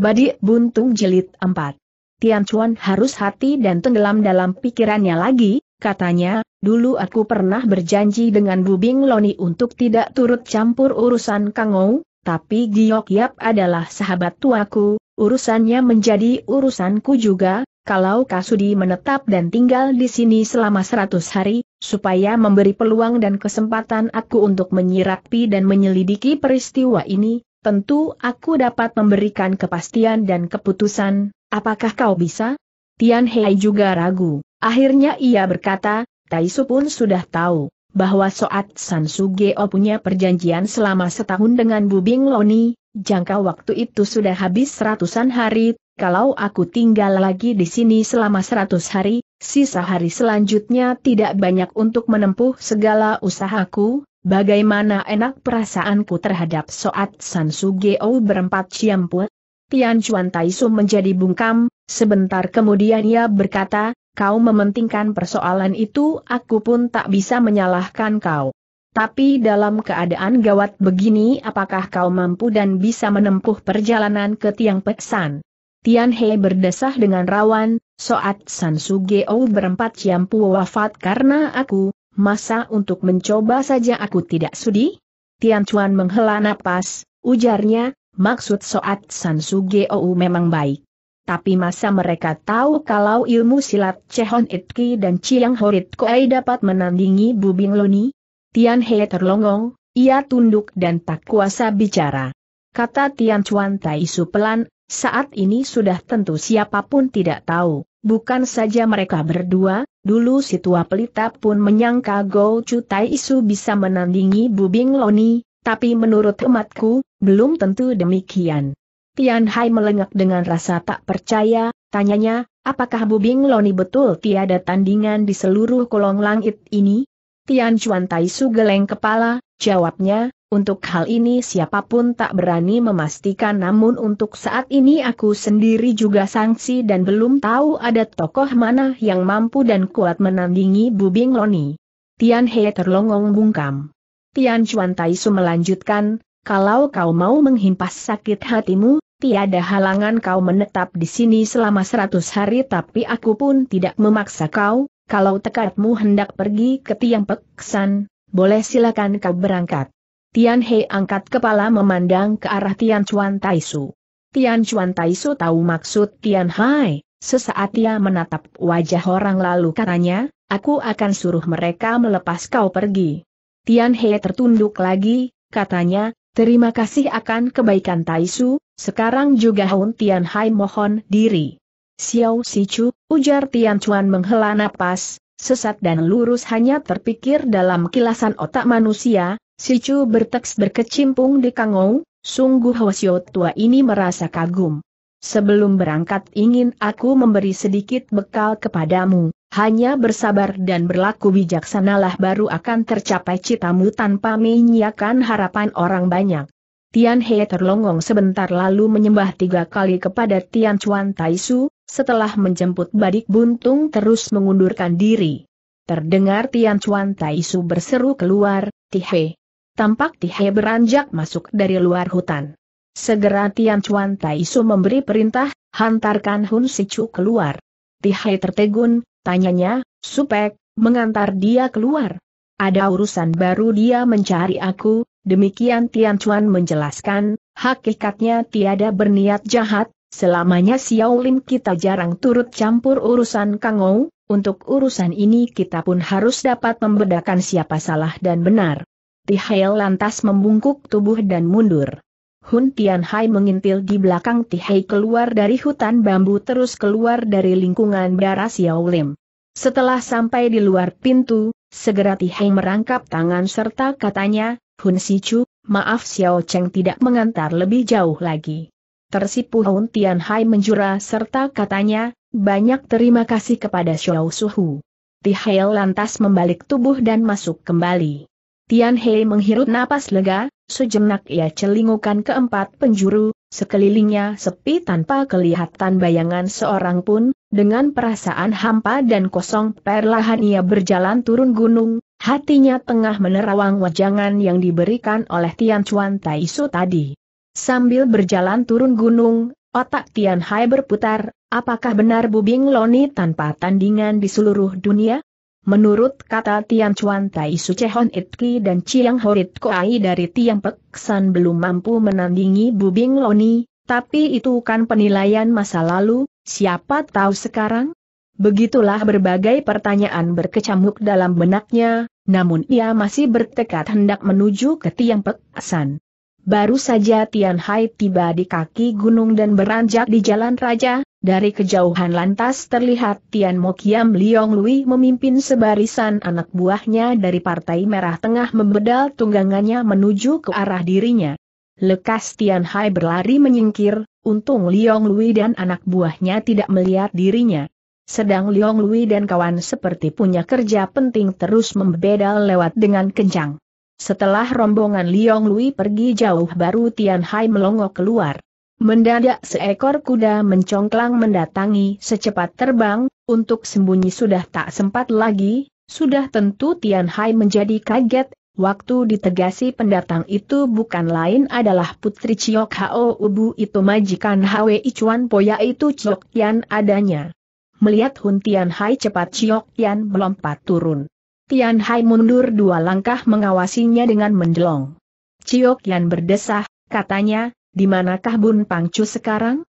Badi Buntung Jelit, 4 Tian Chuan harus hati dan tenggelam dalam pikirannya lagi, katanya, dulu aku pernah berjanji dengan Bu Bing Loni untuk tidak turut campur urusan Kang Ou, tapi Giok Yap adalah sahabat tuaku, urusannya menjadi urusanku juga, kalau Kasudi menetap dan tinggal di sini selama seratus hari, supaya memberi peluang dan kesempatan aku untuk menyirapi dan menyelidiki peristiwa ini, tentu aku dapat memberikan kepastian dan keputusan, apakah kau bisa? Tian Hei juga ragu, akhirnya ia berkata, Taisu pun sudah tahu, bahwa Soat San Sugeo punya perjanjian selama setahun dengan Bubing Loni, jangka waktu itu sudah habis seratusan hari, kalau aku tinggal lagi di sini selama seratus hari, sisa hari selanjutnya tidak banyak untuk menempuh segala usahaku, Bagaimana enak perasaanku terhadap Soat San Sugeo berempat Ciampu? Tian Chuan Taisu menjadi bungkam, sebentar kemudian ia berkata, kau mementingkan persoalan itu aku pun tak bisa menyalahkan kau. Tapi dalam keadaan gawat begini apakah kau mampu dan bisa menempuh perjalanan ke Tiang Peksan? Tian He berdesah dengan rawan, Soat San Sugeo berempat Ciampu wafat karena aku, masa untuk mencoba saja aku tidak sudi? Tian Chuan menghela napas, ujarnya, maksud Soat San Geou memang baik. Tapi masa mereka tahu kalau ilmu silat Chehon Itki dan Chiang Horit Koei dapat menandingi Bubing Loni? Tian He terlongong, ia tunduk dan tak kuasa bicara. Kata Tian Chuan Tai Su pelan, saat ini sudah tentu siapapun tidak tahu. Bukan saja mereka berdua, dulu si tua pelita pun menyangka Go Tai Isu bisa menandingi Bubing Loni, tapi menurut umatku, belum tentu demikian. Tian Hai melengak dengan rasa tak percaya, tanyanya, apakah Bubing Loni betul tiada tandingan di seluruh kolong langit ini? Tian Chuan Tai Su geleng kepala, jawabnya, untuk hal ini siapapun tak berani memastikan namun untuk saat ini aku sendiri juga sanksi dan belum tahu ada tokoh mana yang mampu dan kuat menandingi Bubing Loni. Tian He terlongong bungkam. Tian Chuan Taisu melanjutkan, kalau kau mau menghimpas sakit hatimu, tiada halangan kau menetap di sini selama seratus hari tapi aku pun tidak memaksa kau, kalau tekadmu hendak pergi ke Tiang Peksan, boleh silakan kau berangkat. Tian Hei angkat kepala memandang ke arah Tian Chuan Taisu. Tian Chuan Taisu tahu maksud Tian Hai, sesaat ia menatap wajah orang lalu katanya, aku akan suruh mereka melepas kau pergi. Tian He tertunduk lagi, katanya, terima kasih akan kebaikan Taisu, sekarang juga Hun Tian Hai mohon diri. Xiao Si Chu, ujar Tian Chuan menghela napas, sesat dan lurus hanya terpikir dalam kilasan otak manusia, Si Chu berteks berkecimpung di Kangou, sungguh Hwasyo tua ini merasa kagum. Sebelum berangkat ingin aku memberi sedikit bekal kepadamu, hanya bersabar dan berlaku bijaksanalah baru akan tercapai citamu tanpa menyiakan harapan orang banyak. Tian He terlongong sebentar lalu menyembah tiga kali kepada Tian Chuan Taisu, setelah menjemput badik buntung terus mengundurkan diri. Terdengar Tian Chuan Taisu berseru keluar, Tihe, Tampak Tihai beranjak masuk dari luar hutan. Segera Tian Chuan Taisu memberi perintah, hantarkan Hun Sichu keluar. Tihai tertegun, tanyanya, Supek, mengantar dia keluar. Ada urusan baru dia mencari aku, demikian Tian Chuan menjelaskan, hakikatnya tiada berniat jahat, selamanya Xiao Lim kita jarang turut campur urusan Kang Ou, untuk urusan ini kita pun harus dapat membedakan siapa salah dan benar. Tihail lantas membungkuk tubuh dan mundur. Hun Tianhai mengintil di belakang Tihai keluar dari hutan bambu terus keluar dari lingkungan darah Xiao Lim. Setelah sampai di luar pintu, segera Tihai merangkap tangan serta katanya, Hun Sichu, maaf Xiao Cheng tidak mengantar lebih jauh lagi. Tersipu Hun Tianhai menjura serta katanya, banyak terima kasih kepada Xiao Suhu. Tihail lantas membalik tubuh dan masuk kembali. Tian Hei menghirup napas lega, sejenak ia celingukan keempat penjuru, sekelilingnya sepi tanpa kelihatan bayangan seorang pun, dengan perasaan hampa dan kosong perlahan ia berjalan turun gunung, hatinya tengah menerawang wajangan yang diberikan oleh Tian Chuan Taisu tadi. Sambil berjalan turun gunung, otak Tian Hai berputar, apakah benar Bubing Loni tanpa tandingan di seluruh dunia? Menurut kata Tian Chuan Tai Su Chehon Itki dan Chiang Horit Koai dari Tiang Peksan belum mampu menandingi Bubing Loni, tapi itu kan penilaian masa lalu, siapa tahu sekarang? Begitulah berbagai pertanyaan berkecamuk dalam benaknya, namun ia masih bertekad hendak menuju ke Tiang Peksan. Baru saja Tian Hai tiba di kaki gunung dan beranjak di jalan raja, dari kejauhan lantas terlihat Tian Mo Kiam Liong Lui memimpin sebarisan anak buahnya dari Partai Merah Tengah membedal tunggangannya menuju ke arah dirinya. Lekas Tian Hai berlari menyingkir, untung Liong Lui dan anak buahnya tidak melihat dirinya. Sedang Liong Lui dan kawan seperti punya kerja penting terus membedal lewat dengan kencang. Setelah rombongan Liong Lui pergi jauh baru Tian Hai melongo keluar. Mendadak seekor kuda mencongklang mendatangi secepat terbang, untuk sembunyi sudah tak sempat lagi, sudah tentu Tian Hai menjadi kaget, waktu ditegasi pendatang itu bukan lain adalah putri Ciok Hao Ubu itu majikan Hwe Icuan Poya itu Ciok Tian adanya. Melihat Hun Tian Hai cepat Ciok Tian melompat turun. Tian Hai mundur dua langkah mengawasinya dengan mendelong. Ciok Tian berdesah, katanya, di manakah Bun Pangcu sekarang?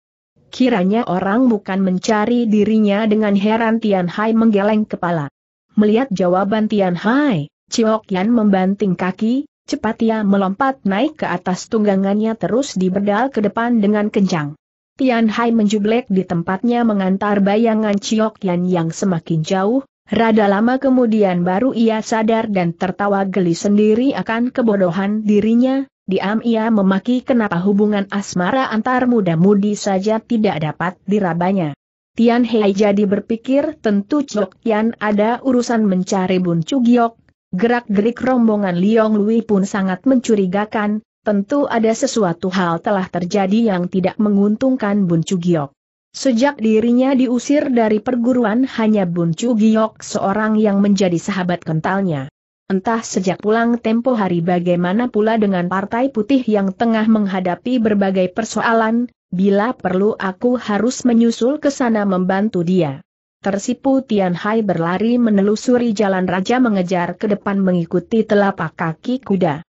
Kiranya orang bukan mencari dirinya dengan heran Tian Hai menggeleng kepala. Melihat jawaban Tian Hai, Chiok Yan membanting kaki, cepat ia melompat naik ke atas tunggangannya terus diberdal ke depan dengan kencang. Tian Hai menjublek di tempatnya mengantar bayangan Chiok Yan yang semakin jauh, Rada lama kemudian baru ia sadar dan tertawa geli sendiri akan kebodohan dirinya, Diam ia memaki kenapa hubungan asmara antar muda-mudi saja tidak dapat dirabanya. Tian Hei jadi berpikir tentu Chok Yan ada urusan mencari Bun Cugiok, gerak-gerik rombongan Liong Lui pun sangat mencurigakan, tentu ada sesuatu hal telah terjadi yang tidak menguntungkan Bun Cugiok. Sejak dirinya diusir dari perguruan hanya Bun Cugiok seorang yang menjadi sahabat kentalnya. Entah sejak pulang tempo hari bagaimana pula dengan Partai Putih yang tengah menghadapi berbagai persoalan, bila perlu aku harus menyusul ke sana membantu dia. Tersipu Tian Hai berlari menelusuri jalan raja mengejar ke depan mengikuti telapak kaki kuda.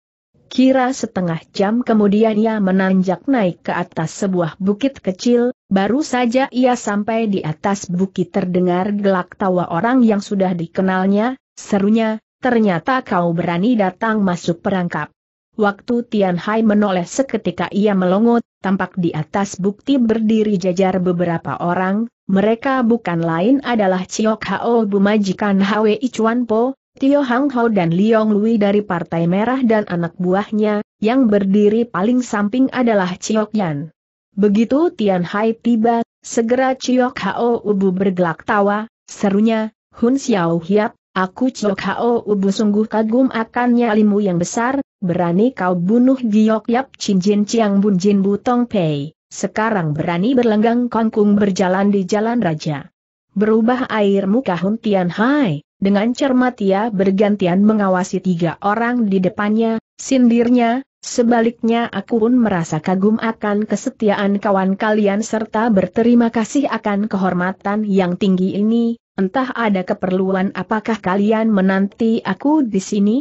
Kira setengah jam kemudian ia menanjak naik ke atas sebuah bukit kecil, baru saja ia sampai di atas bukit terdengar gelak tawa orang yang sudah dikenalnya, serunya, ternyata kau berani datang masuk perangkap. Waktu Tian Hai menoleh seketika ia melongot, tampak di atas bukti berdiri jajar beberapa orang, mereka bukan lain adalah Chiok Hao Bumajikan Hwi Chuan Po, Tio Hang Hao dan Liong Lui dari Partai Merah dan anak buahnya, yang berdiri paling samping adalah Chiok Yan. Begitu Tian Hai tiba, segera Chiok Hao Ubu bergelak tawa, serunya, Hun Xiao Hiap, Aku Chok Hao Ubu sungguh kagum akan nyalimu yang besar, berani kau bunuh Giok Yap Chin Jin Chiang Bun Jin Butong Pei, sekarang berani berlenggang kongkung berjalan di jalan raja. Berubah air muka Hun Tian Hai, dengan cermat ia bergantian mengawasi tiga orang di depannya, sindirnya, Sebaliknya aku pun merasa kagum akan kesetiaan kawan kalian serta berterima kasih akan kehormatan yang tinggi ini, entah ada keperluan apakah kalian menanti aku di sini?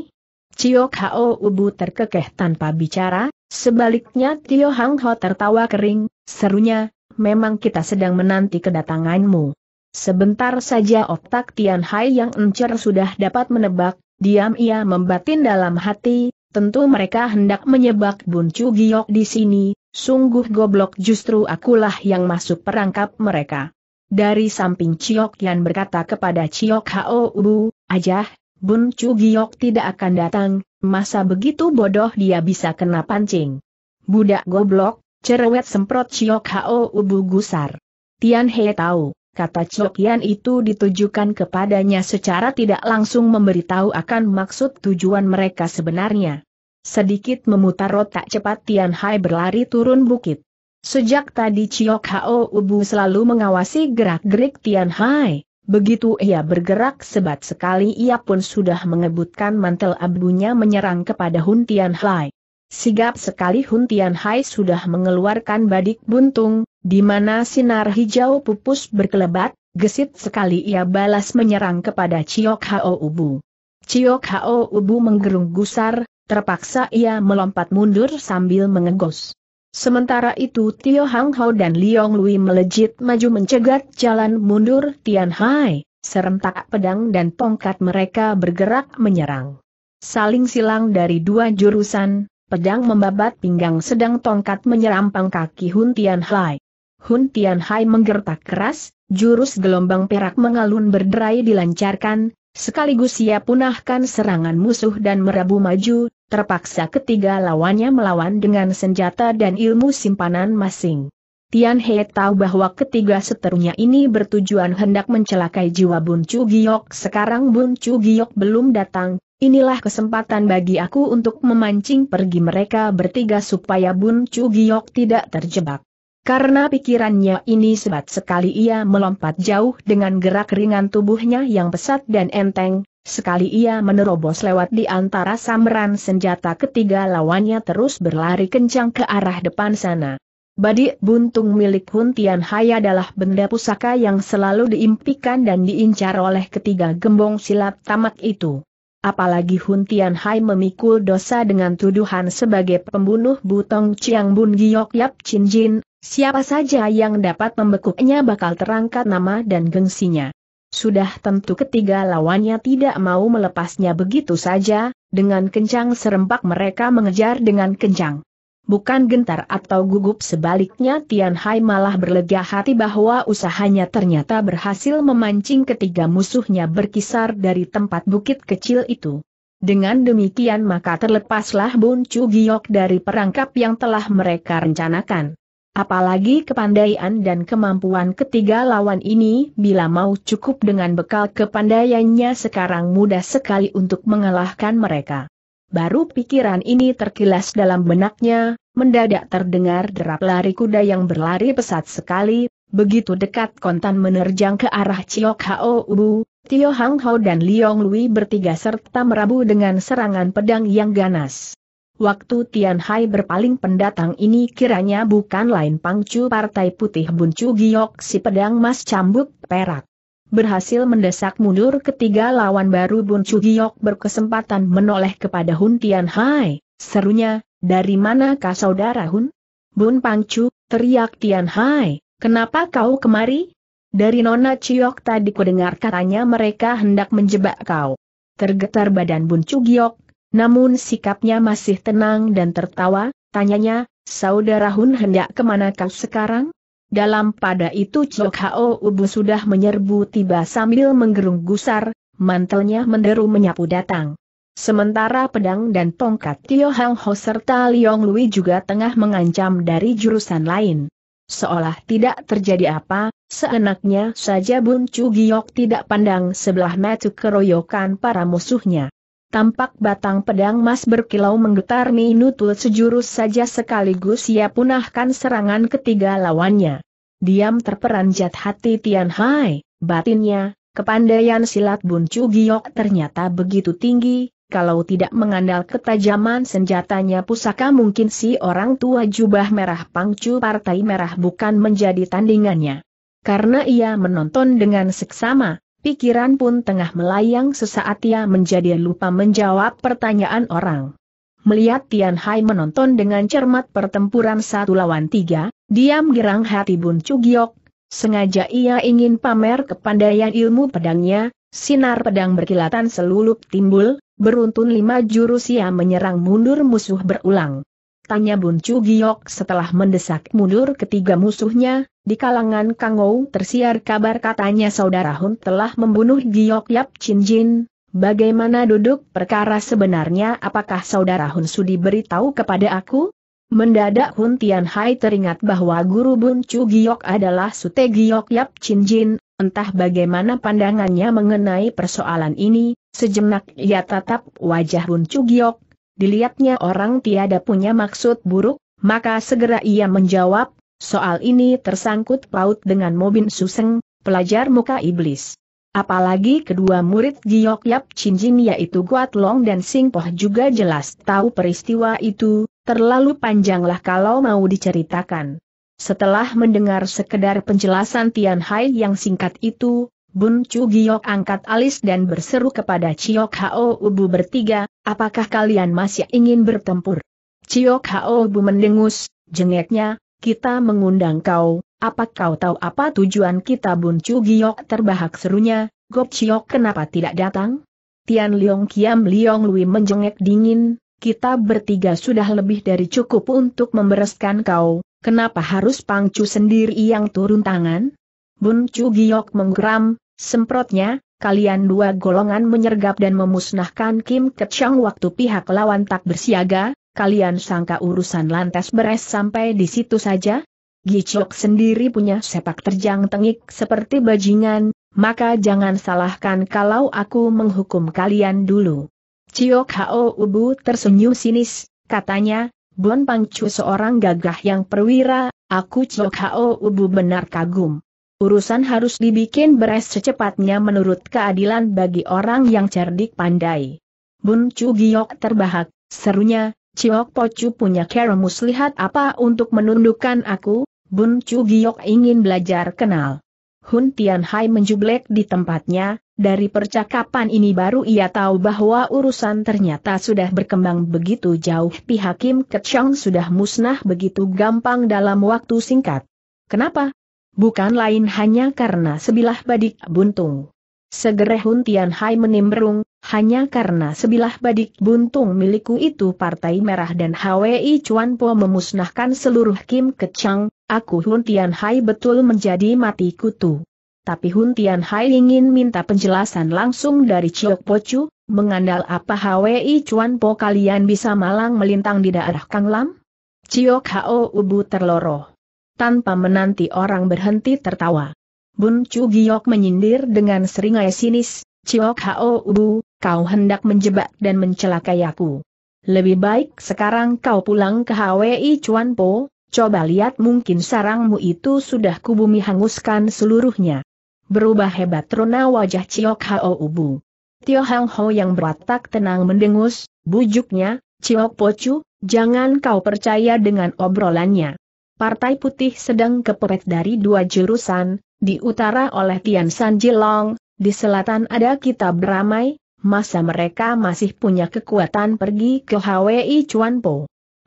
Ciok Hao Ubu terkekeh tanpa bicara, sebaliknya Tio Hang Ho tertawa kering, serunya, memang kita sedang menanti kedatanganmu. Sebentar saja otak Tian Hai yang encer sudah dapat menebak, diam ia membatin dalam hati, tentu mereka hendak menyebak Bun Chu Giok di sini, sungguh goblok justru akulah yang masuk perangkap mereka. Dari samping Ciok Yan berkata kepada Ciok Hao Ubu, Ajah, Bun Chu Giok tidak akan datang, masa begitu bodoh dia bisa kena pancing. Budak goblok, cerewet semprot Ciok Hao Ubu gusar. Tian He tahu kata Chokian itu ditujukan kepadanya secara tidak langsung memberitahu akan maksud tujuan mereka sebenarnya. Sedikit memutar otak cepat Tian Hai berlari turun bukit. Sejak tadi Chiok Hao Ubu selalu mengawasi gerak-gerik Tian Hai. Begitu ia bergerak sebat sekali ia pun sudah mengebutkan mantel abunya menyerang kepada Hun Tian Hai. Sigap sekali Hun Tian Hai sudah mengeluarkan badik buntung, di mana sinar hijau pupus berkelebat, gesit sekali ia balas menyerang kepada Chiok Hao Ubu. Chiok Hao Ubu menggerung gusar, terpaksa ia melompat mundur sambil mengegos. Sementara itu Tio Hang Hao dan Liong Lui melejit maju mencegat jalan mundur Tian Hai, serentak pedang dan tongkat mereka bergerak menyerang. Saling silang dari dua jurusan, pedang membabat pinggang sedang tongkat menyerampang kaki Hun Tian Hai. Hun Tian Hai menggertak keras, jurus gelombang perak mengalun berderai dilancarkan, sekaligus ia punahkan serangan musuh dan merabu maju, terpaksa ketiga lawannya melawan dengan senjata dan ilmu simpanan masing. Tian He tahu bahwa ketiga seterunya ini bertujuan hendak mencelakai jiwa Bun Chu Giok. Sekarang Bun Chu Giok belum datang, Inilah kesempatan bagi aku untuk memancing pergi mereka bertiga supaya Bun Chu Giok tidak terjebak. Karena pikirannya ini sebat sekali ia melompat jauh dengan gerak ringan tubuhnya yang pesat dan enteng, sekali ia menerobos lewat di antara samaran senjata ketiga lawannya terus berlari kencang ke arah depan sana. Badik buntung milik Hun Tian Hai adalah benda pusaka yang selalu diimpikan dan diincar oleh ketiga gembong silat tamak itu apalagi Hun Tian Hai memikul dosa dengan tuduhan sebagai pembunuh Butong Chiang Bun Giok Yap Chin Jin, siapa saja yang dapat membekuknya bakal terangkat nama dan gengsinya. Sudah tentu ketiga lawannya tidak mau melepasnya begitu saja, dengan kencang serempak mereka mengejar dengan kencang bukan gentar atau gugup sebaliknya Tian Hai malah berlega hati bahwa usahanya ternyata berhasil memancing ketiga musuhnya berkisar dari tempat bukit kecil itu. Dengan demikian maka terlepaslah Bun Chu Giok dari perangkap yang telah mereka rencanakan. Apalagi kepandaian dan kemampuan ketiga lawan ini bila mau cukup dengan bekal kepandaiannya sekarang mudah sekali untuk mengalahkan mereka. Baru pikiran ini terkilas dalam benaknya, mendadak terdengar derap lari kuda yang berlari pesat sekali, begitu dekat kontan menerjang ke arah Ciok Hao Ubu, Tio Hang Hao dan Liong Lui bertiga serta merabu dengan serangan pedang yang ganas. Waktu Tian Hai berpaling pendatang ini kiranya bukan lain pangcu Partai Putih Buncu Giok si pedang mas cambuk perak berhasil mendesak mundur ketiga lawan baru Bun Chugiyok berkesempatan menoleh kepada Hun Tian Hai. Serunya, dari mana manakah saudara Hun? Bun Pangcu, teriak Tian Hai, kenapa kau kemari? Dari Nona Chiok tadi kudengar katanya mereka hendak menjebak kau. Tergetar badan Bun Chugiyok, namun sikapnya masih tenang dan tertawa, tanyanya, Saudara Hun hendak kemana kau sekarang? Dalam pada itu Chok Hao Ubu sudah menyerbu tiba sambil menggerung gusar, mantelnya menderu menyapu datang. Sementara pedang dan tongkat Tio Hang Ho serta Liong Lui juga tengah mengancam dari jurusan lain. Seolah tidak terjadi apa, seenaknya saja Bun Chu Giok tidak pandang sebelah mata keroyokan para musuhnya. Tampak batang pedang mas berkilau menggetar Minutul sejurus saja sekaligus ia punahkan serangan ketiga lawannya. Diam terperanjat hati Tian Hai, batinnya, kepandaian silat Buncu Giok ternyata begitu tinggi, kalau tidak mengandal ketajaman senjatanya pusaka mungkin si orang tua jubah merah pangcu partai merah bukan menjadi tandingannya. Karena ia menonton dengan seksama, Pikiran pun tengah melayang sesaat ia menjadi lupa menjawab pertanyaan orang. Melihat Tian Hai menonton dengan cermat pertempuran satu lawan tiga, diam girang hati Bun Cugiok, sengaja ia ingin pamer kepandaian ilmu pedangnya, sinar pedang berkilatan selulup timbul, beruntun lima jurus ia menyerang mundur musuh berulang. Tanya Bun Chu Giok setelah mendesak mundur ketiga musuhnya, di kalangan Kang Ou tersiar kabar katanya saudara Hun telah membunuh Giok Yap Chin Jin. Bagaimana duduk perkara sebenarnya apakah saudara Hun sudi beritahu kepada aku? Mendadak Hun Tian Hai teringat bahwa guru Bun Chu Giok adalah Sute Giok Yap Chin Jin, entah bagaimana pandangannya mengenai persoalan ini, sejenak ia tatap wajah Bun Chu Giok, dilihatnya orang tiada punya maksud buruk, maka segera ia menjawab, soal ini tersangkut paut dengan Mobin Suseng, pelajar muka iblis. Apalagi kedua murid Giok Yap Chin Jin yaitu Guat Long dan Sing Poh juga jelas tahu peristiwa itu, terlalu panjanglah kalau mau diceritakan. Setelah mendengar sekedar penjelasan Tian Hai yang singkat itu, Bun Chu Giok angkat alis dan berseru kepada Chiok Hao Ubu bertiga, apakah kalian masih ingin bertempur? Chiok Hao Ubu mendengus, jengeknya, kita mengundang kau, apa kau tahu apa tujuan kita Bun Chu Giok terbahak serunya, Gop Chiok kenapa tidak datang? Tian Liong Kiam Liong Lui menjengek dingin, kita bertiga sudah lebih dari cukup untuk membereskan kau, kenapa harus Pangcu sendiri yang turun tangan? Bun Chu Giok menggeram, Semprotnya, kalian dua golongan menyergap dan memusnahkan Kim Ketchang waktu pihak lawan tak bersiaga, kalian sangka urusan lantas beres sampai di situ saja? Gichok sendiri punya sepak terjang tengik seperti bajingan, maka jangan salahkan kalau aku menghukum kalian dulu. Ciok Hao Ubu tersenyum sinis, katanya, Bon Pangcu seorang gagah yang perwira, aku Ciok Hao Ubu benar kagum urusan harus dibikin beres secepatnya menurut keadilan bagi orang yang cerdik pandai. Bun Chu Giok terbahak, serunya, Ciok Chu punya cara muslihat apa untuk menundukkan aku, Bun Chu Giok ingin belajar kenal. Hun Tianhai menjublek di tempatnya, dari percakapan ini baru ia tahu bahwa urusan ternyata sudah berkembang begitu jauh Pi Hakim Kechong sudah musnah begitu gampang dalam waktu singkat. Kenapa? Bukan lain hanya karena sebilah badik buntung. Segera Hun Tian Hai menimbrung, hanya karena sebilah badik buntung milikku itu Partai Merah dan HWI Chuan Po memusnahkan seluruh Kim Kecang, aku Hun Tian Hai betul menjadi mati kutu. Tapi Hun Tian Hai ingin minta penjelasan langsung dari Chiok Chu, mengandal apa HWI Chuan Po kalian bisa malang melintang di daerah Kang Lam? Chiok Hao Ubu terloroh tanpa menanti orang berhenti tertawa. Bun Chu Giok menyindir dengan seringai sinis, Ciok Hao Ubu, kau hendak menjebak dan mencelakai aku. Lebih baik sekarang kau pulang ke HWI Chuan Po, coba lihat mungkin sarangmu itu sudah kubumi hanguskan seluruhnya. Berubah hebat rona wajah Ciok Hao Ubu. Tio Hang Ho yang berwatak tenang mendengus, bujuknya, Ciok Pocu, jangan kau percaya dengan obrolannya. Partai Putih sedang kepepet dari dua jurusan, di utara oleh Tian San Jilong, di selatan ada Kitab Ramai, masa mereka masih punya kekuatan pergi ke HWI Chuan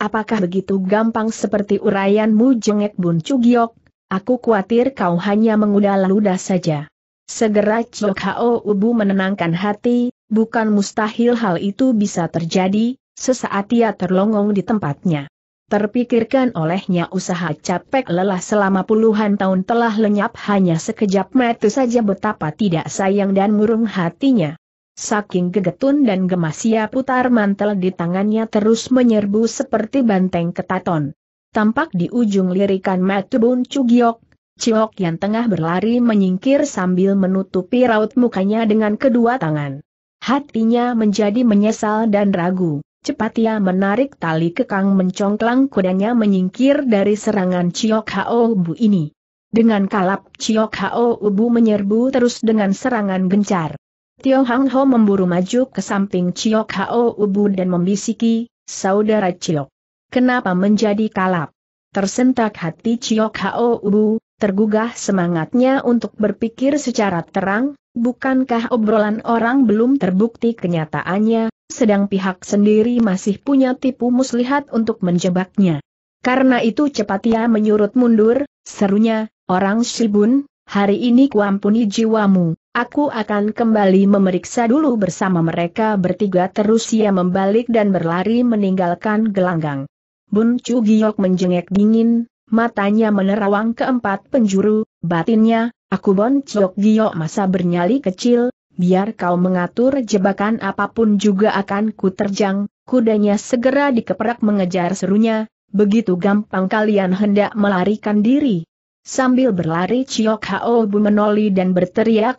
Apakah begitu gampang seperti uraianmu jengek Bun Giok? Aku khawatir kau hanya mengudah ludah saja. Segera Chok Hao Ubu menenangkan hati, bukan mustahil hal itu bisa terjadi, sesaat ia terlongong di tempatnya. Terpikirkan olehnya usaha capek lelah selama puluhan tahun telah lenyap hanya sekejap metu saja betapa tidak sayang dan murung hatinya. Saking gegetun dan gemas ia putar mantel di tangannya terus menyerbu seperti banteng ketaton. Tampak di ujung lirikan mata Bun Cugiok, Ciok yang tengah berlari menyingkir sambil menutupi raut mukanya dengan kedua tangan. Hatinya menjadi menyesal dan ragu. Cepat ia menarik tali kekang mencongklang kudanya menyingkir dari serangan Ciok Hao Bu ini. Dengan kalap Ciok Hao Bu menyerbu terus dengan serangan gencar. Tio Hang Ho memburu maju ke samping Ciok Hao Bu dan membisiki, Saudara Ciok, kenapa menjadi kalap? Tersentak hati Ciok Hao Bu, tergugah semangatnya untuk berpikir secara terang, bukankah obrolan orang belum terbukti kenyataannya, sedang pihak sendiri masih punya tipu muslihat untuk menjebaknya. Karena itu cepat ia menyurut mundur, serunya, orang Shibun, hari ini kuampuni jiwamu, aku akan kembali memeriksa dulu bersama mereka bertiga terus ia membalik dan berlari meninggalkan gelanggang. Bun Chu Giok menjengek dingin, matanya menerawang keempat penjuru, batinnya, aku Bon Chok Giok masa bernyali kecil, biar kau mengatur jebakan apapun juga akan ku terjang, kudanya segera dikeperak mengejar serunya, begitu gampang kalian hendak melarikan diri. Sambil berlari ciok Hao Bu menoli dan berteriak,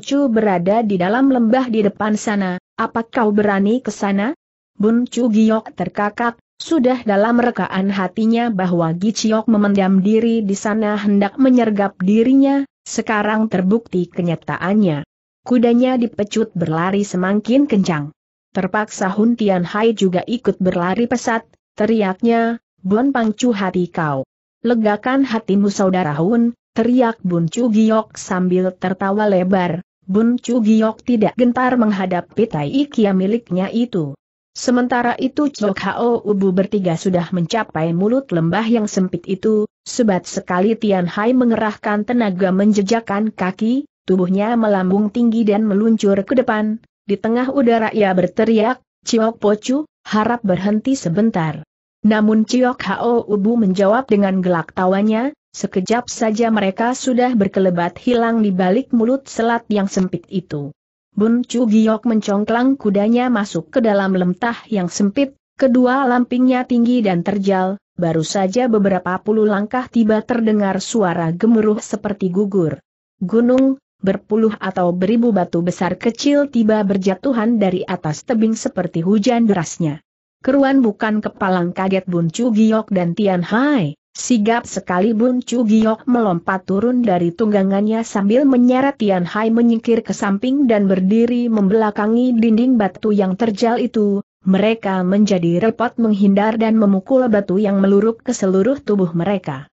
cu berada di dalam lembah di depan sana, apa kau berani ke sana? Bun Chu Giok terkakak, sudah dalam rekaan hatinya bahwa gi ciok memendam diri di sana hendak menyergap dirinya, sekarang terbukti kenyataannya. Kudanya dipecut berlari semakin kencang. Terpaksa Hun Tian Hai juga ikut berlari pesat, teriaknya, Bon Pangcu hati kau. Legakan hatimu saudara Hun, teriak Bun Chu Giok sambil tertawa lebar, Bun Chu Giok tidak gentar menghadapi Tai Ikia miliknya itu. Sementara itu Chok Hao Ubu bertiga sudah mencapai mulut lembah yang sempit itu, sebat sekali Tian Hai mengerahkan tenaga menjejakkan kaki, tubuhnya melambung tinggi dan meluncur ke depan, di tengah udara ia berteriak, Ciok Pocu, harap berhenti sebentar. Namun Ciok Hao Ubu menjawab dengan gelak tawanya, sekejap saja mereka sudah berkelebat hilang di balik mulut selat yang sempit itu. Bun Chu Giok mencongklang kudanya masuk ke dalam lemtah yang sempit, kedua lampingnya tinggi dan terjal, baru saja beberapa puluh langkah tiba terdengar suara gemuruh seperti gugur. Gunung, berpuluh atau beribu batu besar kecil tiba berjatuhan dari atas tebing seperti hujan derasnya. Keruan bukan kepalang kaget Bun Chu Giok dan Tian Hai, sigap sekali Bun Chu Giok melompat turun dari tunggangannya sambil menyeret Tian Hai menyingkir ke samping dan berdiri membelakangi dinding batu yang terjal itu, mereka menjadi repot menghindar dan memukul batu yang meluruk ke seluruh tubuh mereka.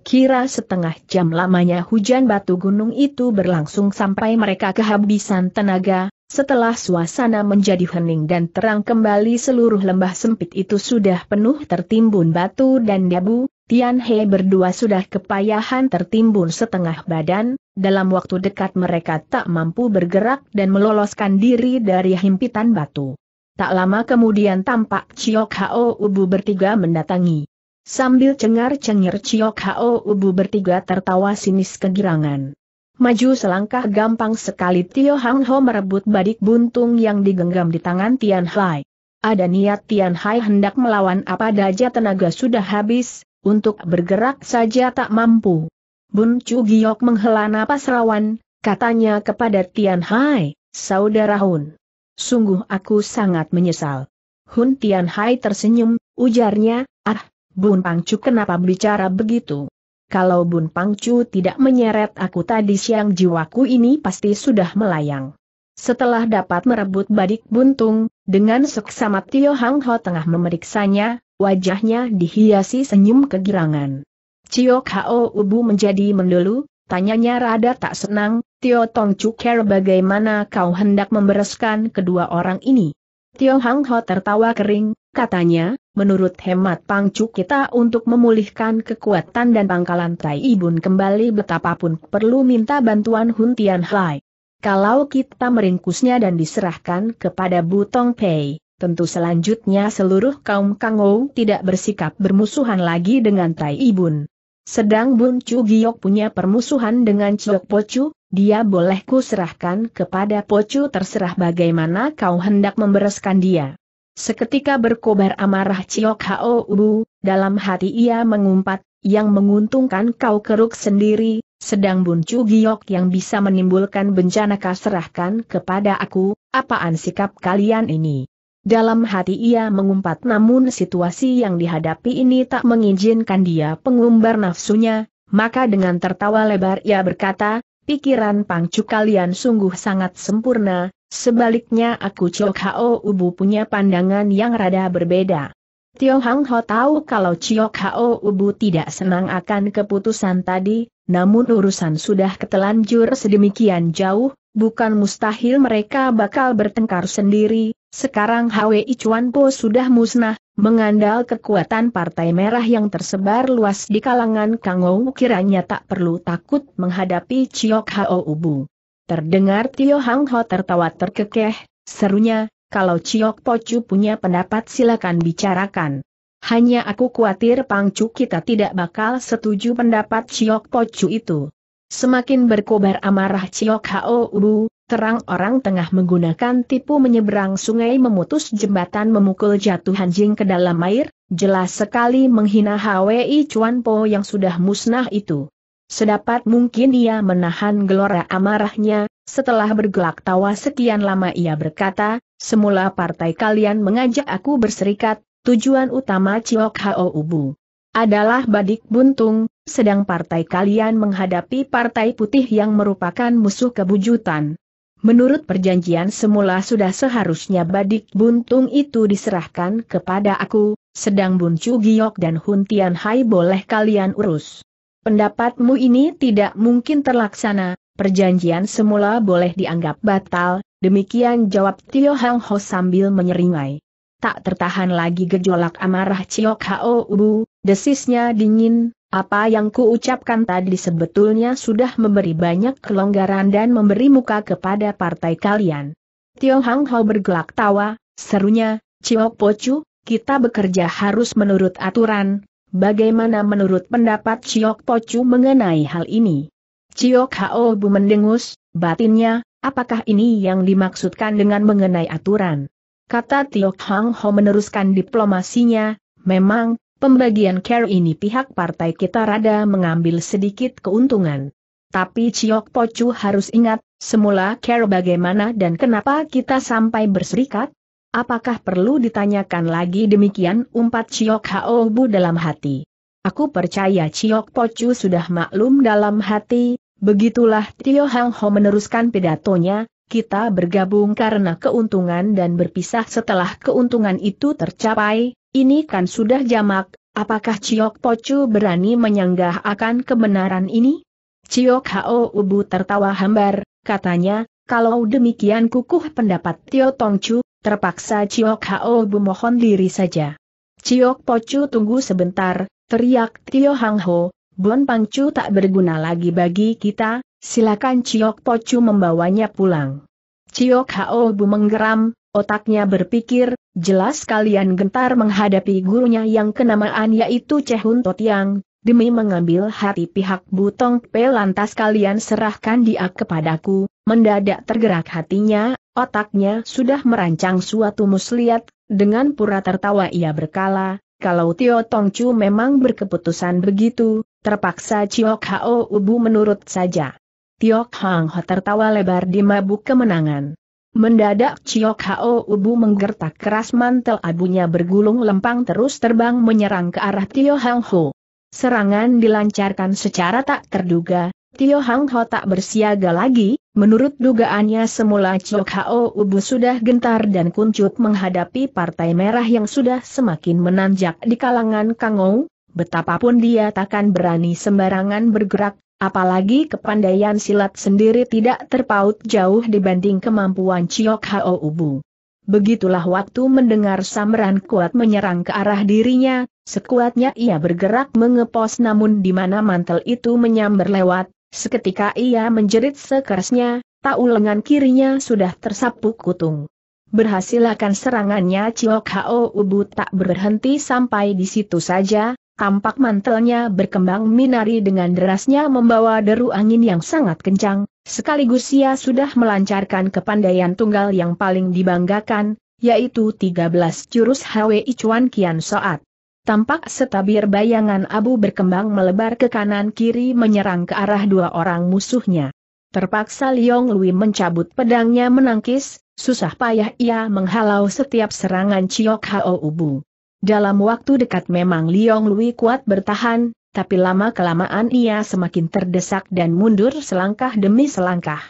Kira setengah jam lamanya hujan batu gunung itu berlangsung sampai mereka kehabisan tenaga, setelah suasana menjadi hening dan terang kembali seluruh lembah sempit itu sudah penuh tertimbun batu dan debu, Tian He berdua sudah kepayahan tertimbun setengah badan, dalam waktu dekat mereka tak mampu bergerak dan meloloskan diri dari himpitan batu. Tak lama kemudian tampak Chiok Hao Ubu bertiga mendatangi. Sambil cengar-cengir Ciok Hao Ubu bertiga tertawa sinis kegirangan. Maju selangkah gampang sekali Tio Hang Ho merebut badik buntung yang digenggam di tangan Tian Hai. Ada niat Tian Hai hendak melawan apa saja tenaga sudah habis, untuk bergerak saja tak mampu. Bun Chu Giok menghela napas rawan, katanya kepada Tian Hai, Saudara Hun. Sungguh aku sangat menyesal. Hun Tian Hai tersenyum, ujarnya, ah, Bun Pangcu kenapa bicara begitu? Kalau Bun Pangcu tidak menyeret aku tadi siang jiwaku ini pasti sudah melayang. Setelah dapat merebut badik buntung, dengan seksama Tio Hang Ho tengah memeriksanya, wajahnya dihiasi senyum kegirangan. Cio Kao Ubu menjadi mendulu, tanyanya rada tak senang, Tio Tong Cuker bagaimana kau hendak membereskan kedua orang ini? Tio Hang Ho tertawa kering, Katanya, menurut hemat pangcu kita untuk memulihkan kekuatan dan pangkalan Tai Ibun kembali betapapun perlu minta bantuan Hun Tian Hai. Kalau kita meringkusnya dan diserahkan kepada Butong Pei, tentu selanjutnya seluruh kaum Kangou tidak bersikap bermusuhan lagi dengan Tai Ibun. Sedang Bun Chu Giok punya permusuhan dengan Chok Pocu, dia boleh ku serahkan kepada Pocu terserah bagaimana kau hendak membereskan dia. Seketika berkobar amarah Ciok Hao Ubu, dalam hati ia mengumpat, yang menguntungkan kau keruk sendiri, sedang buncu giok yang bisa menimbulkan bencana kau serahkan kepada aku, apaan sikap kalian ini? Dalam hati ia mengumpat namun situasi yang dihadapi ini tak mengizinkan dia pengumbar nafsunya, maka dengan tertawa lebar ia berkata, pikiran pangcu kalian sungguh sangat sempurna, Sebaliknya aku Chio Hao Ubu punya pandangan yang rada berbeda. Tio Hang Ho tahu kalau Cio Ho Ubu tidak senang akan keputusan tadi, namun urusan sudah ketelanjur sedemikian jauh, bukan mustahil mereka bakal bertengkar sendiri, sekarang I Chuan Po sudah musnah, mengandal kekuatan Partai Merah yang tersebar luas di kalangan Kang Ou kiranya tak perlu takut menghadapi Cio Ho Ubu. Terdengar Tio Hang Ho tertawa terkekeh, serunya, kalau Ciok Pocu punya pendapat silakan bicarakan. Hanya aku khawatir Pangcu kita tidak bakal setuju pendapat Ciok Pocu itu. Semakin berkobar amarah Ciok Hao Ubu, terang orang tengah menggunakan tipu menyeberang sungai memutus jembatan memukul jatuh anjing ke dalam air, jelas sekali menghina Hwi Chuan Po yang sudah musnah itu. Sedapat mungkin ia menahan gelora amarahnya, setelah bergelak tawa sekian lama ia berkata, semula partai kalian mengajak aku berserikat, tujuan utama Ciok Hao Ubu adalah Badik Buntung, sedang partai kalian menghadapi partai putih yang merupakan musuh kebujutan. Menurut perjanjian semula sudah seharusnya Badik Buntung itu diserahkan kepada aku, sedang Bun Giok dan Huntian Hai boleh kalian urus. Pendapatmu ini tidak mungkin terlaksana, perjanjian semula boleh dianggap batal, demikian jawab Tio Hang Ho sambil menyeringai. Tak tertahan lagi gejolak amarah Ciok Hao Ubu, desisnya dingin, apa yang kuucapkan tadi sebetulnya sudah memberi banyak kelonggaran dan memberi muka kepada partai kalian. Tio Hang Ho bergelak tawa, serunya, Ciok Pocu, kita bekerja harus menurut aturan, Bagaimana menurut pendapat Ciok Pochu mengenai hal ini? Ciok Hao Bu mendengus, batinnya, apakah ini yang dimaksudkan dengan mengenai aturan? Kata Tiok Hang Ho meneruskan diplomasinya, memang, pembagian care ini pihak partai kita rada mengambil sedikit keuntungan. Tapi Ciok Pochu harus ingat, semula care bagaimana dan kenapa kita sampai berserikat? Apakah perlu ditanyakan lagi demikian umpat Ciok Hao Bu dalam hati? Aku percaya Ciok Pocu sudah maklum dalam hati, begitulah Trio Hang Ho meneruskan pidatonya, kita bergabung karena keuntungan dan berpisah setelah keuntungan itu tercapai, ini kan sudah jamak, apakah Ciok Pocu berani menyanggah akan kebenaran ini? Ciok Hao Ubu tertawa hambar, katanya, kalau demikian kukuh pendapat Tio Tongcu, terpaksa Ciok Hao memohon diri saja. Ciok Chu tunggu sebentar, teriak Tio Hang Ho, Bon Pangcu tak berguna lagi bagi kita, silakan Ciok Chu membawanya pulang. Ciok Hao Bu menggeram, otaknya berpikir, jelas kalian gentar menghadapi gurunya yang kenamaan yaitu Cehun Totiang, Demi mengambil hati pihak Butong Pe lantas kalian serahkan dia kepadaku, Mendadak tergerak hatinya, otaknya sudah merancang suatu muslihat, dengan pura tertawa ia berkala, kalau Tio Tongcu memang berkeputusan begitu, terpaksa Ciok Hao Ubu menurut saja. Tio Hang Ho tertawa lebar di mabuk kemenangan. Mendadak Ciok Hao Ubu menggertak keras mantel abunya bergulung lempang terus terbang menyerang ke arah Tio Hang Ho. Serangan dilancarkan secara tak terduga, Tio Hang Ho tak bersiaga lagi, menurut dugaannya semula Chok Hao Ubu sudah gentar dan kuncup menghadapi Partai Merah yang sudah semakin menanjak di kalangan Kangou, betapapun dia takkan berani sembarangan bergerak, apalagi kepandaian silat sendiri tidak terpaut jauh dibanding kemampuan Chok Hao Ubu. Begitulah waktu mendengar samaran kuat menyerang ke arah dirinya, sekuatnya ia bergerak mengepos namun di mana mantel itu menyambar lewat, Seketika ia menjerit sekerasnya, tahu lengan kirinya sudah tersapu kutung. Berhasil akan serangannya Ciok Hao Ubu tak berhenti sampai di situ saja, tampak mantelnya berkembang minari dengan derasnya membawa deru angin yang sangat kencang, sekaligus ia sudah melancarkan kepandaian tunggal yang paling dibanggakan, yaitu 13 jurus Hwi Chuan Kian Soat. Tampak setabir bayangan abu berkembang melebar ke kanan kiri menyerang ke arah dua orang musuhnya. Terpaksa Liong Lui mencabut pedangnya menangkis, susah payah ia menghalau setiap serangan Chiok Hao Ubu. Dalam waktu dekat memang Liong Lui kuat bertahan, tapi lama-kelamaan ia semakin terdesak dan mundur selangkah demi selangkah.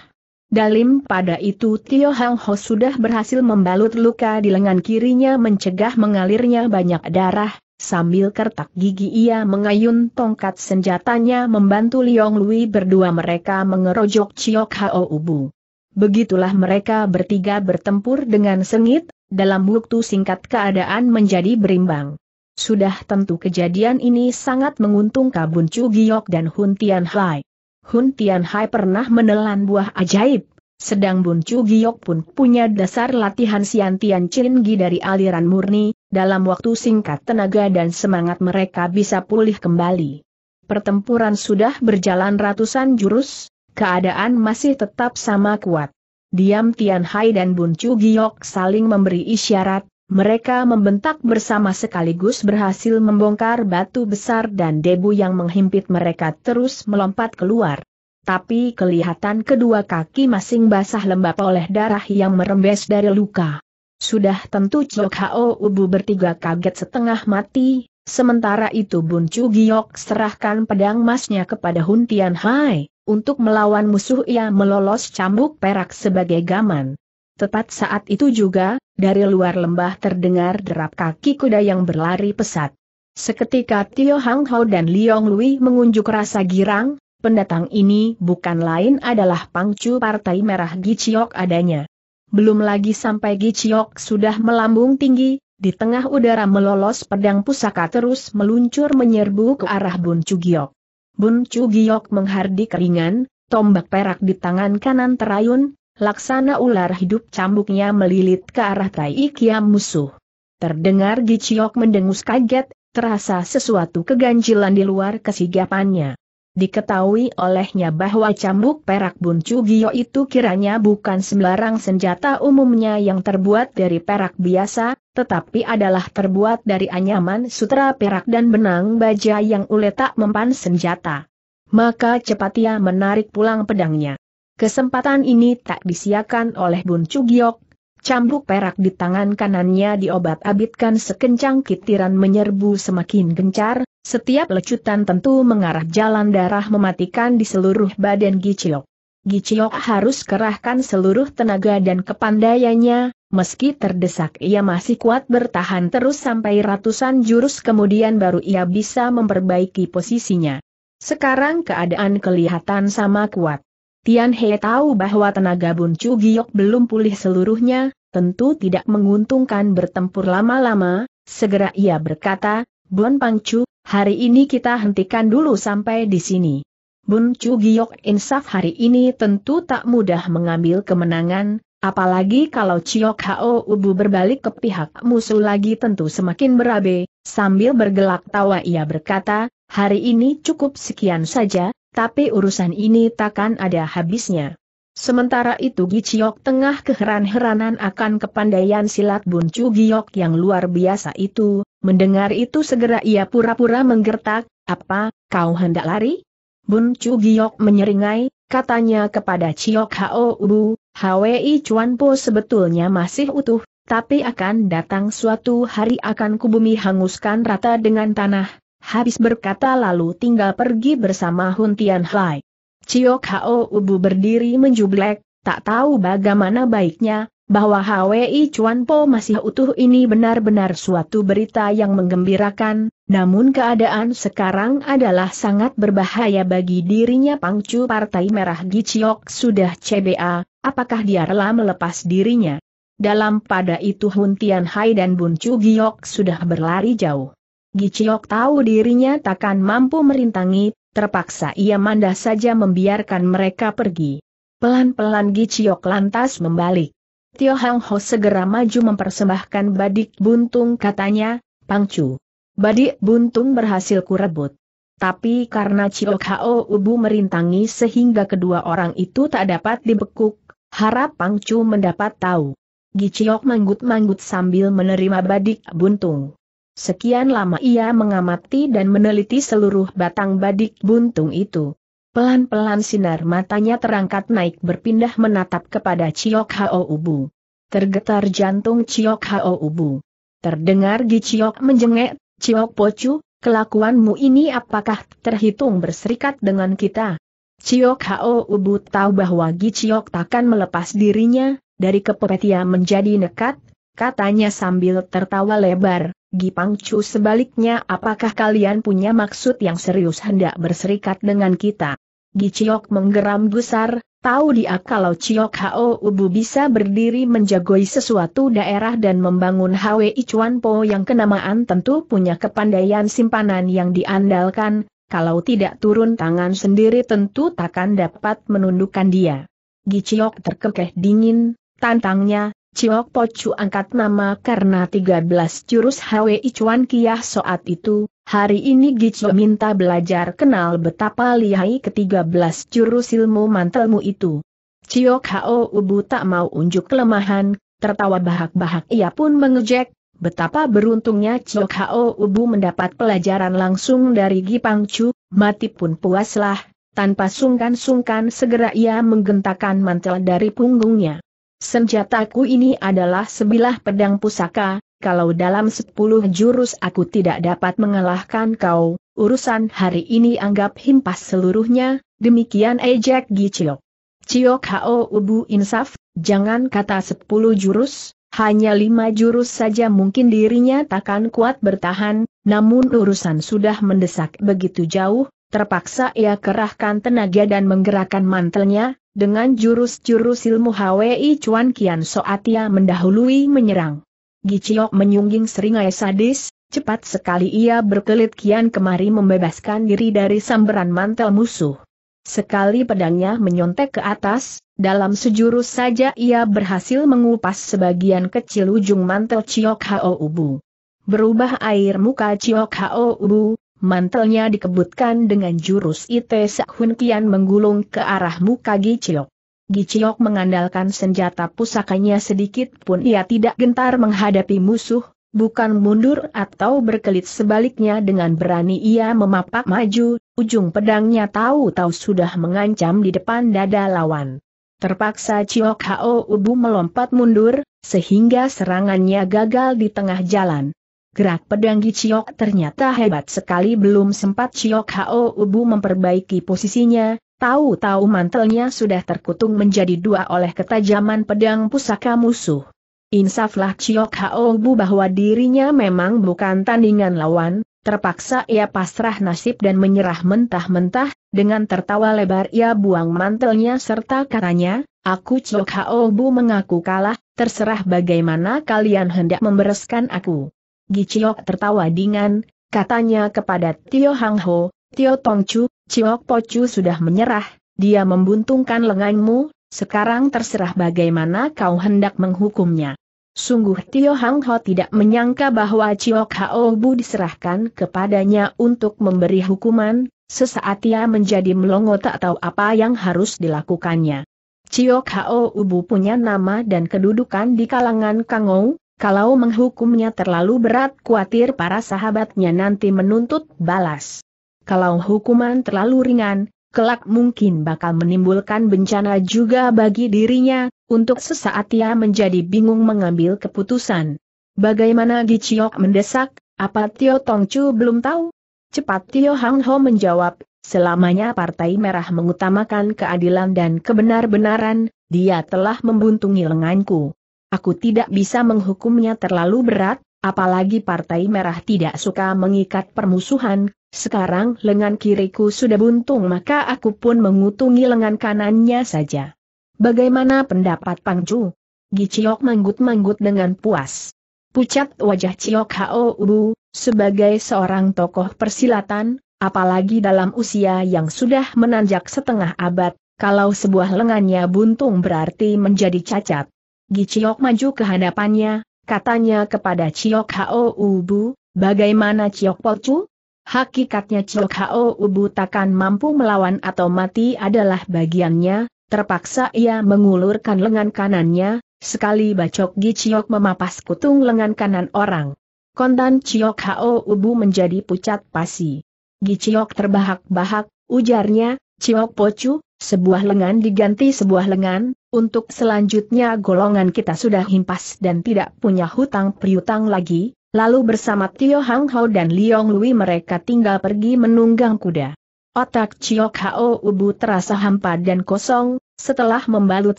Dalim pada itu Tio Hang Ho sudah berhasil membalut luka di lengan kirinya mencegah mengalirnya banyak darah, Sambil kertak gigi ia mengayun tongkat senjatanya membantu Liong Lui berdua mereka mengerojok Chiok Hao Ubu. Begitulah mereka bertiga bertempur dengan sengit, dalam waktu singkat keadaan menjadi berimbang. Sudah tentu kejadian ini sangat menguntungkan Bun Chu Giok dan Hun Tian Hai. Hun Tian Hai pernah menelan buah ajaib, sedang Bun Chu Giok pun punya dasar latihan Sian Tian Chin Gi dari aliran murni, dalam waktu singkat tenaga dan semangat mereka bisa pulih kembali. Pertempuran sudah berjalan ratusan jurus, keadaan masih tetap sama kuat. Diam Tian Hai dan Bun Chu Giok saling memberi isyarat, mereka membentak bersama sekaligus berhasil membongkar batu besar dan debu yang menghimpit mereka terus melompat keluar. Tapi kelihatan kedua kaki masing basah lembab oleh darah yang merembes dari luka. Sudah tentu Chok Hao Ubu bertiga kaget setengah mati, sementara itu Bun Chu Giok serahkan pedang emasnya kepada Hun Tian Hai, untuk melawan musuh ia melolos cambuk perak sebagai gaman. Tepat saat itu juga, dari luar lembah terdengar derap kaki kuda yang berlari pesat. Seketika Tio Hang Hao dan Liong Lui mengunjuk rasa girang, pendatang ini bukan lain adalah Pangcu Partai Merah Giciok adanya. Belum lagi sampai Giciok sudah melambung tinggi, di tengah udara melolos pedang pusaka terus meluncur menyerbu ke arah Bun Cugiok. Bun Cugiok menghardik keringan, tombak perak di tangan kanan terayun, laksana ular hidup cambuknya melilit ke arah Tai Ikiam musuh. Terdengar Giciok mendengus kaget, terasa sesuatu keganjilan di luar kesigapannya diketahui olehnya bahwa cambuk perak Buncugio itu kiranya bukan sembarang senjata umumnya yang terbuat dari perak biasa, tetapi adalah terbuat dari anyaman sutra perak dan benang baja yang uletak mempan senjata. Maka cepat ia menarik pulang pedangnya. Kesempatan ini tak disiakan oleh buncugio. Cambuk perak di tangan kanannya diobat-abitkan sekencang kitiran menyerbu semakin gencar, setiap lecutan tentu mengarah jalan darah mematikan di seluruh badan Giciok. Giciok harus kerahkan seluruh tenaga dan kepandaiannya, meski terdesak ia masih kuat bertahan terus sampai ratusan jurus kemudian baru ia bisa memperbaiki posisinya. Sekarang keadaan kelihatan sama kuat. Tian He tahu bahwa tenaga Buncu Giok belum pulih seluruhnya, tentu tidak menguntungkan bertempur lama-lama, segera ia berkata, Bun Pangcu, hari ini kita hentikan dulu sampai di sini. Bun Chu Giok insaf hari ini tentu tak mudah mengambil kemenangan, apalagi kalau Chiok Hao Ubu berbalik ke pihak musuh lagi tentu semakin berabe, sambil bergelak tawa ia berkata, hari ini cukup sekian saja, tapi urusan ini takkan ada habisnya. Sementara itu Chiok tengah keheran-heranan akan kepandaian silat Bun Chu Giok yang luar biasa itu, Mendengar itu segera ia pura-pura menggertak, apa, kau hendak lari? Bun Chu Giok menyeringai, katanya kepada Chiok Hao Ubu, Hwi Chuan Po sebetulnya masih utuh, tapi akan datang suatu hari akan kubumi hanguskan rata dengan tanah, habis berkata lalu tinggal pergi bersama Hun Tian Hai. Chiok Hao Ubu berdiri menjublek, tak tahu bagaimana baiknya, bahwa HWI Chuan Po masih utuh ini benar-benar suatu berita yang menggembirakan, namun keadaan sekarang adalah sangat berbahaya bagi dirinya Pangcu Partai Merah Giciok sudah CBA, apakah dia rela melepas dirinya? Dalam pada itu Hun Tian Hai dan Bun Chu Giok sudah berlari jauh. Giciok tahu dirinya takkan mampu merintangi, terpaksa ia mandah saja membiarkan mereka pergi. Pelan-pelan Giciok lantas membalik. Tio Hang Ho segera maju mempersembahkan badik buntung katanya, Pangcu. Badik buntung berhasil kurebut. Tapi karena Cio Kho Ubu merintangi sehingga kedua orang itu tak dapat dibekuk, harap Pangcu mendapat tahu. Giciok manggut-manggut sambil menerima badik buntung. Sekian lama ia mengamati dan meneliti seluruh batang badik buntung itu. Pelan-pelan sinar matanya terangkat naik berpindah menatap kepada Ciok Hao Ubu. Tergetar jantung Ciok Hao Ubu. Terdengar Ciok menjengek, Ciok Pocu, kelakuanmu ini apakah terhitung berserikat dengan kita? Ciok Hao Ubu tahu bahwa Ciok takkan melepas dirinya, dari kepepetia menjadi nekat, katanya sambil tertawa lebar. Gipang Chu sebaliknya apakah kalian punya maksud yang serius hendak berserikat dengan kita? Giciok menggeram gusar, tahu dia kalau Ciok Hao Ubu bisa berdiri menjagoi sesuatu daerah dan membangun Hwi Chuan Po yang kenamaan tentu punya kepandaian simpanan yang diandalkan, kalau tidak turun tangan sendiri tentu takkan dapat menundukkan dia. Giciok terkekeh dingin, tantangnya, Ciok Pocu angkat nama karena 13 jurus Hwe Icuan Kiah saat itu, hari ini Gicu minta belajar kenal betapa lihai ke-13 jurus ilmu mantelmu itu. Ciok Hao Ubu tak mau unjuk kelemahan, tertawa bahak-bahak ia pun mengejek, betapa beruntungnya Ciok Hao Ubu mendapat pelajaran langsung dari Gipang Chu, mati pun puaslah, tanpa sungkan-sungkan segera ia menggentakan mantel dari punggungnya. Senjataku ini adalah sebilah pedang pusaka, kalau dalam sepuluh jurus aku tidak dapat mengalahkan kau, urusan hari ini anggap himpas seluruhnya, demikian ejek Giciok. Ciok Hao Ubu Insaf, jangan kata sepuluh jurus, hanya lima jurus saja mungkin dirinya takkan kuat bertahan, namun urusan sudah mendesak begitu jauh, Terpaksa ia kerahkan tenaga dan menggerakkan mantelnya, dengan jurus-jurus ilmu Hwi Chuan Kian Soatia mendahului menyerang. Giciok menyungging seringai sadis, cepat sekali ia berkelit kian kemari membebaskan diri dari samberan mantel musuh. Sekali pedangnya menyontek ke atas, dalam sejurus saja ia berhasil mengupas sebagian kecil ujung mantel Ciok Hao Ubu. Berubah air muka Ciok Hao Ubu, Mantelnya dikebutkan dengan jurus Ite Sakhun Kian menggulung ke arah muka Giciok. Giciok mengandalkan senjata pusakanya sedikit pun ia tidak gentar menghadapi musuh, bukan mundur atau berkelit sebaliknya dengan berani ia memapak maju, ujung pedangnya tahu-tahu sudah mengancam di depan dada lawan. Terpaksa Ciok Hao Ubu melompat mundur, sehingga serangannya gagal di tengah jalan. Gerak pedang Giciok ternyata hebat sekali belum sempat Ciok Hao Ubu memperbaiki posisinya, tahu-tahu mantelnya sudah terkutung menjadi dua oleh ketajaman pedang pusaka musuh. Insaflah Ciok Hao Ubu bahwa dirinya memang bukan tandingan lawan, terpaksa ia pasrah nasib dan menyerah mentah-mentah, dengan tertawa lebar ia buang mantelnya serta katanya, Aku Ciok Hao Ubu mengaku kalah, terserah bagaimana kalian hendak membereskan aku. Giciok tertawa dingin, katanya kepada Tio Hang Ho, Tio Tong Chu, Ciok Po Chu sudah menyerah, dia membuntungkan lenganmu, sekarang terserah bagaimana kau hendak menghukumnya. Sungguh Tio Hang Ho tidak menyangka bahwa Ciok Hao Bu diserahkan kepadanya untuk memberi hukuman, sesaat ia menjadi melongo tak tahu apa yang harus dilakukannya. Ciok Hao Ubu punya nama dan kedudukan di kalangan Kangou, kalau menghukumnya terlalu berat khawatir para sahabatnya nanti menuntut balas. Kalau hukuman terlalu ringan, kelak mungkin bakal menimbulkan bencana juga bagi dirinya, untuk sesaat ia menjadi bingung mengambil keputusan. Bagaimana Giciok mendesak, apa Tio Tongcu belum tahu? Cepat Tio Hang Ho menjawab, Selamanya Partai Merah mengutamakan keadilan dan kebenar-benaran, dia telah membuntungi lenganku. Aku tidak bisa menghukumnya terlalu berat, apalagi Partai Merah tidak suka mengikat permusuhan, sekarang lengan kiriku sudah buntung maka aku pun mengutungi lengan kanannya saja. Bagaimana pendapat Pangju? Giciok manggut-manggut dengan puas. Pucat wajah Ciok Hao Ubu, sebagai seorang tokoh persilatan, apalagi dalam usia yang sudah menanjak setengah abad, kalau sebuah lengannya buntung berarti menjadi cacat. Giciok maju ke hadapannya, katanya kepada Ciok Hao Ubu, bagaimana Ciok Pocu? Hakikatnya Ciok Hao Ubu takkan mampu melawan atau mati adalah bagiannya, terpaksa ia mengulurkan lengan kanannya, sekali bacok Giciok memapas kutung lengan kanan orang. Kontan Ciok Hao Ubu menjadi pucat pasi. Giciok terbahak-bahak, ujarnya, Ciok Pocu, sebuah lengan diganti sebuah lengan, untuk selanjutnya golongan kita sudah himpas dan tidak punya hutang priutang lagi, lalu bersama Tio Hang Hao dan Liong Lui mereka tinggal pergi menunggang kuda. Otak Chiok Hao Ubu terasa hampa dan kosong, setelah membalut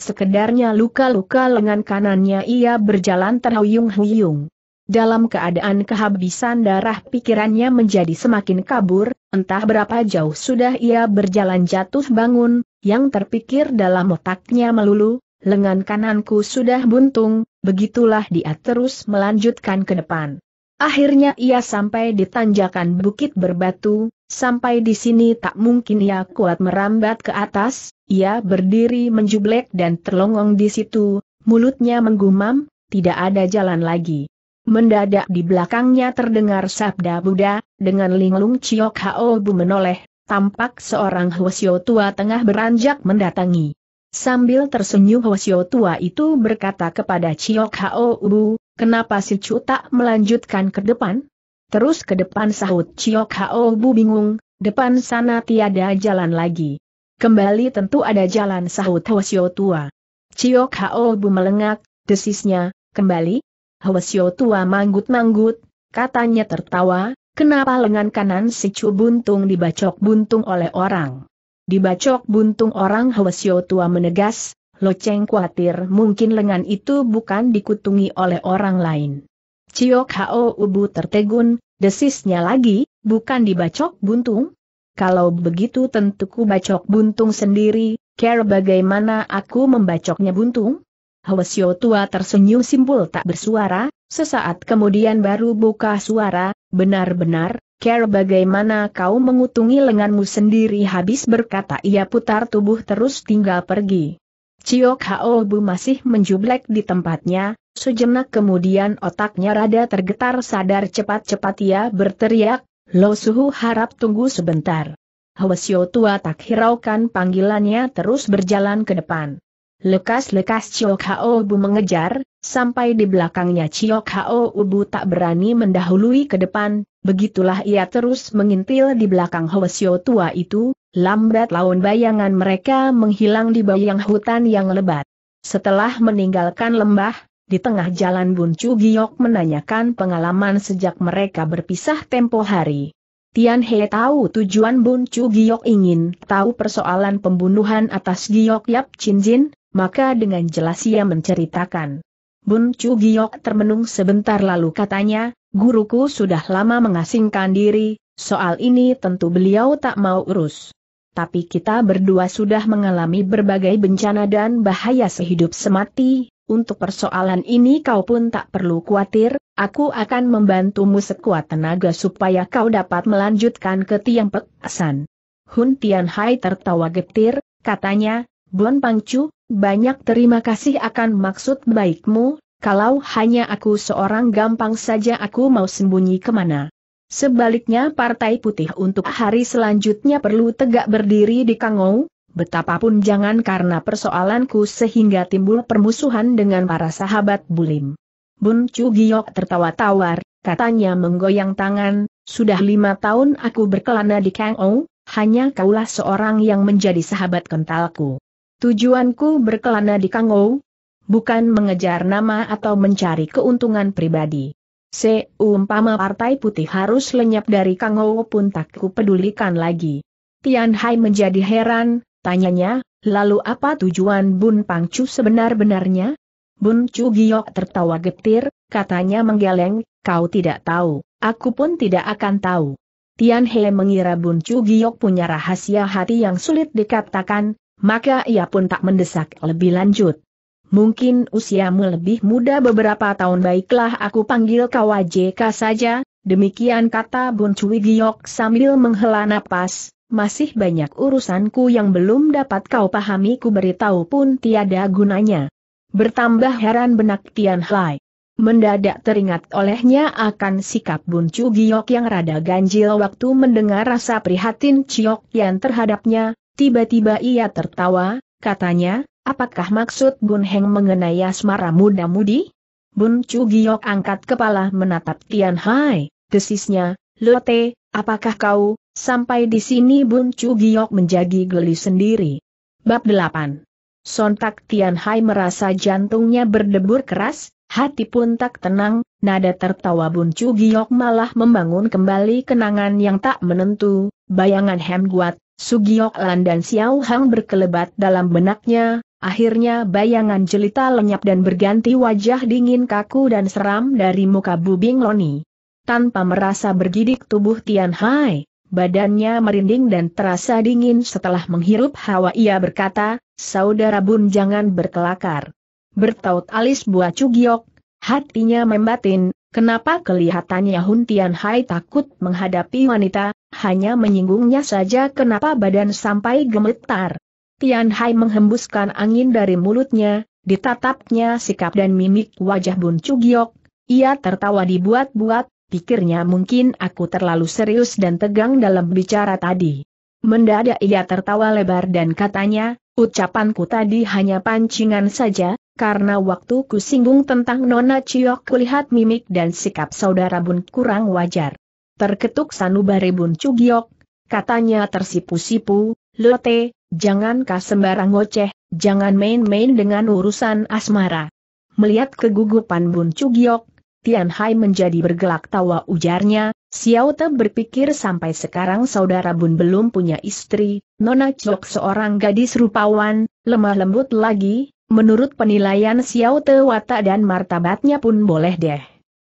sekedarnya luka-luka lengan kanannya ia berjalan terhuyung-huyung. Dalam keadaan kehabisan darah pikirannya menjadi semakin kabur, entah berapa jauh sudah ia berjalan jatuh bangun, yang terpikir dalam otaknya melulu, lengan kananku sudah buntung, begitulah dia terus melanjutkan ke depan. Akhirnya ia sampai di tanjakan bukit berbatu, sampai di sini tak mungkin ia kuat merambat ke atas, ia berdiri menjublek dan terlongong di situ, mulutnya menggumam, tidak ada jalan lagi. Mendadak di belakangnya terdengar sabda Buddha, dengan linglung Ciok Hao Bu menoleh tampak seorang Hwasyo tua tengah beranjak mendatangi. Sambil tersenyum Hwasyo tua itu berkata kepada Chiok Hao Ubu, kenapa si Chu tak melanjutkan ke depan? Terus ke depan sahut Chiok Hao Ubu bingung, depan sana tiada jalan lagi. Kembali tentu ada jalan sahut Hwasyo tua. Chiok Hao Ubu melengak, desisnya, kembali? Hwasyo tua manggut-manggut, katanya tertawa, Kenapa lengan kanan si Chu Buntung dibacok buntung oleh orang? Dibacok buntung orang Hwasyo tua menegas, Lo Cheng khawatir mungkin lengan itu bukan dikutungi oleh orang lain. Ciok Hao Ubu tertegun, desisnya lagi, bukan dibacok buntung? Kalau begitu tentu ku bacok buntung sendiri, care bagaimana aku membacoknya buntung? Hwasyo tua tersenyum simpul tak bersuara, sesaat kemudian baru buka suara, benar-benar, Care bagaimana kau mengutungi lenganmu sendiri habis berkata ia putar tubuh terus tinggal pergi. Ciok bu masih menjublek di tempatnya, sejenak kemudian otaknya rada tergetar sadar cepat-cepat ia berteriak, Lo Suhu harap tunggu sebentar. Hwasyo tua tak hiraukan panggilannya terus berjalan ke depan. Lekas-lekas Chiok Hao Bu mengejar, sampai di belakangnya Chiok Hao Bu tak berani mendahului ke depan, begitulah ia terus mengintil di belakang Hwasyo tua itu, lambat laun bayangan mereka menghilang di bayang hutan yang lebat. Setelah meninggalkan lembah, di tengah jalan Buncu Giok menanyakan pengalaman sejak mereka berpisah tempo hari. Tian He tahu tujuan Bun Chu Giok ingin tahu persoalan pembunuhan atas Giok Yap Chin Jin, maka dengan jelas ia menceritakan. Bun Chu Giok termenung sebentar lalu katanya, guruku sudah lama mengasingkan diri, soal ini tentu beliau tak mau urus. Tapi kita berdua sudah mengalami berbagai bencana dan bahaya sehidup semati, untuk persoalan ini kau pun tak perlu khawatir, aku akan membantumu sekuat tenaga supaya kau dapat melanjutkan ke tiang pekasan. Hun Tian Hai tertawa getir, katanya, Buan Pangcu, banyak terima kasih akan maksud baikmu, kalau hanya aku seorang gampang saja aku mau sembunyi kemana. Sebaliknya Partai Putih untuk hari selanjutnya perlu tegak berdiri di Kangou, betapapun jangan karena persoalanku sehingga timbul permusuhan dengan para sahabat Bulim. Bun Chu Giok tertawa tawar, katanya menggoyang tangan, sudah lima tahun aku berkelana di Kangou, hanya kaulah seorang yang menjadi sahabat kentalku. Tujuanku berkelana di Kangou, bukan mengejar nama atau mencari keuntungan pribadi. Seumpama Partai Putih harus lenyap dari Kangou pun tak kupedulikan lagi. Tian Hai menjadi heran, tanyanya, lalu apa tujuan Bun Pangcu sebenar-benarnya? Bun Chu Giok tertawa getir, katanya menggeleng, kau tidak tahu, aku pun tidak akan tahu. Tian He mengira Bun Chu Giok punya rahasia hati yang sulit dikatakan, maka ia pun tak mendesak lebih lanjut. Mungkin usiamu lebih muda beberapa tahun baiklah aku panggil kau JK saja, demikian kata Bun Cui Giyok sambil menghela napas, masih banyak urusanku yang belum dapat kau pahami ku beritahu pun tiada gunanya. Bertambah heran benak Tian Hai. Mendadak teringat olehnya akan sikap Bun Cui Giok yang rada ganjil waktu mendengar rasa prihatin Ciok yang terhadapnya, Tiba-tiba ia tertawa, katanya, apakah maksud Bun Heng mengenai asmara muda mudi? Bun Chu Giok angkat kepala menatap Tian Hai, desisnya, Lote, apakah kau, sampai di sini Bun Chu Giok menjadi geli sendiri. Bab 8 Sontak Tian Hai merasa jantungnya berdebur keras, hati pun tak tenang, nada tertawa Bun Chu Giok malah membangun kembali kenangan yang tak menentu, bayangan Hem Guat, Sugiok Lan dan Xiao Hang berkelebat dalam benaknya, akhirnya bayangan jelita lenyap dan berganti wajah dingin kaku dan seram dari muka Bubing Loni. Tanpa merasa bergidik tubuh Tian Hai, badannya merinding dan terasa dingin setelah menghirup hawa ia berkata, Saudara Bun jangan berkelakar. Bertaut alis buah Cugiok, hatinya membatin, Kenapa kelihatannya Hun Tian Hai takut menghadapi wanita, hanya menyinggungnya saja kenapa badan sampai gemetar. Tian Hai menghembuskan angin dari mulutnya, ditatapnya sikap dan mimik wajah Bun Giok, ia tertawa dibuat-buat, pikirnya mungkin aku terlalu serius dan tegang dalam bicara tadi. Mendadak ia tertawa lebar dan katanya, ucapanku tadi hanya pancingan saja, karena waktu ku singgung tentang Nona Ciok kulihat mimik dan sikap saudara Bun kurang wajar. Terketuk sanubari Bun Cugiok, katanya tersipu-sipu, Lote, jangan kah sembarang ngoceh, jangan main-main dengan urusan asmara. Melihat kegugupan Bun Cugiok, Tian Hai menjadi bergelak tawa ujarnya, Xiao Te berpikir sampai sekarang saudara Bun belum punya istri, Nona Ciok seorang gadis rupawan, lemah lembut lagi, Menurut penilaian Xiao Te Wata dan martabatnya pun boleh deh.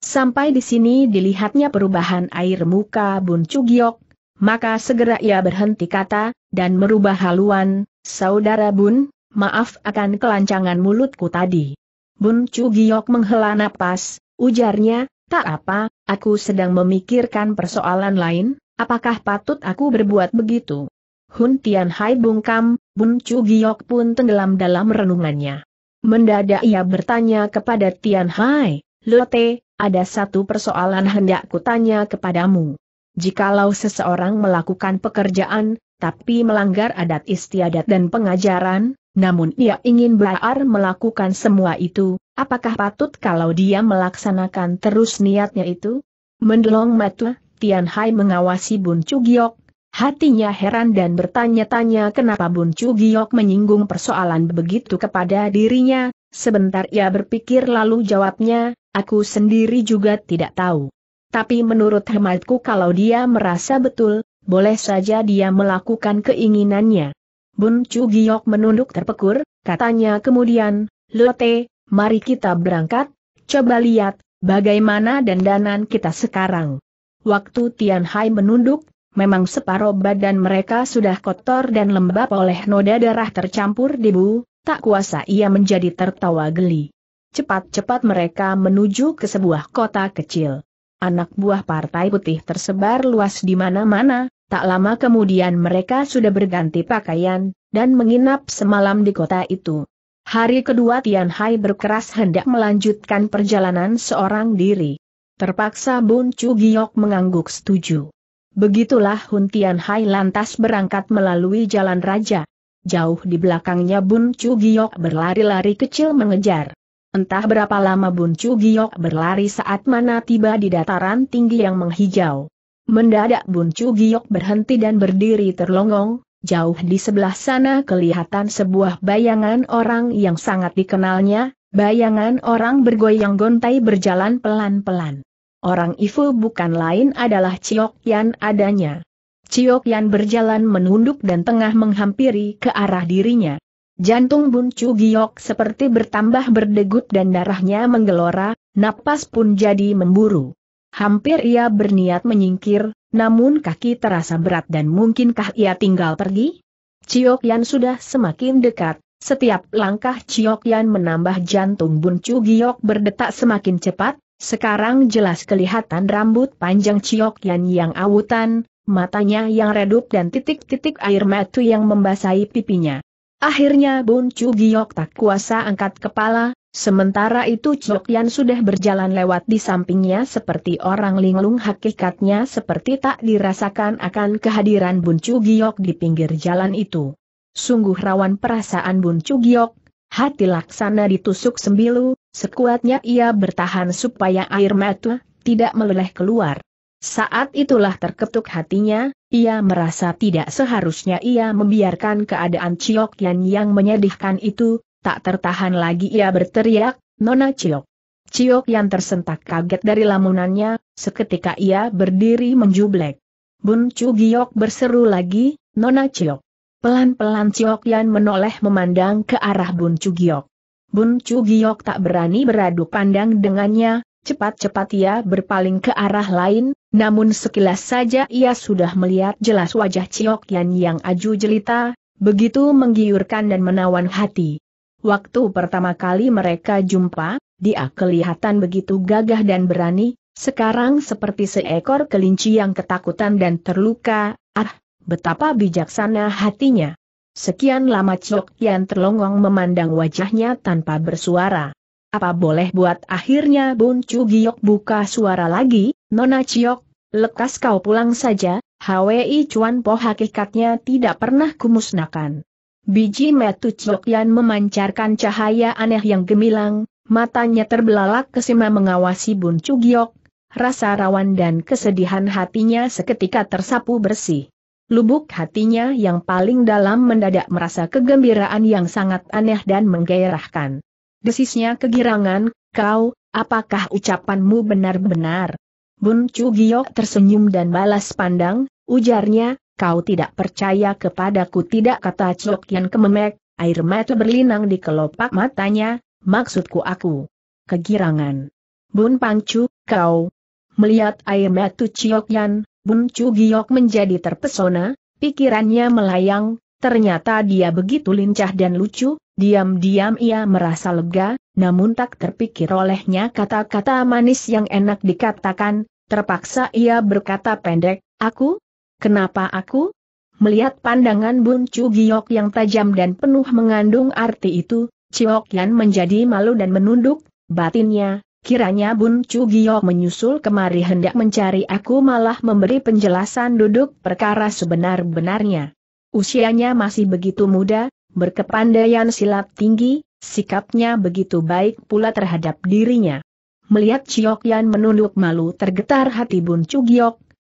Sampai di sini dilihatnya perubahan air muka Bun Cugiok, maka segera ia berhenti kata, dan merubah haluan, Saudara Bun, maaf akan kelancangan mulutku tadi. Bun Cugiok menghela napas, ujarnya, tak apa, aku sedang memikirkan persoalan lain, apakah patut aku berbuat begitu? Hun Tian Hai bungkam, Bun Chu Giok pun tenggelam dalam renungannya. Mendadak ia bertanya kepada Tian Hai, Lote, ada satu persoalan hendak kutanya kepadamu. Jikalau seseorang melakukan pekerjaan, tapi melanggar adat istiadat dan pengajaran, namun ia ingin berar melakukan semua itu, apakah patut kalau dia melaksanakan terus niatnya itu? Mendelong mata, Tian Hai mengawasi Bun Giok Hatinya heran dan bertanya-tanya kenapa Bun Chu Giok menyinggung persoalan begitu kepada dirinya, sebentar ia berpikir lalu jawabnya, aku sendiri juga tidak tahu. Tapi menurut hematku kalau dia merasa betul, boleh saja dia melakukan keinginannya. Bun Chu Giok menunduk terpekur, katanya kemudian, Lote, mari kita berangkat, coba lihat, bagaimana dandanan kita sekarang. Waktu Tian Hai menunduk memang separuh badan mereka sudah kotor dan lembab oleh noda darah tercampur debu, tak kuasa ia menjadi tertawa geli. Cepat-cepat mereka menuju ke sebuah kota kecil. Anak buah Partai Putih tersebar luas di mana-mana, tak lama kemudian mereka sudah berganti pakaian, dan menginap semalam di kota itu. Hari kedua Tian Hai berkeras hendak melanjutkan perjalanan seorang diri. Terpaksa Bun Chu Giok mengangguk setuju. Begitulah Hun Tian Hai lantas berangkat melalui jalan raja. Jauh di belakangnya Bun Chu Giok berlari-lari kecil mengejar. Entah berapa lama Bun Chu Giok berlari saat mana tiba di dataran tinggi yang menghijau. Mendadak Bun Chu Giok berhenti dan berdiri terlongong, jauh di sebelah sana kelihatan sebuah bayangan orang yang sangat dikenalnya, bayangan orang bergoyang gontai berjalan pelan-pelan. Orang itu bukan lain adalah Ciok Yan adanya. Ciok Yan berjalan menunduk dan tengah menghampiri ke arah dirinya. Jantung Bun Chu Giok seperti bertambah berdegup dan darahnya menggelora, napas pun jadi memburu. Hampir ia berniat menyingkir, namun kaki terasa berat dan mungkinkah ia tinggal pergi? Ciok Yan sudah semakin dekat, setiap langkah Ciok Yan menambah jantung Bun Chu Giok berdetak semakin cepat, sekarang jelas kelihatan rambut panjang Ciok Yan yang awutan, matanya yang redup dan titik-titik air mata yang membasahi pipinya. Akhirnya Bun Chu Giok tak kuasa angkat kepala, sementara itu Ciok Yan sudah berjalan lewat di sampingnya seperti orang linglung hakikatnya seperti tak dirasakan akan kehadiran Bun Chu Giok di pinggir jalan itu. Sungguh rawan perasaan Bun Chu Giok, hati laksana ditusuk sembilu, Sekuatnya ia bertahan supaya air mata tidak meleleh keluar. Saat itulah terketuk hatinya, ia merasa tidak seharusnya ia membiarkan keadaan Ciok Yan yang menyedihkan itu, tak tertahan lagi ia berteriak, Nona Ciok. Ciok Yan tersentak kaget dari lamunannya, seketika ia berdiri menjublek. Bun Chu Giok berseru lagi, Nona Ciok. Pelan-pelan Ciok Yan menoleh memandang ke arah Bun Chu Giok. Bun Chu Giok tak berani beradu pandang dengannya, cepat-cepat ia berpaling ke arah lain, namun sekilas saja ia sudah melihat jelas wajah Ciok Yan yang aju jelita, begitu menggiurkan dan menawan hati. Waktu pertama kali mereka jumpa, dia kelihatan begitu gagah dan berani, sekarang seperti seekor kelinci yang ketakutan dan terluka, ah, betapa bijaksana hatinya. Sekian lama Chok Yan terlongong memandang wajahnya tanpa bersuara. Apa boleh buat akhirnya Bun Chu Giok buka suara lagi, Nona Chiok, lekas kau pulang saja, HWI Chuan Po hakikatnya tidak pernah kumusnahkan. Biji metu Chok Yan memancarkan cahaya aneh yang gemilang, matanya terbelalak kesima mengawasi Bun Chu Giok, rasa rawan dan kesedihan hatinya seketika tersapu bersih lubuk hatinya yang paling dalam mendadak merasa kegembiraan yang sangat aneh dan menggairahkan. Desisnya kegirangan, kau, apakah ucapanmu benar-benar? Bun Chu Giok tersenyum dan balas pandang, ujarnya, kau tidak percaya kepadaku tidak kata Chok Yan kememek, air mata berlinang di kelopak matanya, maksudku aku. Kegirangan. Bun Pangcu, kau. Melihat air mata Chok Yan, Bun Chu Giok menjadi terpesona, pikirannya melayang, ternyata dia begitu lincah dan lucu, diam-diam ia merasa lega, namun tak terpikir olehnya kata-kata manis yang enak dikatakan, terpaksa ia berkata pendek, aku? Kenapa aku? Melihat pandangan Bun Chu Giok yang tajam dan penuh mengandung arti itu, Chiok Yan menjadi malu dan menunduk, batinnya, Kiranya Bun Chu menyusul kemari hendak mencari aku malah memberi penjelasan duduk perkara sebenar-benarnya. Usianya masih begitu muda, berkepandaian silat tinggi, sikapnya begitu baik pula terhadap dirinya. Melihat Chiok Yan menunduk malu tergetar hati Bun Chu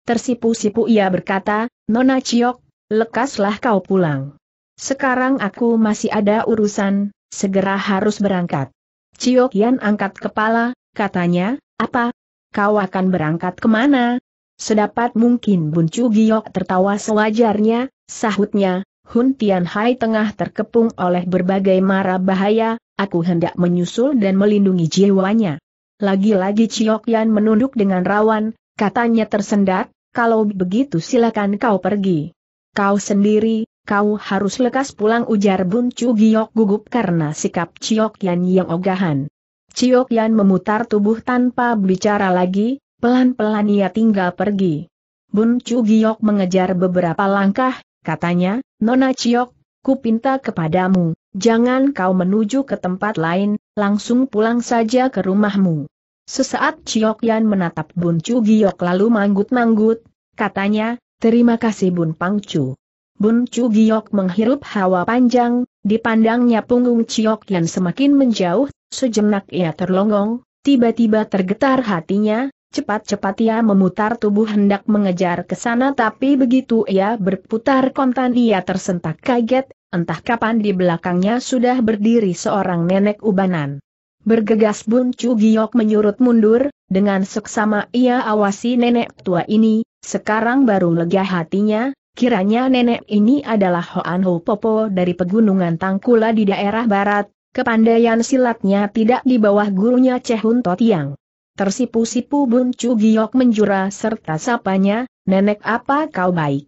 tersipu-sipu ia berkata, Nona Chiok, lekaslah kau pulang. Sekarang aku masih ada urusan, segera harus berangkat. Chiok Yan angkat kepala, katanya, apa? Kau akan berangkat kemana? Sedapat mungkin Bun Chu Giok tertawa sewajarnya, sahutnya, Hun Tian Hai tengah terkepung oleh berbagai mara bahaya, aku hendak menyusul dan melindungi jiwanya. Lagi-lagi Chiok Yan menunduk dengan rawan, katanya tersendat, kalau begitu silakan kau pergi. Kau sendiri, kau harus lekas pulang ujar Bun Chu Giok gugup karena sikap Chiok Yan yang ogahan. Ciok Yan memutar tubuh tanpa bicara lagi, pelan-pelan ia tinggal pergi. Bun Chu Giok mengejar beberapa langkah, katanya, Nona Ciok, ku pinta kepadamu, jangan kau menuju ke tempat lain, langsung pulang saja ke rumahmu. Sesaat Ciok Yan menatap Bun Chu Giok lalu manggut-manggut, katanya, terima kasih Bun Pang Chu. Bun Chu Giok menghirup hawa panjang, dipandangnya punggung Ciok Yan semakin menjauh Sejenak ia terlonggong, tiba-tiba tergetar hatinya, cepat-cepat ia memutar tubuh hendak mengejar ke sana tapi begitu ia berputar kontan ia tersentak kaget, entah kapan di belakangnya sudah berdiri seorang nenek ubanan. Bergegas Bun Chu Giok menyurut mundur, dengan seksama ia awasi nenek tua ini, sekarang baru lega hatinya, Kiranya nenek ini adalah Hoan Ho Popo dari pegunungan Tangkula di daerah barat, Kepandaian silatnya tidak di bawah gurunya Cehun Totiang. Tersipu-sipu Bun Chu Giok menjura serta sapanya, Nenek apa kau baik?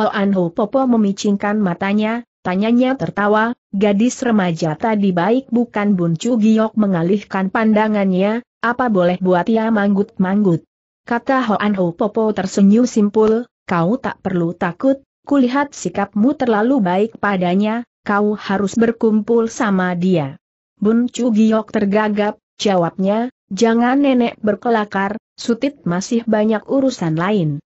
Ho An Ho Popo memicingkan matanya, tanyanya tertawa, gadis remaja tadi baik bukan Bun Chu Giok mengalihkan pandangannya, apa boleh buat ia ya manggut-manggut. Kata Ho An Ho Popo tersenyum simpul, kau tak perlu takut, kulihat sikapmu terlalu baik padanya, kau harus berkumpul sama dia. Bun Chu Giok tergagap, jawabnya, jangan nenek berkelakar, Sutit masih banyak urusan lain.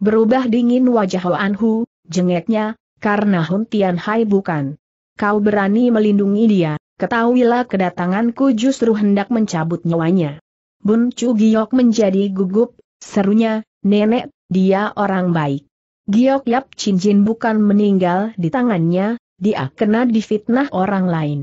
Berubah dingin wajah Hoan Hu, jengeknya, karena Hun Tian Hai bukan. Kau berani melindungi dia, ketahuilah kedatanganku justru hendak mencabut nyawanya. Bun Chu Giok menjadi gugup, serunya, nenek, dia orang baik. Giok Yap Chin Jin bukan meninggal di tangannya, dia kena difitnah orang lain.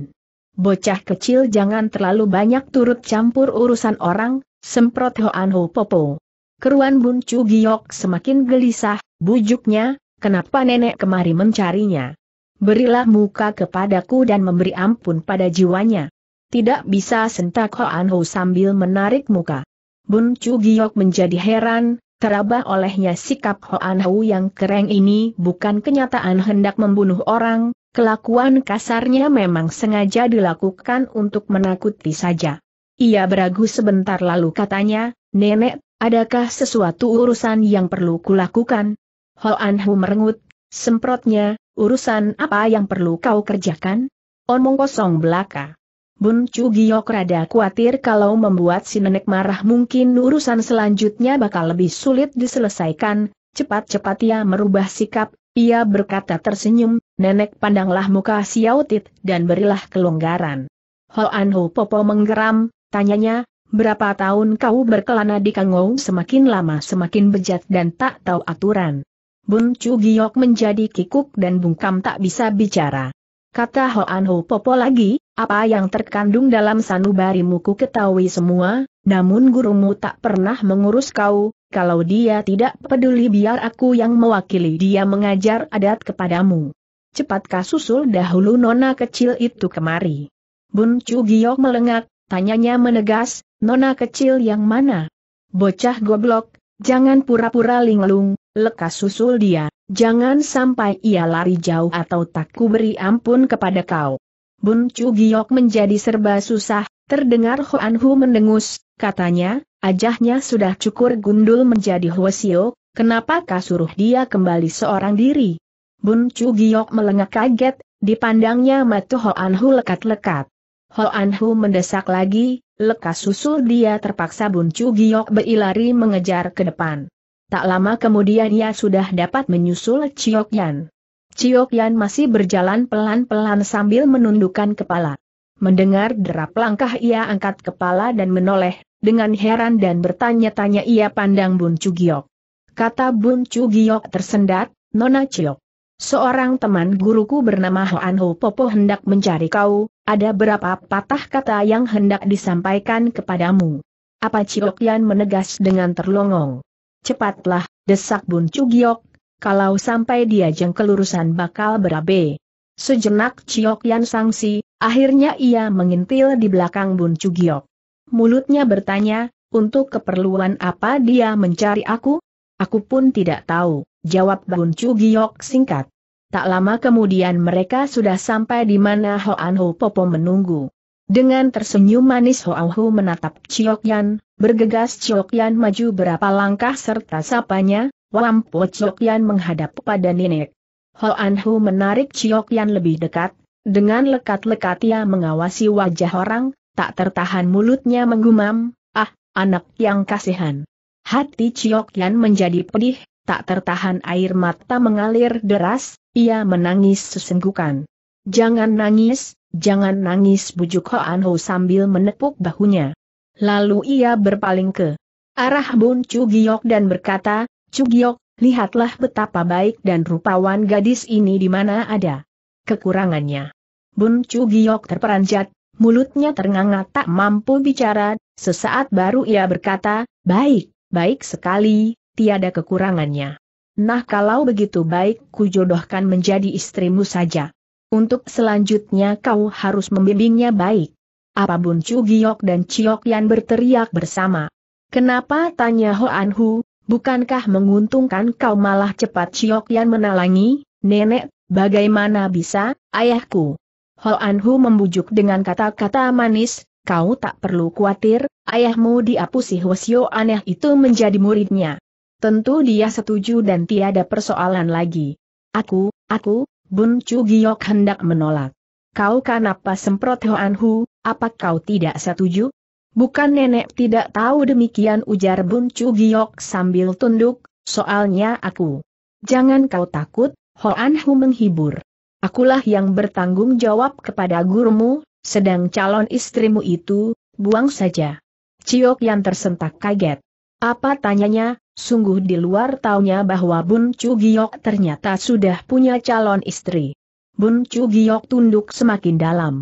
Bocah kecil jangan terlalu banyak turut campur urusan orang, semprot Hoan Ho Popo. Keruan Bun Chu Giok semakin gelisah, bujuknya, kenapa nenek kemari mencarinya? Berilah muka kepadaku dan memberi ampun pada jiwanya. Tidak bisa sentak Hoan Ho sambil menarik muka. Bun Chu Giok menjadi heran, terabah olehnya sikap Hoan Ho yang kereng ini bukan kenyataan hendak membunuh orang, Kelakuan kasarnya memang sengaja dilakukan untuk menakuti saja. Ia beragu sebentar lalu katanya, Nenek, adakah sesuatu urusan yang perlu kulakukan? Ho Anhu merengut, semprotnya, urusan apa yang perlu kau kerjakan? Omong kosong belaka. Bun Chu Giok rada khawatir kalau membuat si nenek marah mungkin urusan selanjutnya bakal lebih sulit diselesaikan, cepat-cepat ia merubah sikap, ia berkata tersenyum, Nenek pandanglah muka Xiao Tit dan berilah kelonggaran. Hoan Ho Popo menggeram, tanyanya, berapa tahun kau berkelana di Kangou semakin lama semakin bejat dan tak tahu aturan. Bun Chu Giok menjadi kikuk dan bungkam tak bisa bicara. Kata Hoan Ho Popo lagi, apa yang terkandung dalam sanubarimu ku ketahui semua, namun gurumu tak pernah mengurus kau, kalau dia tidak peduli biar aku yang mewakili dia mengajar adat kepadamu. Cepatkah susul dahulu nona kecil itu kemari? Bun Chu Giok melengak, tanyanya menegas, nona kecil yang mana? Bocah goblok, jangan pura-pura linglung, lekas susul dia, jangan sampai ia lari jauh atau tak kuberi ampun kepada kau. Bun Chu Giok menjadi serba susah, terdengar Hoan Hu mendengus, katanya, ajahnya sudah cukur gundul menjadi kenapa kenapakah suruh dia kembali seorang diri? Bun Chu Giok melengak kaget, dipandangnya matu Hoan Hu lekat-lekat. Hoan Hu mendesak lagi, lekas susul dia terpaksa Bun Chu Giok mengejar ke depan. Tak lama kemudian ia sudah dapat menyusul Chiok Yan. Chiok Yan masih berjalan pelan-pelan sambil menundukkan kepala. Mendengar derap langkah ia angkat kepala dan menoleh, dengan heran dan bertanya-tanya ia pandang Bun Chu Giok. Kata Bun Chu Giok tersendat, Nona Chiok. Seorang teman guruku bernama Hoan Ho Popo hendak mencari kau, ada berapa patah kata yang hendak disampaikan kepadamu. Apa Ciokyan menegas dengan terlongong. Cepatlah, desak Bun Cugiok, kalau sampai dia kelurusan bakal berabe. Sejenak Ciokyan sangsi, akhirnya ia mengintil di belakang Bun Cugiok. Mulutnya bertanya, untuk keperluan apa dia mencari aku? Aku pun tidak tahu jawab Bun Chu Giok singkat. Tak lama kemudian mereka sudah sampai di mana Hoan Ho Popo menunggu. Dengan tersenyum manis Hoan Ho menatap Chiok Yan, bergegas Chiok Yan maju berapa langkah serta sapanya, Wampo Chiok Yan menghadap pada nenek. Hoan Ho menarik Chiok Yan lebih dekat, dengan lekat-lekat ia mengawasi wajah orang, tak tertahan mulutnya menggumam, ah, anak yang kasihan. Hati Chiok Yan menjadi pedih, tak tertahan air mata mengalir deras, ia menangis sesenggukan. Jangan nangis, jangan nangis bujuk Hoan Ho sambil menepuk bahunya. Lalu ia berpaling ke arah Bun Cugiok dan berkata, Cugiok, lihatlah betapa baik dan rupawan gadis ini di mana ada kekurangannya. Bun Cugiok terperanjat, mulutnya ternganga tak mampu bicara, sesaat baru ia berkata, baik, baik sekali, tiada kekurangannya. Nah kalau begitu baik ku jodohkan menjadi istrimu saja. Untuk selanjutnya kau harus membimbingnya baik. Apa Bun Chu Giok dan Chiok Yan berteriak bersama. Kenapa tanya Hoan Hu, bukankah menguntungkan kau malah cepat Chiok Yan menalangi, nenek, bagaimana bisa, ayahku? Hoan Hu membujuk dengan kata-kata manis, kau tak perlu khawatir, ayahmu diapusi Hwasyo aneh itu menjadi muridnya. Tentu dia setuju dan tiada persoalan lagi. Aku, aku, Bun Chu Giok hendak menolak. Kau kenapa semprot Hoan Hu, apa kau tidak setuju? Bukan nenek tidak tahu demikian ujar Bun Chu Giok sambil tunduk, soalnya aku. Jangan kau takut, Hoan Hu menghibur. Akulah yang bertanggung jawab kepada gurumu, sedang calon istrimu itu, buang saja. Ciok yang tersentak kaget. Apa tanyanya, Sungguh di luar taunya bahwa Bun Chu Giok ternyata sudah punya calon istri. Bun Chu Giok tunduk semakin dalam.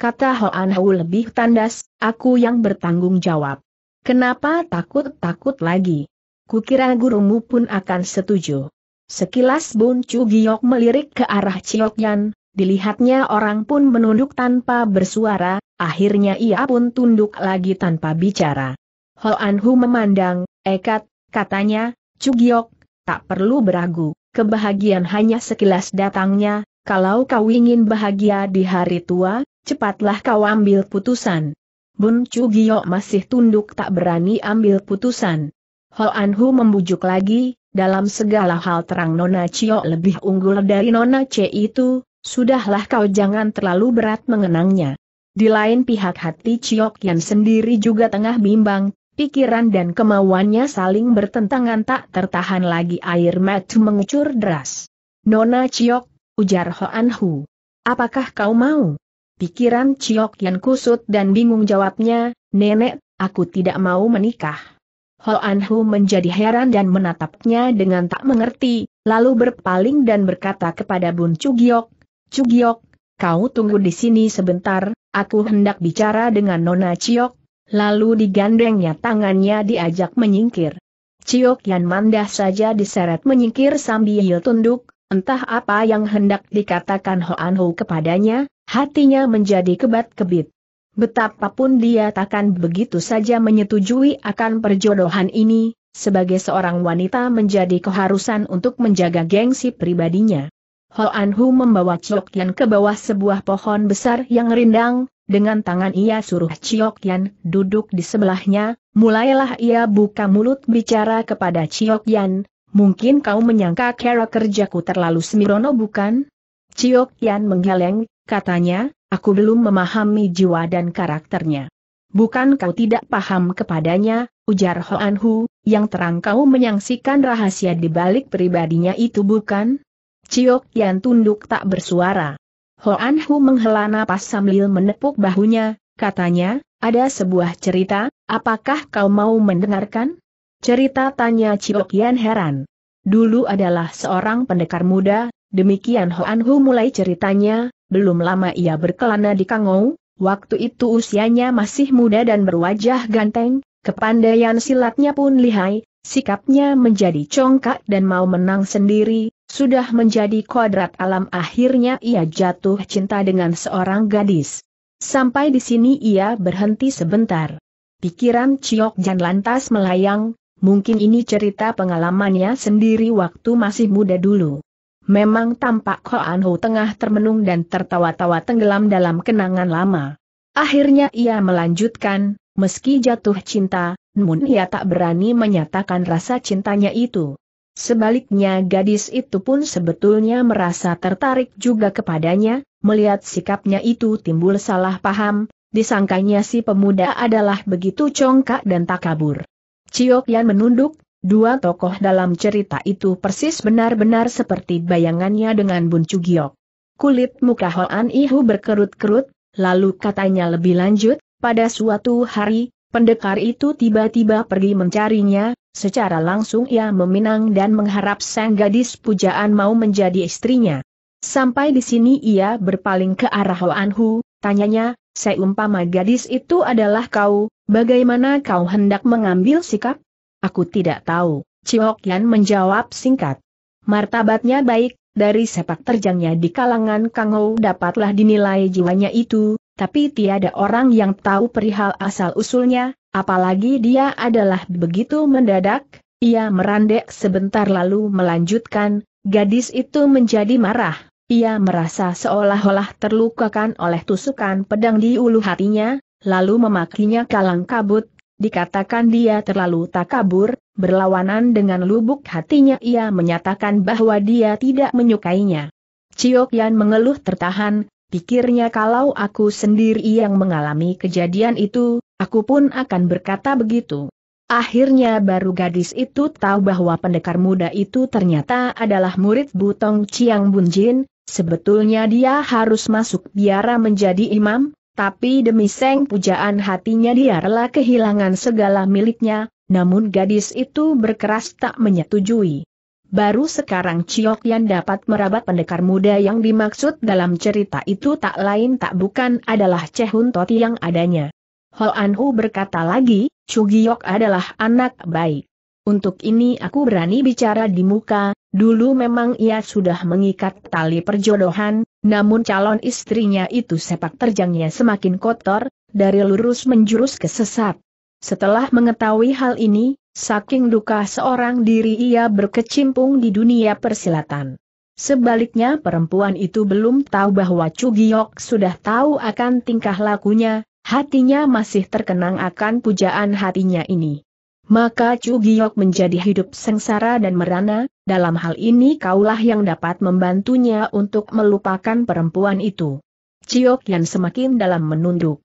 Kata Hoan Hou lebih tandas, aku yang bertanggung jawab. Kenapa takut-takut lagi? Kukira gurumu pun akan setuju. Sekilas Bun Chu Giok melirik ke arah Chiok Yan, dilihatnya orang pun menunduk tanpa bersuara, akhirnya ia pun tunduk lagi tanpa bicara. Hoan Hu memandang, Ekat, katanya, Cugiok, tak perlu beragu, kebahagiaan hanya sekilas datangnya, kalau kau ingin bahagia di hari tua, cepatlah kau ambil putusan. Bun Cugiok masih tunduk tak berani ambil putusan. Ho Anhu membujuk lagi, dalam segala hal terang Nona Cio lebih unggul dari Nona C itu, sudahlah kau jangan terlalu berat mengenangnya. Di lain pihak hati Ciok yang sendiri juga tengah bimbang, Pikiran dan kemauannya saling bertentangan tak tertahan lagi air mata mengucur deras. Nona Ciok, ujar Ho Hoan Hu. Apakah kau mau? Pikiran Ciok yang kusut dan bingung jawabnya, Nenek, aku tidak mau menikah. Ho Hoan Hu menjadi heran dan menatapnya dengan tak mengerti, lalu berpaling dan berkata kepada Bun Cugiok, Cugiok, kau tunggu di sini sebentar, aku hendak bicara dengan Nona Ciok, Lalu digandengnya tangannya diajak menyingkir. Ciok Yan Mandah saja diseret menyingkir sambil tunduk, entah apa yang hendak dikatakan Ho Hoan Ho kepadanya, hatinya menjadi kebat-kebit. Betapapun dia takkan begitu saja menyetujui akan perjodohan ini, sebagai seorang wanita menjadi keharusan untuk menjaga gengsi pribadinya. Ho Hoan Hu membawa Chok Yan ke bawah sebuah pohon besar yang rindang, dengan tangan ia suruh Yan duduk di sebelahnya, mulailah ia buka mulut bicara kepada Yan, mungkin kau menyangka kera kerjaku terlalu semirono bukan? Yan menggeleng, katanya, aku belum memahami jiwa dan karakternya. Bukan kau tidak paham kepadanya, ujar Hoan Hu, yang terang kau menyaksikan rahasia di balik pribadinya itu bukan? Ciok Yan tunduk tak bersuara. Hoan Hu menghela napas sambil menepuk bahunya, katanya, ada sebuah cerita, apakah kau mau mendengarkan? Cerita tanya Ciokian heran. Dulu adalah seorang pendekar muda, demikian Hoan Hu mulai ceritanya, belum lama ia berkelana di Kangou, waktu itu usianya masih muda dan berwajah ganteng, kepandaian silatnya pun lihai, sikapnya menjadi congkak dan mau menang sendiri, sudah menjadi kodrat alam akhirnya ia jatuh cinta dengan seorang gadis. Sampai di sini ia berhenti sebentar. Pikiran Ciok Jan lantas melayang, mungkin ini cerita pengalamannya sendiri waktu masih muda dulu. Memang tampak Koan Ho tengah termenung dan tertawa-tawa tenggelam dalam kenangan lama. Akhirnya ia melanjutkan, meski jatuh cinta, namun ia tak berani menyatakan rasa cintanya itu. Sebaliknya gadis itu pun sebetulnya merasa tertarik juga kepadanya, melihat sikapnya itu timbul salah paham, disangkanya si pemuda adalah begitu congkak dan takabur. Ciok Yan menunduk, dua tokoh dalam cerita itu persis benar-benar seperti bayangannya dengan Bun Cugiok. Kulit muka Hoan Ihu berkerut-kerut, lalu katanya lebih lanjut, pada suatu hari, pendekar itu tiba-tiba pergi mencarinya, Secara langsung ia meminang dan mengharap sang gadis pujaan mau menjadi istrinya. Sampai di sini ia berpaling ke arah Hoanhu, tanyanya, seumpama gadis itu adalah kau, bagaimana kau hendak mengambil sikap? Aku tidak tahu, Chiok Yan menjawab singkat. Martabatnya baik, dari sepak terjangnya di kalangan Kang Kangou dapatlah dinilai jiwanya itu, tapi tiada orang yang tahu perihal asal-usulnya, Apalagi dia adalah begitu mendadak, ia merandek sebentar lalu melanjutkan, gadis itu menjadi marah. Ia merasa seolah-olah terlukakan oleh tusukan pedang di ulu hatinya, lalu memakinya kalang kabut, dikatakan dia terlalu takabur, berlawanan dengan lubuk hatinya ia menyatakan bahwa dia tidak menyukainya. Ciok Yan mengeluh tertahan, Pikirnya kalau aku sendiri yang mengalami kejadian itu, aku pun akan berkata begitu. Akhirnya baru gadis itu tahu bahwa pendekar muda itu ternyata adalah murid Butong Chiang Bunjin, sebetulnya dia harus masuk biara menjadi imam, tapi demi seng pujaan hatinya dia rela kehilangan segala miliknya, namun gadis itu berkeras tak menyetujui. Baru sekarang Ciok yang dapat merabat pendekar muda yang dimaksud dalam cerita itu tak lain tak bukan adalah Cehun Toti yang adanya. Ho An Hu berkata lagi, Chu Giok adalah anak baik. Untuk ini aku berani bicara di muka, dulu memang ia sudah mengikat tali perjodohan, namun calon istrinya itu sepak terjangnya semakin kotor, dari lurus menjurus ke sesat. Setelah mengetahui hal ini, Saking duka seorang diri ia berkecimpung di dunia persilatan. Sebaliknya perempuan itu belum tahu bahwa Cugiok sudah tahu akan tingkah lakunya, hatinya masih terkenang akan pujaan hatinya ini. Maka Cugiok menjadi hidup sengsara dan merana, dalam hal ini kaulah yang dapat membantunya untuk melupakan perempuan itu. Ciok yang semakin dalam menunduk.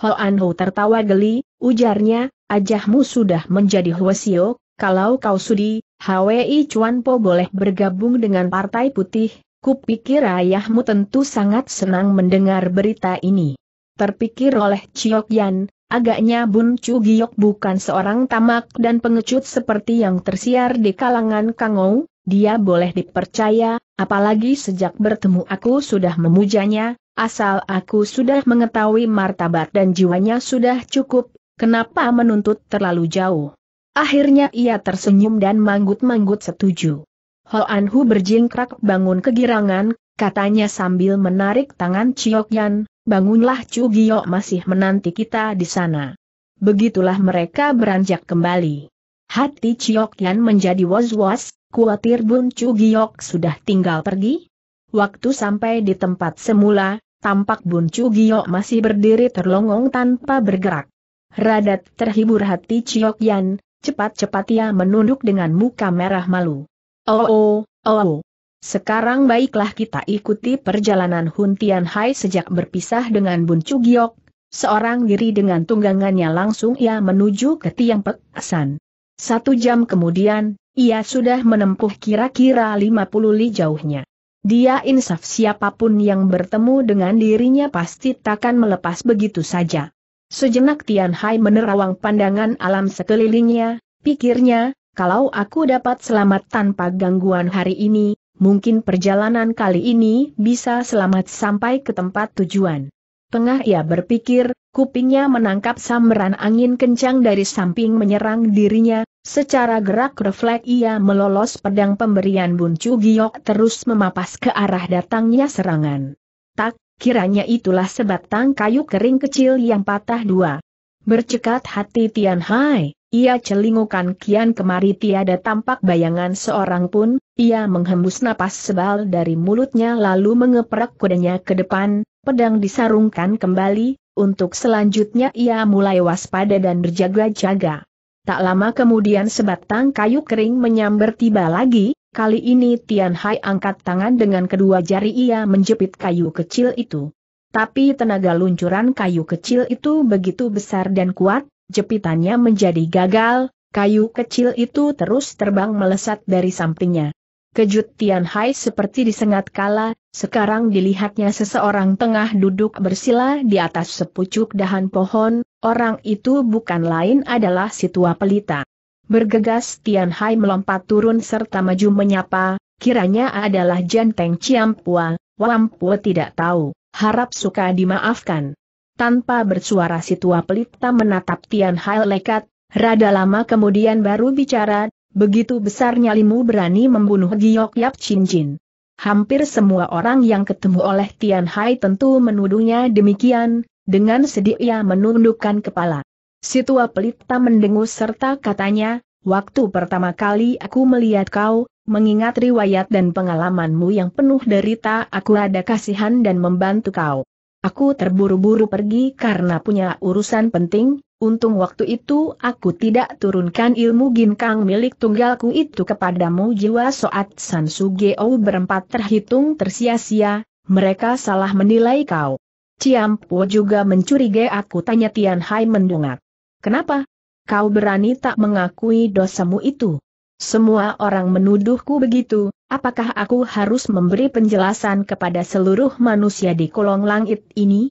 Ho Ho tertawa geli, ujarnya, ajahmu sudah menjadi Huasio, kalau kau sudi, HWI Chuan Po boleh bergabung dengan Partai Putih, kupikir ayahmu tentu sangat senang mendengar berita ini. Terpikir oleh Chiok Yan, agaknya Bun Chu Giok bukan seorang tamak dan pengecut seperti yang tersiar di kalangan Kangou, dia boleh dipercaya, apalagi sejak bertemu aku sudah memujanya, asal aku sudah mengetahui martabat dan jiwanya sudah cukup Kenapa menuntut terlalu jauh? Akhirnya ia tersenyum dan manggut-manggut setuju. Hoan Anhu berjingkrak bangun kegirangan, katanya sambil menarik tangan Chiok Yan, bangunlah Chu Giyo masih menanti kita di sana. Begitulah mereka beranjak kembali. Hati Chiok Yan menjadi was-was, khawatir Bun Chu Giyok sudah tinggal pergi. Waktu sampai di tempat semula, tampak Bun Chu Giyok masih berdiri terlongong tanpa bergerak. Radat terhibur hati Chiok Yan, cepat-cepat ia menunduk dengan muka merah malu. Oh, oh oh, oh. Sekarang baiklah kita ikuti perjalanan Hun Tian Hai sejak berpisah dengan Bun Chu Giok, seorang diri dengan tunggangannya langsung ia menuju ke tiang San. Satu jam kemudian, ia sudah menempuh kira-kira 50 li jauhnya. Dia insaf siapapun yang bertemu dengan dirinya pasti takkan melepas begitu saja. Sejenak Tian Hai menerawang pandangan alam sekelilingnya, pikirnya, kalau aku dapat selamat tanpa gangguan hari ini, mungkin perjalanan kali ini bisa selamat sampai ke tempat tujuan. Tengah ia berpikir, kupingnya menangkap sambaran angin kencang dari samping menyerang dirinya, secara gerak refleks ia melolos pedang pemberian Buncu Giok terus memapas ke arah datangnya serangan. Tak, kiranya itulah sebatang kayu kering kecil yang patah dua. Bercekat hati Tian Hai, ia celingukan kian kemari tiada tampak bayangan seorang pun, ia menghembus napas sebal dari mulutnya lalu mengeprek kudanya ke depan, pedang disarungkan kembali, untuk selanjutnya ia mulai waspada dan berjaga-jaga. Tak lama kemudian sebatang kayu kering menyambar tiba lagi, Kali ini Tian Hai angkat tangan dengan kedua jari ia menjepit kayu kecil itu. Tapi tenaga luncuran kayu kecil itu begitu besar dan kuat, jepitannya menjadi gagal, kayu kecil itu terus terbang melesat dari sampingnya. Kejut Tian Hai seperti disengat kala, sekarang dilihatnya seseorang tengah duduk bersila di atas sepucuk dahan pohon, orang itu bukan lain adalah si tua pelita. Bergegas Tian Hai melompat turun serta maju menyapa, kiranya adalah Jenteng Ciampua, Wampua tidak tahu, harap suka dimaafkan. Tanpa bersuara si tua pelita menatap Tian Hai lekat, rada lama kemudian baru bicara, begitu besar nyalimu berani membunuh Giok Yap Chin Jin. Hampir semua orang yang ketemu oleh Tian Hai tentu menuduhnya demikian, dengan sedih ia menundukkan kepala. Si tua pelita mendengus serta katanya, waktu pertama kali aku melihat kau, mengingat riwayat dan pengalamanmu yang penuh derita aku ada kasihan dan membantu kau. Aku terburu-buru pergi karena punya urusan penting, untung waktu itu aku tidak turunkan ilmu ginkang milik tunggalku itu kepadamu jiwa soat San Sugeo berempat terhitung tersia-sia, mereka salah menilai kau. Ciampo juga mencurigai aku tanya Tian Hai mendongak. Kenapa? Kau berani tak mengakui dosamu itu? Semua orang menuduhku begitu, apakah aku harus memberi penjelasan kepada seluruh manusia di kolong langit ini?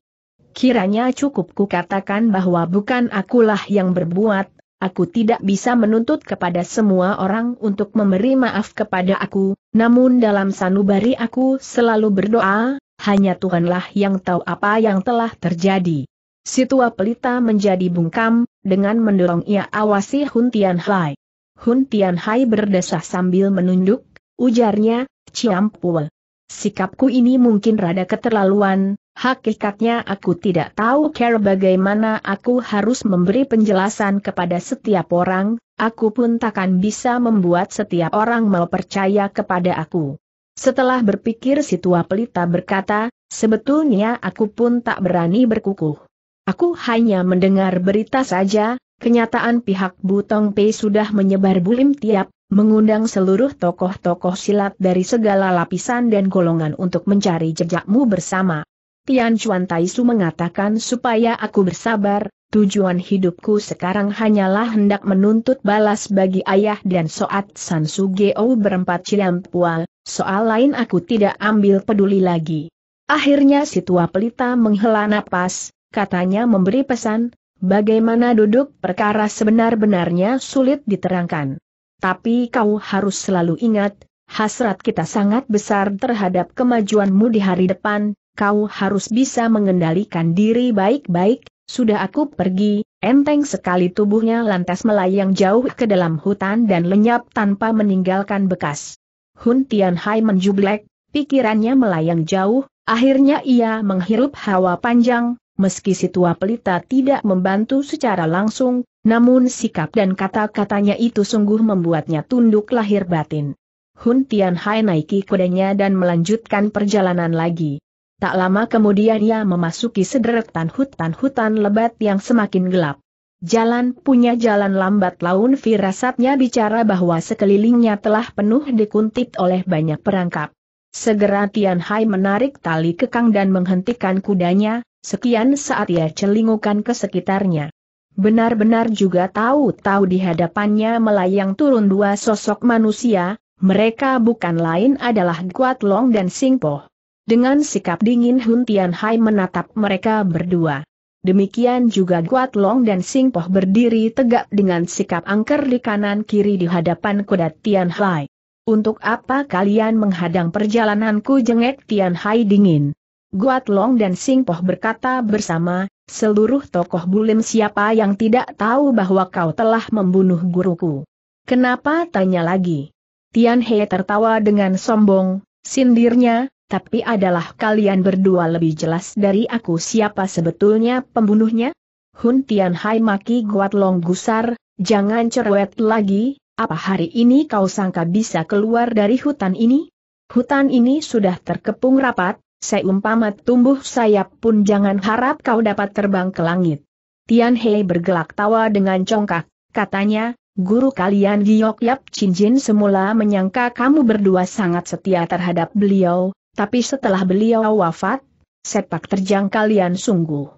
Kiranya cukup katakan bahwa bukan akulah yang berbuat, aku tidak bisa menuntut kepada semua orang untuk memberi maaf kepada aku, namun dalam sanubari aku selalu berdoa, hanya Tuhanlah yang tahu apa yang telah terjadi. Si tua pelita menjadi bungkam, dengan mendorong ia awasi Hun Tian Hai. Hun Tian Hai berdesah sambil menunduk, ujarnya, Ciampul. Sikapku ini mungkin rada keterlaluan, hakikatnya aku tidak tahu care bagaimana aku harus memberi penjelasan kepada setiap orang, aku pun takkan bisa membuat setiap orang mau percaya kepada aku. Setelah berpikir si tua pelita berkata, sebetulnya aku pun tak berani berkukuh. Aku hanya mendengar berita saja, kenyataan pihak Butong Pei sudah menyebar bulim tiap, mengundang seluruh tokoh-tokoh silat dari segala lapisan dan golongan untuk mencari jejakmu bersama. Tian Chuan Taisu mengatakan supaya aku bersabar, tujuan hidupku sekarang hanyalah hendak menuntut balas bagi ayah dan Soat San Sugeo berempat pual. soal lain aku tidak ambil peduli lagi. Akhirnya si tua pelita menghela napas, katanya memberi pesan, bagaimana duduk perkara sebenar-benarnya sulit diterangkan. Tapi kau harus selalu ingat, hasrat kita sangat besar terhadap kemajuanmu di hari depan, kau harus bisa mengendalikan diri baik-baik, sudah aku pergi, enteng sekali tubuhnya lantas melayang jauh ke dalam hutan dan lenyap tanpa meninggalkan bekas. Hun Tianhai menjublek, pikirannya melayang jauh, akhirnya ia menghirup hawa panjang, meski si pelita tidak membantu secara langsung, namun sikap dan kata-katanya itu sungguh membuatnya tunduk lahir batin. Hun Tian Hai naiki kudanya dan melanjutkan perjalanan lagi. Tak lama kemudian ia memasuki sederetan hutan-hutan lebat yang semakin gelap. Jalan punya jalan lambat laun firasatnya bicara bahwa sekelilingnya telah penuh dikuntit oleh banyak perangkap. Segera Tian menarik tali kekang dan menghentikan kudanya, Sekian saat ia celingukan ke sekitarnya. Benar-benar juga tahu-tahu di hadapannya melayang turun dua sosok manusia, mereka bukan lain adalah Guatlong Long dan Singpoh. Dengan sikap dingin Hun Tian Hai menatap mereka berdua. Demikian juga Guatlong Long dan Singpoh berdiri tegak dengan sikap angker di kanan kiri di hadapan kuda Tian Hai. Untuk apa kalian menghadang perjalananku jengek Tian Hai dingin? Guat Long dan Sing Singpoh berkata bersama, seluruh tokoh bulim siapa yang tidak tahu bahwa kau telah membunuh guruku. Kenapa tanya lagi? Tian He tertawa dengan sombong, sindirnya, tapi adalah kalian berdua lebih jelas dari aku siapa sebetulnya pembunuhnya? Hun Tian Hai maki Guat Long Gusar, jangan cerewet lagi, apa hari ini kau sangka bisa keluar dari hutan ini? Hutan ini sudah terkepung rapat, Seumpamat tumbuh sayap pun jangan harap kau dapat terbang ke langit. Tian Hei bergelak tawa dengan congkak, katanya, guru kalian Giok Yap Chin Jin semula menyangka kamu berdua sangat setia terhadap beliau, tapi setelah beliau wafat, sepak terjang kalian sungguh.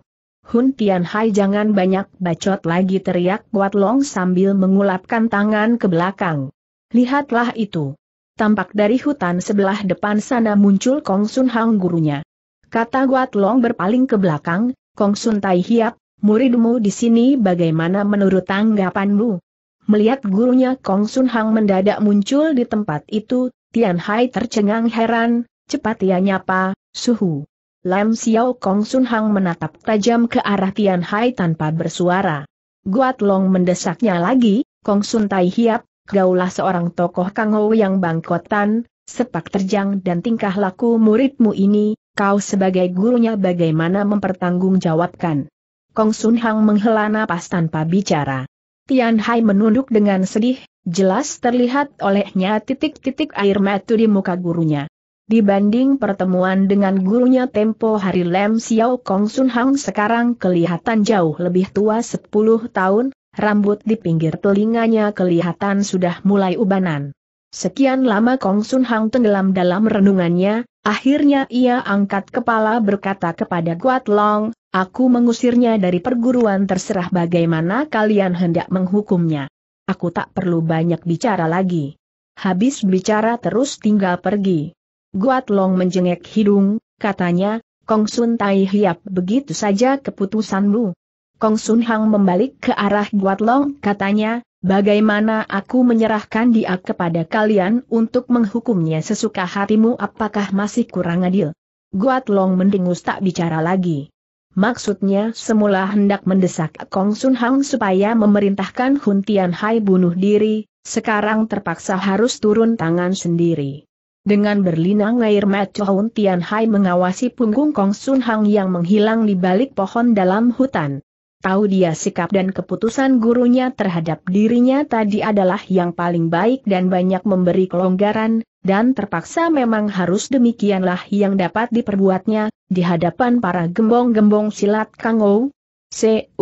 Hun Tian Hai jangan banyak bacot lagi teriak Guat Long sambil mengulapkan tangan ke belakang. Lihatlah itu tampak dari hutan sebelah depan sana muncul Kong Sun Hang gurunya. Kata Guat Long berpaling ke belakang, Kong Sun Tai Hiap, muridmu di sini bagaimana menurut tanggapanmu? Melihat gurunya Kong Sun Hang mendadak muncul di tempat itu, Tian Hai tercengang heran, cepat ia ya, nyapa, suhu. Lam Xiao Kong Sun Hang menatap tajam ke arah Tian Hai tanpa bersuara. Guat Long mendesaknya lagi, Kong Sun Tai Hiap, gaulah seorang tokoh Kang Hou yang bangkotan, sepak terjang dan tingkah laku muridmu ini, kau sebagai gurunya bagaimana mempertanggungjawabkan. Kong Sun Hang menghela napas tanpa bicara. Tian Hai menunduk dengan sedih, jelas terlihat olehnya titik-titik air mata di muka gurunya. Dibanding pertemuan dengan gurunya tempo hari Lem Xiao Kong Sun Hang sekarang kelihatan jauh lebih tua 10 tahun, Rambut di pinggir telinganya kelihatan sudah mulai ubanan. Sekian lama Kong Sun Hang tenggelam dalam renungannya, akhirnya ia angkat kepala berkata kepada Guat Long, aku mengusirnya dari perguruan terserah bagaimana kalian hendak menghukumnya. Aku tak perlu banyak bicara lagi. Habis bicara terus tinggal pergi. Guat Long menjengek hidung, katanya, Kong Sun Tai Hiap begitu saja keputusanmu. Kong Sun Hang membalik ke arah Guatlong, katanya, bagaimana aku menyerahkan dia kepada kalian untuk menghukumnya sesuka hatimu apakah masih kurang adil? Guatlong mendengus tak bicara lagi. Maksudnya semula hendak mendesak Kong Sun Hang supaya memerintahkan Hun Tian Hai bunuh diri, sekarang terpaksa harus turun tangan sendiri. Dengan berlinang air mata Hun Tian Hai mengawasi punggung Kong Sun Hang yang menghilang di balik pohon dalam hutan. Tahu dia sikap dan keputusan gurunya terhadap dirinya tadi adalah yang paling baik dan banyak memberi kelonggaran, dan terpaksa memang harus demikianlah yang dapat diperbuatnya, di hadapan para gembong-gembong silat Kangou, Seumpama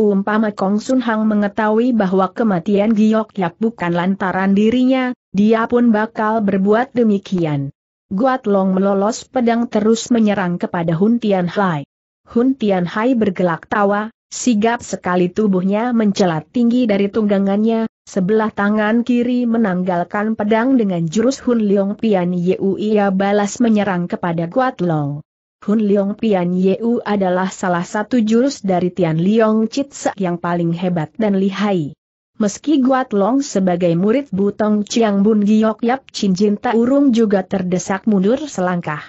Umpama Kong Sun Hang mengetahui bahwa kematian Giok Yap bukan lantaran dirinya, dia pun bakal berbuat demikian. Guat Long melolos pedang terus menyerang kepada Hun Tian Hai. Hun Tian Hai bergelak tawa, Sigap sekali tubuhnya mencelat tinggi dari tunggangannya, sebelah tangan kiri menanggalkan pedang dengan jurus Hun Leong Pian Yeu ia balas menyerang kepada Guat Long. Hun Leong Pian Yeu adalah salah satu jurus dari Tian Leong Chitse yang paling hebat dan lihai. Meski Guat Long sebagai murid Butong Chiang Bun Giok Yap Chin Jin Taurung juga terdesak mundur selangkah.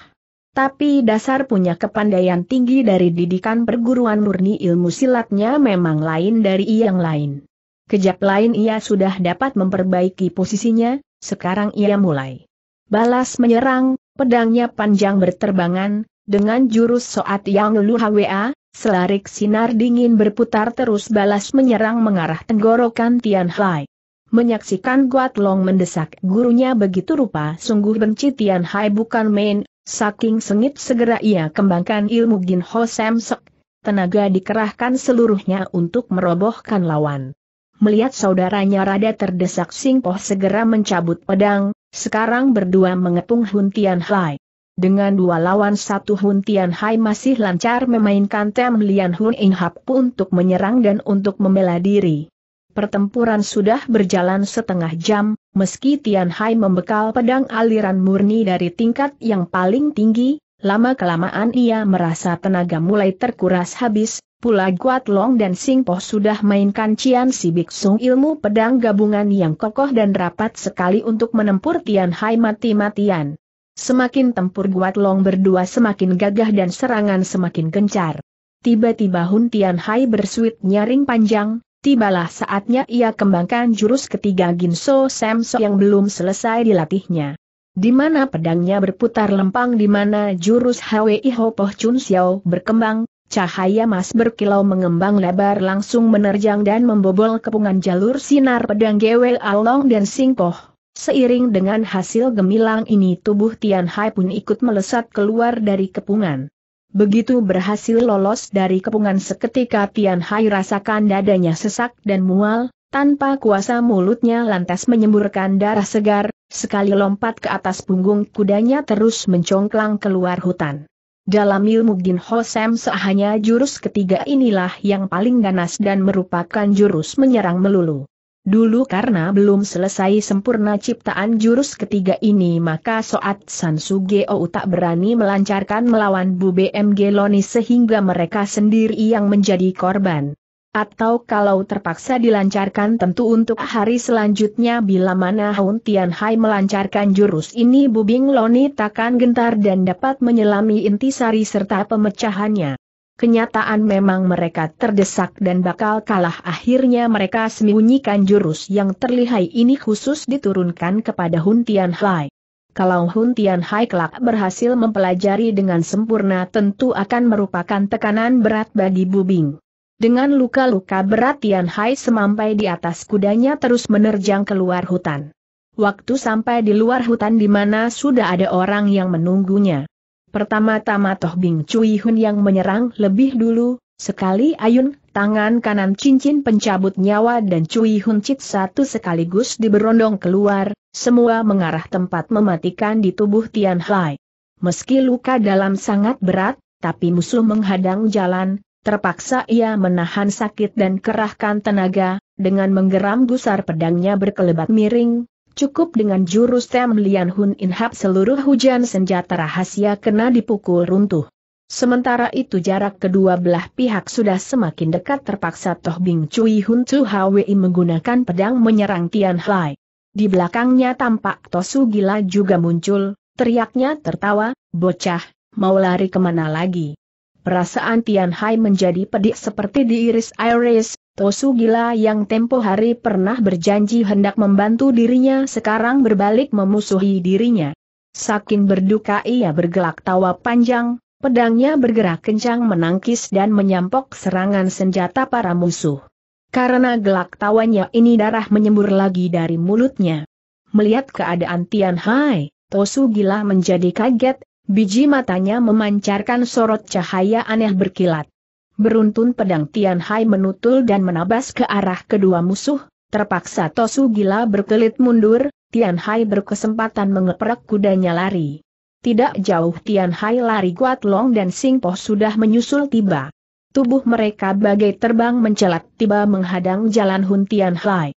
Tapi dasar punya kepandaian tinggi dari didikan perguruan murni ilmu silatnya memang lain dari yang lain. Kejap lain ia sudah dapat memperbaiki posisinya, sekarang ia mulai. Balas menyerang, pedangnya panjang berterbangan, dengan jurus soat yang luhwa, Selarik sinar dingin berputar terus balas menyerang mengarah tenggorokan Tian Hai. Menyaksikan Guat Long mendesak gurunya begitu rupa sungguh benci Tian Hai bukan main, Saking sengit segera ia kembangkan ilmu Gin Ho Sam Sek, tenaga dikerahkan seluruhnya untuk merobohkan lawan. Melihat saudaranya rada terdesak Sing Po segera mencabut pedang, sekarang berdua mengepung Hun Tian Hai. Dengan dua lawan satu Hun Tian Hai masih lancar memainkan Tem Lian Hun Ing Hap untuk menyerang dan untuk membela diri. Pertempuran sudah berjalan setengah jam, meski Tian Hai membekal pedang aliran murni dari tingkat yang paling tinggi, lama-kelamaan ia merasa tenaga mulai terkuras habis, pula Guat Long dan Sing Po sudah mainkan Cian Si Bik Sung ilmu pedang gabungan yang kokoh dan rapat sekali untuk menempur Tian Hai mati-matian. Semakin tempur Guat Long berdua semakin gagah dan serangan semakin gencar. Tiba-tiba Hun Tian Hai bersuit nyaring panjang, tibalah saatnya ia kembangkan jurus ketiga Ginso Samso yang belum selesai dilatihnya. Di mana pedangnya berputar lempang di mana jurus Hwi Ho Chun Xiao berkembang, cahaya mas berkilau mengembang lebar langsung menerjang dan membobol kepungan jalur sinar pedang Gwe Along dan Singkoh. Seiring dengan hasil gemilang ini tubuh Tian Hai pun ikut melesat keluar dari kepungan. Begitu berhasil lolos dari kepungan seketika Tian Hai rasakan dadanya sesak dan mual, tanpa kuasa mulutnya lantas menyemburkan darah segar, sekali lompat ke atas punggung kudanya terus mencongklang keluar hutan. Dalam ilmu Gin Ho Sam seahanya jurus ketiga inilah yang paling ganas dan merupakan jurus menyerang melulu. Dulu karena belum selesai sempurna ciptaan jurus ketiga ini maka Soat San Geo tak berani melancarkan melawan Bu BMG Loni sehingga mereka sendiri yang menjadi korban. Atau kalau terpaksa dilancarkan tentu untuk hari selanjutnya bila mana Hun Tian Hai melancarkan jurus ini Bu Bing Loni takkan gentar dan dapat menyelami intisari serta pemecahannya. Kenyataan memang mereka terdesak dan bakal kalah akhirnya mereka sembunyikan jurus yang terlihai ini khusus diturunkan kepada Hun Tian Hai. Kalau Hun Tian Hai kelak berhasil mempelajari dengan sempurna tentu akan merupakan tekanan berat bagi Bubing. Dengan luka-luka berat Tian Hai semampai di atas kudanya terus menerjang keluar hutan. Waktu sampai di luar hutan di mana sudah ada orang yang menunggunya. Pertama-tama Toh Bing Cui Hun yang menyerang lebih dulu, sekali ayun, tangan kanan cincin pencabut nyawa dan Cui Hun Cit satu sekaligus diberondong keluar, semua mengarah tempat mematikan di tubuh Tian Hai. Meski luka dalam sangat berat, tapi musuh menghadang jalan, terpaksa ia menahan sakit dan kerahkan tenaga, dengan menggeram gusar pedangnya berkelebat miring, Cukup dengan jurus Tem Lian Hun In seluruh hujan senjata rahasia kena dipukul runtuh. Sementara itu jarak kedua belah pihak sudah semakin dekat terpaksa Toh Bing Cui Hun Tu Hwi menggunakan pedang menyerang Tian Hai. Di belakangnya tampak Tosu Gila juga muncul, teriaknya tertawa, bocah, mau lari kemana lagi. Perasaan Tian Hai menjadi pedih seperti diiris iris, Tosu gila yang tempo hari pernah berjanji hendak membantu dirinya sekarang berbalik memusuhi dirinya. Saking berduka ia bergelak tawa panjang, pedangnya bergerak kencang menangkis dan menyampok serangan senjata para musuh. Karena gelak tawanya ini darah menyembur lagi dari mulutnya. Melihat keadaan Tian Hai, Tosu gila menjadi kaget, biji matanya memancarkan sorot cahaya aneh berkilat beruntun pedang Tian Hai menutul dan menabas ke arah kedua musuh, terpaksa Tosu Gila berkelit mundur, Tian Hai berkesempatan mengeprak kudanya lari. Tidak jauh Tian Hai lari kuat Long dan Sing Po sudah menyusul tiba. Tubuh mereka bagai terbang mencelat tiba menghadang jalan Hun Tian Hai.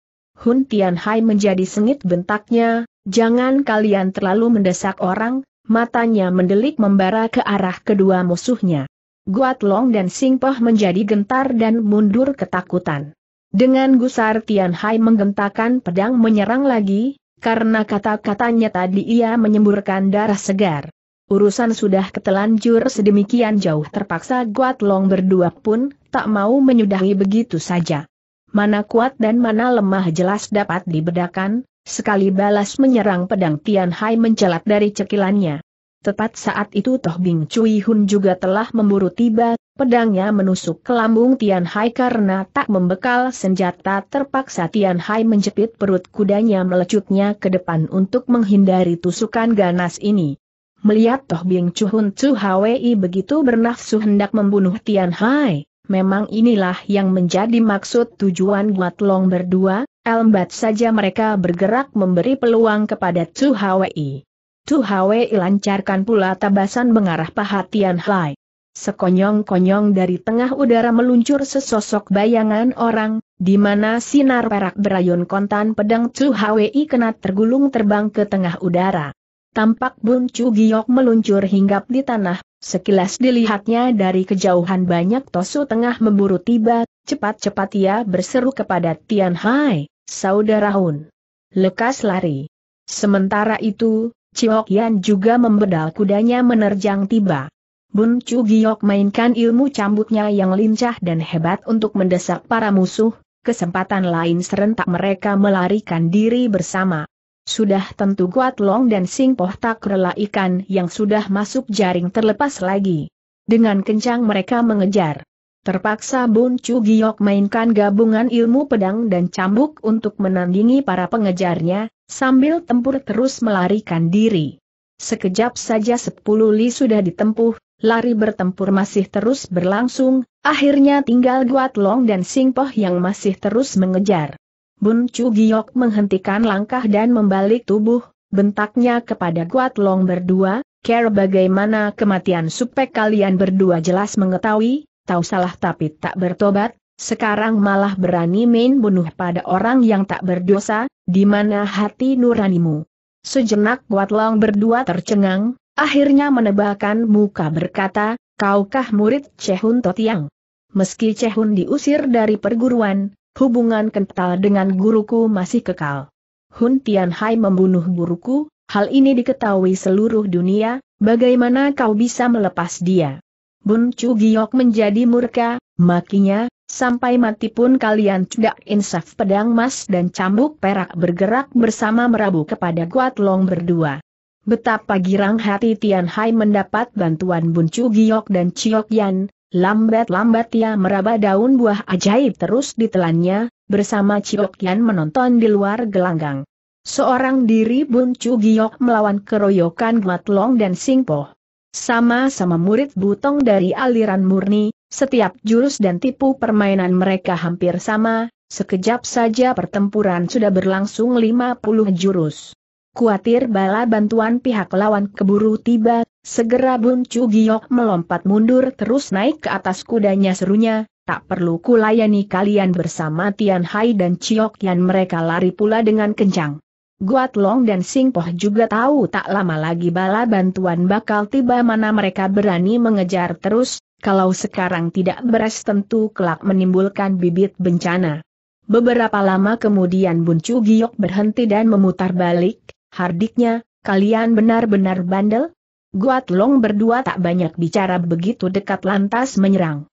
Hun Tian Hai menjadi sengit bentaknya, jangan kalian terlalu mendesak orang, matanya mendelik membara ke arah kedua musuhnya. Guatlong dan Singpoh menjadi gentar dan mundur ketakutan. Dengan gusar Tian Hai menggentakan pedang menyerang lagi, karena kata-katanya tadi ia menyemburkan darah segar. Urusan sudah ketelanjur sedemikian jauh terpaksa Guatlong berdua pun tak mau menyudahi begitu saja. Mana kuat dan mana lemah jelas dapat dibedakan, sekali balas menyerang pedang Tian Hai mencelat dari cekilannya. Tepat saat itu Toh Bing Cui Hun juga telah memburu tiba, pedangnya menusuk ke lambung Tian Hai karena tak membekal senjata terpaksa Tian Hai menjepit perut kudanya melecutnya ke depan untuk menghindari tusukan ganas ini. Melihat Toh Bing Cui Hun Tsu Hwi begitu bernafsu hendak membunuh Tian Hai, memang inilah yang menjadi maksud tujuan Guat Long berdua, elmbat saja mereka bergerak memberi peluang kepada Tzu Hwi. Tu Hwei lancarkan pula tabasan mengarah perhatian Hai. Sekonyong-konyong dari tengah udara meluncur sesosok bayangan orang, di mana sinar perak berayun kontan pedang Tu Hwei kena tergulung terbang ke tengah udara. Tampak Bun Chu Giok meluncur hinggap di tanah, sekilas dilihatnya dari kejauhan banyak Tosu tengah memburu tiba, cepat-cepat ia berseru kepada Tian Hai, Saudara Hun. Lekas lari. Sementara itu, Chiok Yan juga membedal kudanya menerjang tiba. Bun Chu Giok mainkan ilmu cambuknya yang lincah dan hebat untuk mendesak para musuh, kesempatan lain serentak mereka melarikan diri bersama. Sudah tentu Guat Long dan Sing Poh tak rela ikan yang sudah masuk jaring terlepas lagi. Dengan kencang mereka mengejar. Terpaksa Bun Chu Giok mainkan gabungan ilmu pedang dan cambuk untuk menandingi para pengejarnya, sambil tempur terus melarikan diri. Sekejap saja sepuluh li sudah ditempuh, lari bertempur masih terus berlangsung, akhirnya tinggal Guat Long dan Singpoh yang masih terus mengejar. Bun Chu Giok menghentikan langkah dan membalik tubuh, bentaknya kepada Guat Long berdua, Care bagaimana kematian supek kalian berdua jelas mengetahui, tahu salah tapi tak bertobat, sekarang malah berani main bunuh pada orang yang tak berdosa, di mana hati nuranimu. Sejenak Guatlong berdua tercengang, akhirnya menebakkan muka berkata, kaukah murid Cehun Totiang? Meski Cehun diusir dari perguruan, hubungan kental dengan guruku masih kekal. Hun Tianhai membunuh guruku, hal ini diketahui seluruh dunia, bagaimana kau bisa melepas dia? Bun Chu Giok menjadi murka, makinya, sampai mati pun kalian tidak insaf pedang emas dan cambuk perak bergerak bersama merabu kepada Guat Long berdua. Betapa girang hati Tian Hai mendapat bantuan Bun Chu Giok dan Chiok Yan, Lambat-lambat ia meraba daun buah ajaib terus ditelannya, bersama Ciok Yan menonton di luar gelanggang. Seorang diri Bun Chu Giok melawan keroyokan Guat Long dan Singpoh. Sama-sama murid butong dari aliran murni, setiap jurus dan tipu permainan mereka hampir sama, sekejap saja pertempuran sudah berlangsung 50 jurus. Kuatir bala bantuan pihak lawan keburu tiba, segera Bun Chu Giok melompat mundur terus naik ke atas kudanya serunya, tak perlu kulayani kalian bersama Tian Hai dan Chiok Yan mereka lari pula dengan kencang. Guat Long dan Singpoh juga tahu tak lama lagi bala bantuan bakal tiba mana mereka berani mengejar terus, kalau sekarang tidak beres tentu kelak menimbulkan bibit bencana. Beberapa lama kemudian Buncu Giok berhenti dan memutar balik, hardiknya, kalian benar-benar bandel? Guat Long berdua tak banyak bicara begitu dekat lantas menyerang.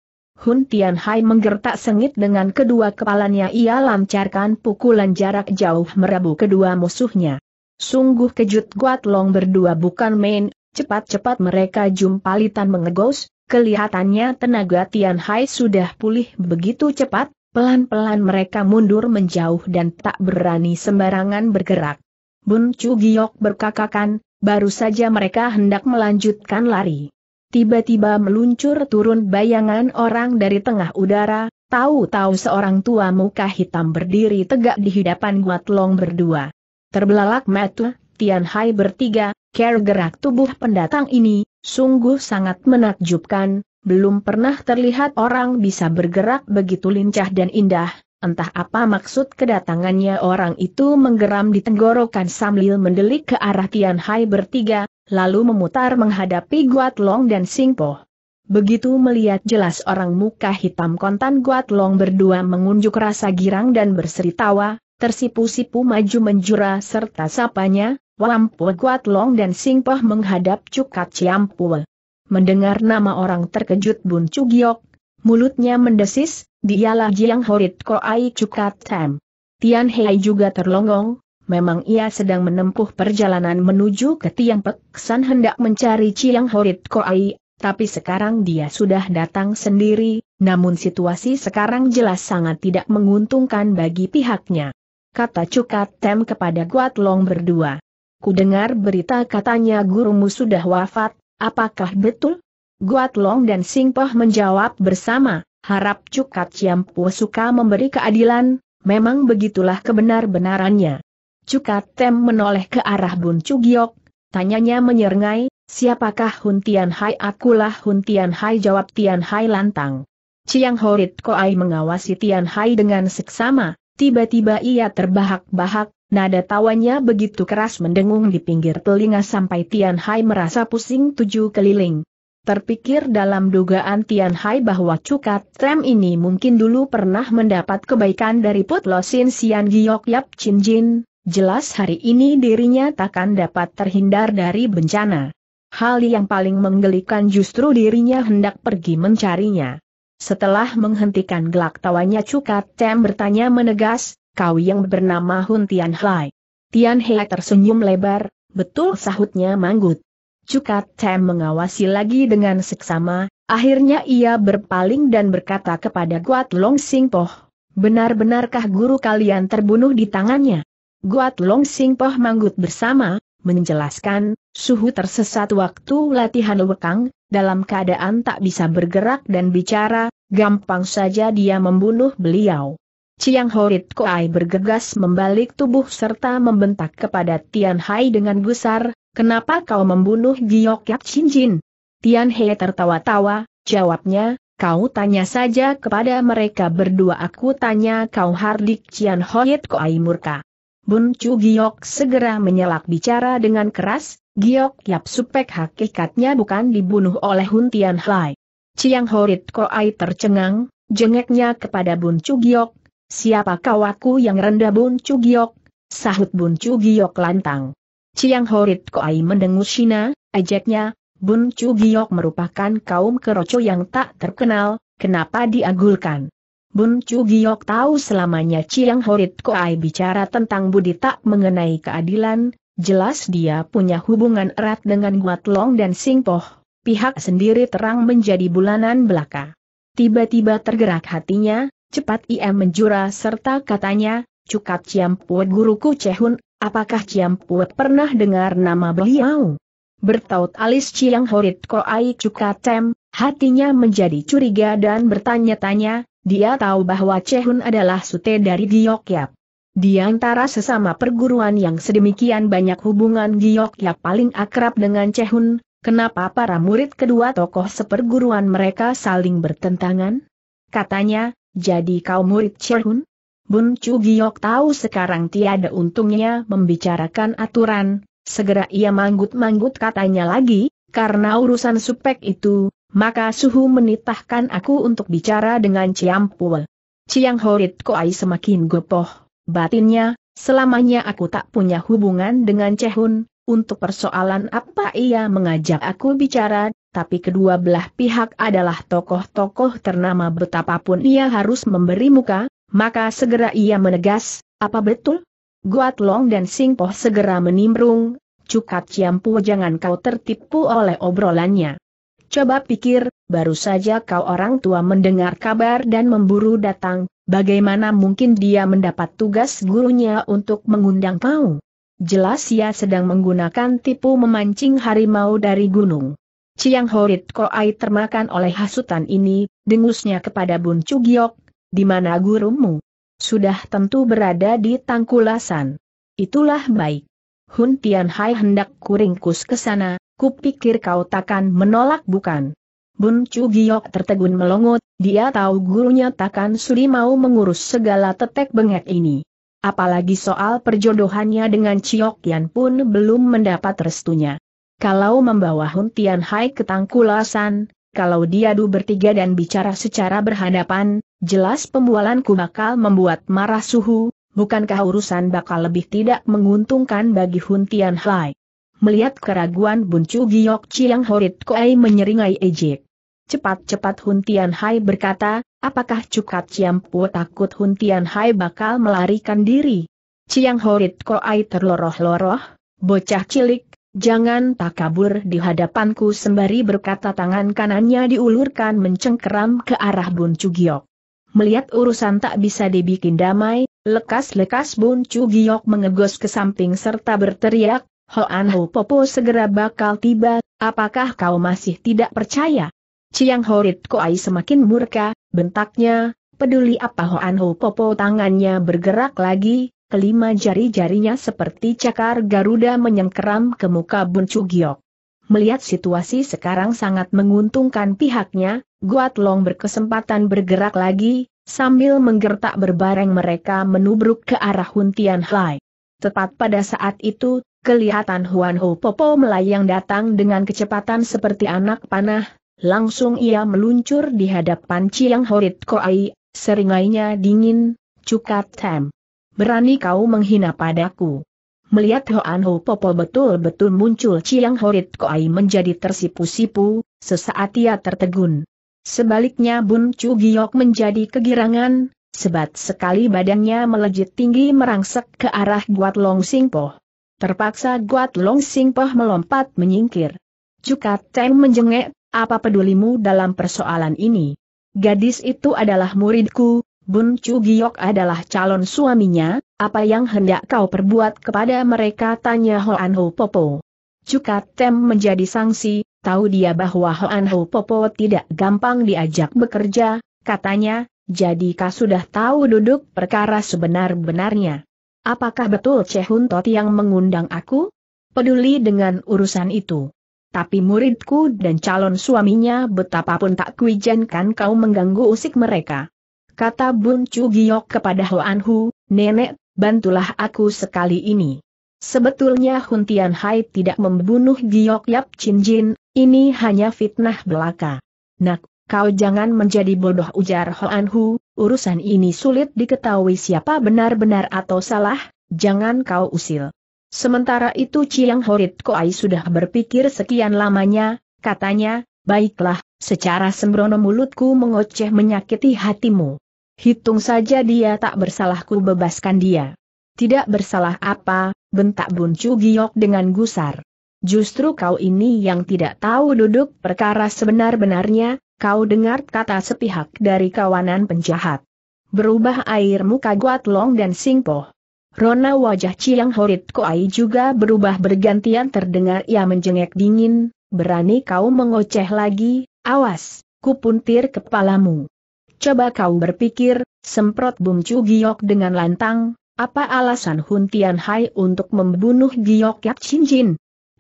Hun Hai menggertak sengit dengan kedua kepalanya ia lancarkan pukulan jarak jauh merabu kedua musuhnya. Sungguh kejut Guat Long berdua bukan main, cepat-cepat mereka jumpalitan mengegos, kelihatannya tenaga Tian Hai sudah pulih begitu cepat, pelan-pelan mereka mundur menjauh dan tak berani sembarangan bergerak. Bun Chu Giok berkakakan, baru saja mereka hendak melanjutkan lari tiba-tiba meluncur turun bayangan orang dari tengah udara, tahu-tahu seorang tua muka hitam berdiri tegak di hadapan Guatlong berdua. Terbelalak mata, Tian Hai bertiga, care gerak tubuh pendatang ini, sungguh sangat menakjubkan, belum pernah terlihat orang bisa bergerak begitu lincah dan indah, entah apa maksud kedatangannya orang itu menggeram di tenggorokan sambil mendelik ke arah Tian Hai bertiga, lalu memutar menghadapi Guat Long dan Singpo. Begitu melihat jelas orang muka hitam kontan Guat Long berdua mengunjuk rasa girang dan berseri tawa, tersipu-sipu maju menjura serta sapanya, Wampu Long dan Singpo menghadap Cukat Ciampul. Mendengar nama orang terkejut Bun Cugiok, mulutnya mendesis, dialah Jiang Horit Koai Cukat tem. Tian Hei juga terlongong, memang ia sedang menempuh perjalanan menuju ke Tiang Peksan hendak mencari Ciang Horit Koai, tapi sekarang dia sudah datang sendiri, namun situasi sekarang jelas sangat tidak menguntungkan bagi pihaknya. Kata Cukat Tem kepada Guat Long berdua. Ku dengar berita katanya gurumu sudah wafat, apakah betul? Guat Long dan Singpoh menjawab bersama, harap Cukat Ciampu suka memberi keadilan, memang begitulah kebenar-benarannya. Cukat Tem menoleh ke arah Bun Cugiok, tanyanya menyerengai, siapakah Hun Tian Hai? Akulah Hun Tian Hai jawab Tian Hai lantang. Ciang Horit Koai mengawasi Tian Hai dengan seksama, tiba-tiba ia terbahak-bahak, nada tawanya begitu keras mendengung di pinggir telinga sampai Tian Hai merasa pusing tujuh keliling. Terpikir dalam dugaan Tian Hai bahwa Cukat Trem ini mungkin dulu pernah mendapat kebaikan dari Putlo Sian Giok Yap Chin Jin, Jelas hari ini dirinya takkan dapat terhindar dari bencana. Hal yang paling menggelikan justru dirinya hendak pergi mencarinya. Setelah menghentikan gelak tawanya Cukat Tem bertanya menegas, kau yang bernama Hun Tian Hai. Tian Hai tersenyum lebar, betul sahutnya manggut. Cukat Tem mengawasi lagi dengan seksama, akhirnya ia berpaling dan berkata kepada Guat Long Sing Poh, benar-benarkah guru kalian terbunuh di tangannya? Guat Long Sing Poh Manggut bersama, menjelaskan, suhu tersesat waktu latihan wekang, dalam keadaan tak bisa bergerak dan bicara, gampang saja dia membunuh beliau. Chiang Horit Koai bergegas membalik tubuh serta membentak kepada Tian Hai dengan gusar, kenapa kau membunuh Giok Yap Chin Jin? Tian Hai tertawa-tawa, jawabnya, kau tanya saja kepada mereka berdua aku tanya kau Hardik Cian Horit Koai murka. Bun Chu Giok segera menyelak bicara dengan keras, Giok Yap Supek hakikatnya bukan dibunuh oleh Hun Tian Hai. Chiang Horit Koai tercengang, jengeknya kepada Bun Chu Giok, siapa kau aku yang rendah Bun Chu Giok, sahut Bun Chu Giok lantang. Chiang Horit Koai mendengus Shina, ejeknya, Bun Chu Giok merupakan kaum keroco yang tak terkenal, kenapa diagulkan? Bun Chu Giok tahu selamanya Chiang Horit Koai bicara tentang budi tak mengenai keadilan, jelas dia punya hubungan erat dengan Guat Long dan Sing Poh, pihak sendiri terang menjadi bulanan belaka. Tiba-tiba tergerak hatinya, cepat ia menjura serta katanya, Cukat Puat guruku Cehun, apakah Puat pernah dengar nama beliau? Bertaut alis Ciang Horit Koai Cukat Tem, hatinya menjadi curiga dan bertanya-tanya, dia tahu bahwa Chehun adalah sute dari Gyokyap. Di antara sesama perguruan yang sedemikian banyak hubungan Gyokyap paling akrab dengan Chehun, kenapa para murid kedua tokoh seperguruan mereka saling bertentangan? Katanya, jadi kau murid Chehun? Bun Chu Giok tahu sekarang tiada untungnya membicarakan aturan, segera ia manggut-manggut katanya lagi, karena urusan supek itu, maka suhu menitahkan aku untuk bicara dengan Ciam Ciang Horit Koai semakin gopoh, batinnya, selamanya aku tak punya hubungan dengan Cehun, untuk persoalan apa ia mengajak aku bicara, tapi kedua belah pihak adalah tokoh-tokoh ternama betapapun ia harus memberi muka, maka segera ia menegas, apa betul? Guat Long dan Singpoh segera menimbrung, Cukat Ciampu jangan kau tertipu oleh obrolannya. Coba pikir, baru saja kau orang tua mendengar kabar dan memburu datang, bagaimana mungkin dia mendapat tugas gurunya untuk mengundang kau? Jelas ia sedang menggunakan tipu memancing harimau dari gunung. Ciang Horit Koai termakan oleh hasutan ini, dengusnya kepada Bun Cugiok, di mana gurumu? Sudah tentu berada di tangkulasan. Itulah baik. Hun Tian Hai hendak kuringkus ke sana, Kupikir kau takkan menolak bukan? Bun Chu Giok tertegun melongot, dia tahu gurunya takkan sudi mau mengurus segala tetek bengek ini. Apalagi soal perjodohannya dengan Chiok Yan pun belum mendapat restunya. Kalau membawa Hun Tian Hai ke tangkulasan, kalau diadu bertiga dan bicara secara berhadapan, jelas pembualanku bakal membuat marah suhu, bukankah urusan bakal lebih tidak menguntungkan bagi Hun Tian Hai? Melihat keraguan Buncu Giok Chiang Horit Koei menyeringai ejek. Cepat-cepat Hun Tian Hai berkata, apakah Cukat Ciam Pu takut Hun Tian Hai bakal melarikan diri? Chiang Horit Koei terloroh-loroh, bocah cilik, jangan tak kabur di hadapanku sembari berkata tangan kanannya diulurkan mencengkeram ke arah Bun Giok. Melihat urusan tak bisa dibikin damai, lekas-lekas Bun Giok mengegos ke samping serta berteriak, Hoan Ho Popo segera bakal tiba, apakah kau masih tidak percaya? Ciang Horit Koai semakin murka, bentaknya, peduli apa Hoan Ho Popo tangannya bergerak lagi, kelima jari-jarinya seperti cakar Garuda menyengkeram ke muka Bun Giok. Melihat situasi sekarang sangat menguntungkan pihaknya, Guat Long berkesempatan bergerak lagi, sambil menggertak berbareng mereka menubruk ke arah Huntian Hai. Tepat pada saat itu, Kelihatan Huan Ho Popo melayang datang dengan kecepatan seperti anak panah, langsung ia meluncur di hadapan Chiang Horit Koai, seringainya dingin, cukat tem. Berani kau menghina padaku. Melihat Huan Ho Popo betul-betul muncul Chiang Horit Koai menjadi tersipu-sipu, sesaat ia tertegun. Sebaliknya Bun Chu Giok menjadi kegirangan, sebat sekali badannya melejit tinggi merangsek ke arah Guat Long Singpo. Terpaksa Guat Long Singpoh melompat menyingkir. Cukat Teng menjengek, apa pedulimu dalam persoalan ini? Gadis itu adalah muridku, Bun Chu Giok adalah calon suaminya, apa yang hendak kau perbuat kepada mereka tanya Hoan Ho Popo. Cukat Tem menjadi sanksi. tahu dia bahwa Hoan Ho Popo tidak gampang diajak bekerja, katanya, jadi kau sudah tahu duduk perkara sebenar-benarnya. Apakah betul Che Hun Tot yang mengundang aku? Peduli dengan urusan itu. Tapi muridku dan calon suaminya betapapun tak kuijankan kau mengganggu usik mereka. Kata Bun Chu Giok kepada Hoan Hu, Nenek, bantulah aku sekali ini. Sebetulnya Hun Tian Hai tidak membunuh Giok Yap Chin Jin, ini hanya fitnah belaka. Nak, kau jangan menjadi bodoh ujar Hoan Hu, urusan ini sulit diketahui siapa benar-benar atau salah, jangan kau usil. Sementara itu Chiang Horit Koai sudah berpikir sekian lamanya, katanya, baiklah, secara sembrono mulutku mengoceh menyakiti hatimu. Hitung saja dia tak bersalahku bebaskan dia. Tidak bersalah apa, bentak Buncu Giok dengan gusar. Justru kau ini yang tidak tahu duduk perkara sebenar-benarnya, Kau dengar kata sepihak dari kawanan penjahat. Berubah air muka Guat Long dan Singpoh. Rona wajah Chiang Horit Koai juga berubah bergantian terdengar ia menjengek dingin, berani kau mengoceh lagi, awas, kupuntir kepalamu. Coba kau berpikir, semprot Bum Chu Giok dengan lantang, apa alasan Hun Tian Hai untuk membunuh Giok Yak Chin Jin,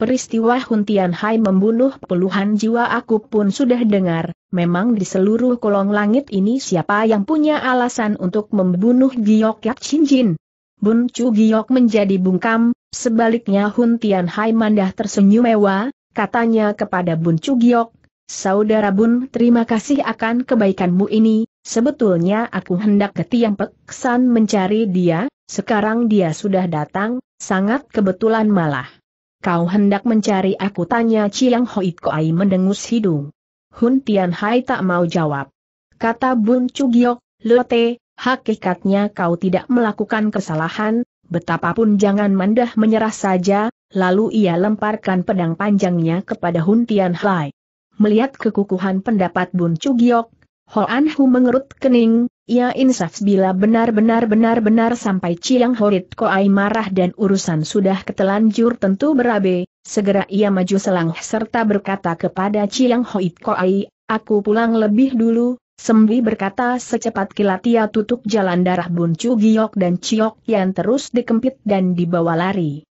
Peristiwa Hun Hai membunuh puluhan jiwa aku pun sudah dengar, memang di seluruh kolong langit ini siapa yang punya alasan untuk membunuh Giok Yak Chin Jin? Bun Chu Giok menjadi bungkam, sebaliknya Hun Hai mandah tersenyum mewah, katanya kepada Bun Chu Giok, Saudara Bun terima kasih akan kebaikanmu ini, sebetulnya aku hendak ke Tiang Peksan mencari dia, sekarang dia sudah datang, sangat kebetulan malah. Kau hendak mencari aku tanya Chiang Hoi Koai mendengus hidung. Hun Tian Hai tak mau jawab. Kata Bun Lo Lote, hakikatnya kau tidak melakukan kesalahan, betapapun jangan mendah menyerah saja, lalu ia lemparkan pedang panjangnya kepada Hun Tian Hai. Melihat kekukuhan pendapat Bun Cugiok, Hoan Hu mengerut kening, ia insaf bila benar-benar benar-benar sampai Ciang Horit Koai marah dan urusan sudah ketelanjur tentu berabe, segera ia maju selang serta berkata kepada Ciang Hoit Koai, aku pulang lebih dulu, Sembi berkata secepat kilat ia tutup jalan darah Buncu Giok dan Ciok yang terus dikempit dan dibawa lari.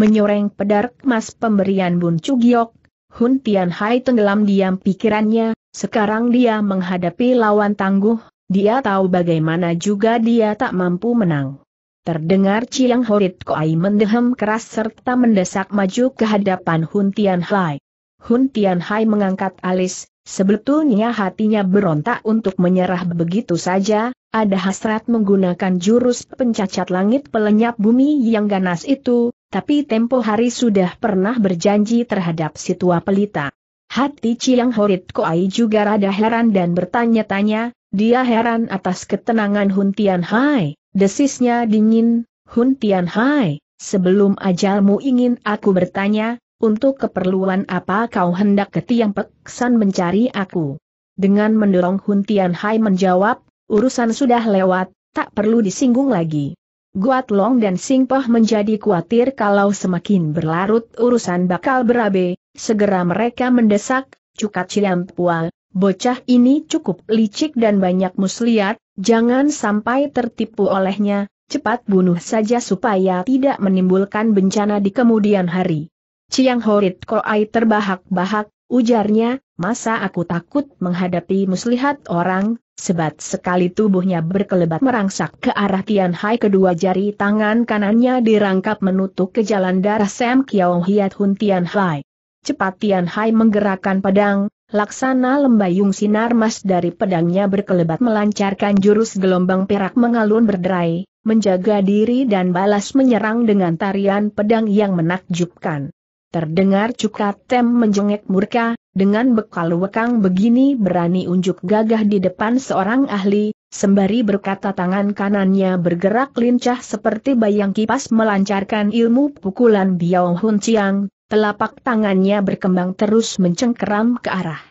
Menyoreng pedar emas pemberian Buncu Giok, Hun Tian Hai tenggelam diam pikirannya, sekarang dia menghadapi lawan tangguh, dia tahu bagaimana juga dia tak mampu menang. Terdengar Chiang Horit Koai mendehem keras serta mendesak maju ke hadapan Hun Tian Hai. Hun Tian Hai mengangkat alis, sebetulnya hatinya berontak untuk menyerah begitu saja, ada hasrat menggunakan jurus pencacat langit pelenyap bumi yang ganas itu, tapi tempo hari sudah pernah berjanji terhadap Situa pelita. Hati Chiang Horit Koai juga rada heran dan bertanya-tanya, dia heran atas ketenangan Hun Tian Hai, desisnya dingin, Hun Tian Hai, sebelum ajalmu ingin aku bertanya, untuk keperluan apa kau hendak ke Tiang Peksan mencari aku? Dengan mendorong Hun Tian Hai menjawab, urusan sudah lewat, tak perlu disinggung lagi. Guat Long dan Sing Poh menjadi khawatir kalau semakin berlarut urusan bakal berabe, segera mereka mendesak, Cukat Cilampual, Bocah ini cukup licik dan banyak muslihat, jangan sampai tertipu olehnya, cepat bunuh saja supaya tidak menimbulkan bencana di kemudian hari. Ciang Horit Koai terbahak-bahak, ujarnya, masa aku takut menghadapi muslihat orang, sebat sekali tubuhnya berkelebat merangsak ke arah Tian Hai kedua jari tangan kanannya dirangkap menutup ke jalan darah Sam Kiao Hiat Hun Tian Hai. Cepat Tian Hai menggerakkan pedang, Laksana lembayung sinar mas dari pedangnya berkelebat melancarkan jurus gelombang perak mengalun berderai, menjaga diri dan balas menyerang dengan tarian pedang yang menakjubkan. Terdengar cukat tem menjengek murka, dengan bekal wekang begini berani unjuk gagah di depan seorang ahli, sembari berkata tangan kanannya bergerak lincah seperti bayang kipas melancarkan ilmu pukulan Biao Hun Chiang, Telapak tangannya berkembang terus mencengkeram ke arah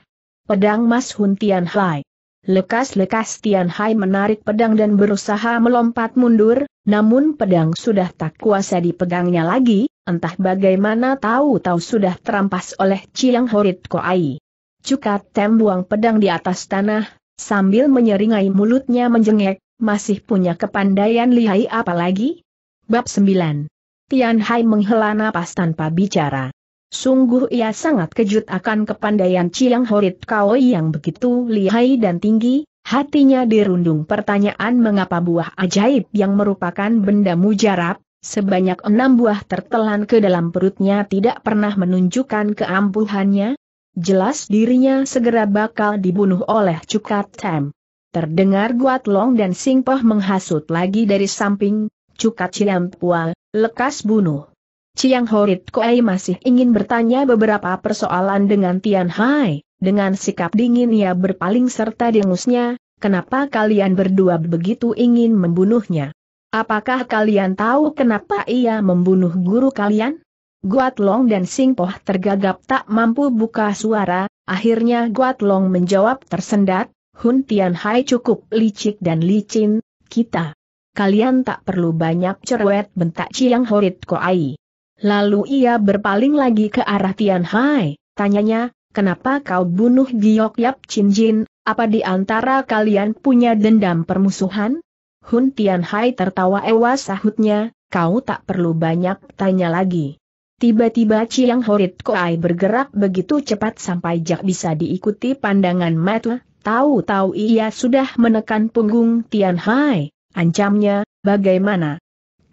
pedang Mas Hun Tian Hai. Lekas-lekas Tian Hai menarik pedang dan berusaha melompat mundur, namun pedang sudah tak kuasa dipegangnya lagi, entah bagaimana tahu-tahu sudah terampas oleh Chiang Horit Koai. Cukat Tem pedang di atas tanah, sambil menyeringai mulutnya menjengek, masih punya kepandaian lihai apalagi? Bab 9 Tian Hai menghela napas tanpa bicara. Sungguh ia sangat kejut akan kepandaian Chiang Horit Kao yang begitu lihai dan tinggi, hatinya dirundung pertanyaan mengapa buah ajaib yang merupakan benda mujarab, sebanyak enam buah tertelan ke dalam perutnya tidak pernah menunjukkan keampuhannya, jelas dirinya segera bakal dibunuh oleh Cukat Tem. Terdengar Guat Long dan Singpoh menghasut lagi dari samping, Cukat Pua, Lekas bunuh. Chiang Horit Koei masih ingin bertanya beberapa persoalan dengan Tian Hai, dengan sikap dingin ia berpaling serta dengusnya, kenapa kalian berdua begitu ingin membunuhnya? Apakah kalian tahu kenapa ia membunuh guru kalian? Guat Long dan Sing Poh tergagap tak mampu buka suara, akhirnya Guat Long menjawab tersendat, Hun Tian Hai cukup licik dan licin, kita kalian tak perlu banyak cerewet bentak Chiang Horit Koai. Lalu ia berpaling lagi ke arah Tian Hai, tanyanya, kenapa kau bunuh Giok Yap Chin Jin, apa di antara kalian punya dendam permusuhan? Hun Tian Hai tertawa ewa sahutnya, kau tak perlu banyak tanya lagi. Tiba-tiba Chiang Horit Koai bergerak begitu cepat sampai jak bisa diikuti pandangan mata, tahu-tahu ia sudah menekan punggung Tian Hai. Ancamnya, bagaimana?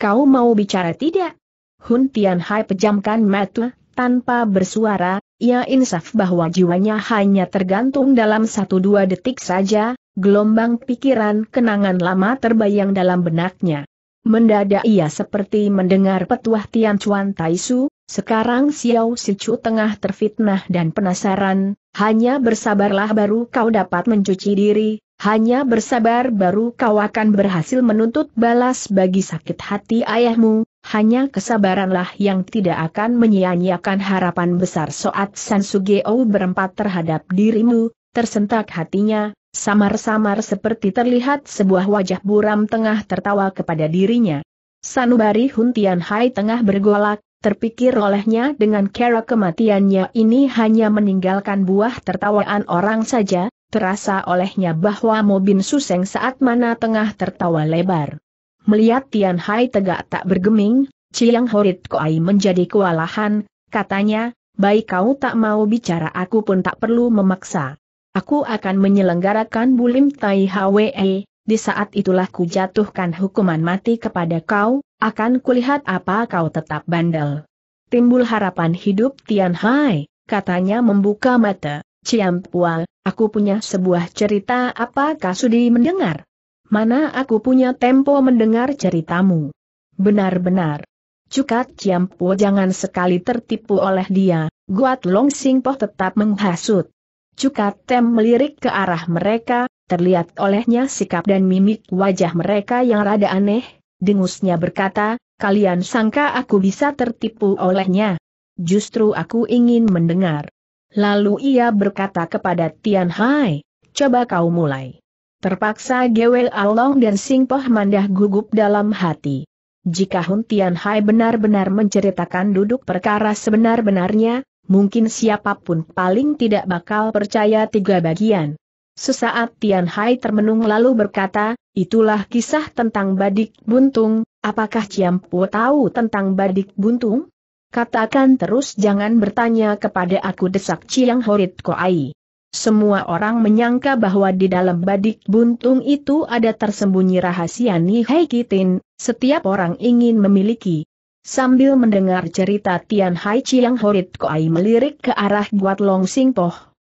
Kau mau bicara tidak? Hun Tianhai pejamkan mata, tanpa bersuara, ia insaf bahwa jiwanya hanya tergantung dalam satu dua detik saja, gelombang pikiran kenangan lama terbayang dalam benaknya. Mendadak ia seperti mendengar petuah Tian Chuan Taisu, sekarang Xiao Sichu tengah terfitnah dan penasaran, hanya bersabarlah baru kau dapat mencuci diri, hanya bersabar baru kau akan berhasil menuntut balas bagi sakit hati ayahmu, hanya kesabaranlah yang tidak akan menyia-nyiakan harapan besar Soat Sansugeo berempat terhadap dirimu, tersentak hatinya, samar-samar seperti terlihat sebuah wajah buram tengah tertawa kepada dirinya. Sanubari Huntian Hai tengah bergolak, Terpikir olehnya dengan kera kematiannya ini hanya meninggalkan buah tertawaan orang saja, terasa olehnya bahwa Mobin Suseng saat mana tengah tertawa lebar. Melihat Tian Hai tegak tak bergeming, Chiang Horit Koai menjadi kewalahan, katanya, baik kau tak mau bicara aku pun tak perlu memaksa. Aku akan menyelenggarakan bulim Tai Hwe, e. di saat itulah ku jatuhkan hukuman mati kepada kau, akan kulihat apa kau tetap bandel. Timbul harapan hidup Tian Hai, katanya membuka mata, Ciam Pua, Aku punya sebuah cerita apakah Sudi mendengar? Mana aku punya tempo mendengar ceritamu? Benar-benar. Cukat Ciampo jangan sekali tertipu oleh dia, Guat Long Singpoh tetap menghasut. Cukat Tem melirik ke arah mereka, terlihat olehnya sikap dan mimik wajah mereka yang rada aneh, dengusnya berkata, kalian sangka aku bisa tertipu olehnya. Justru aku ingin mendengar. Lalu ia berkata kepada Tian Hai, coba kau mulai. Terpaksa Gwe Along dan Sing Poh Mandah gugup dalam hati. Jika Hun Tian Hai benar-benar menceritakan duduk perkara sebenar-benarnya, mungkin siapapun paling tidak bakal percaya tiga bagian. Sesaat Tian Hai termenung lalu berkata, itulah kisah tentang Badik Buntung, apakah Ciampu tahu tentang Badik Buntung? Katakan terus jangan bertanya kepada aku desak Chiang Horit Koai. Semua orang menyangka bahwa di dalam badik buntung itu ada tersembunyi rahasia Nihai Kitin, setiap orang ingin memiliki. Sambil mendengar cerita Tian Hai Chiang Horit Koai melirik ke arah Guat Long Sing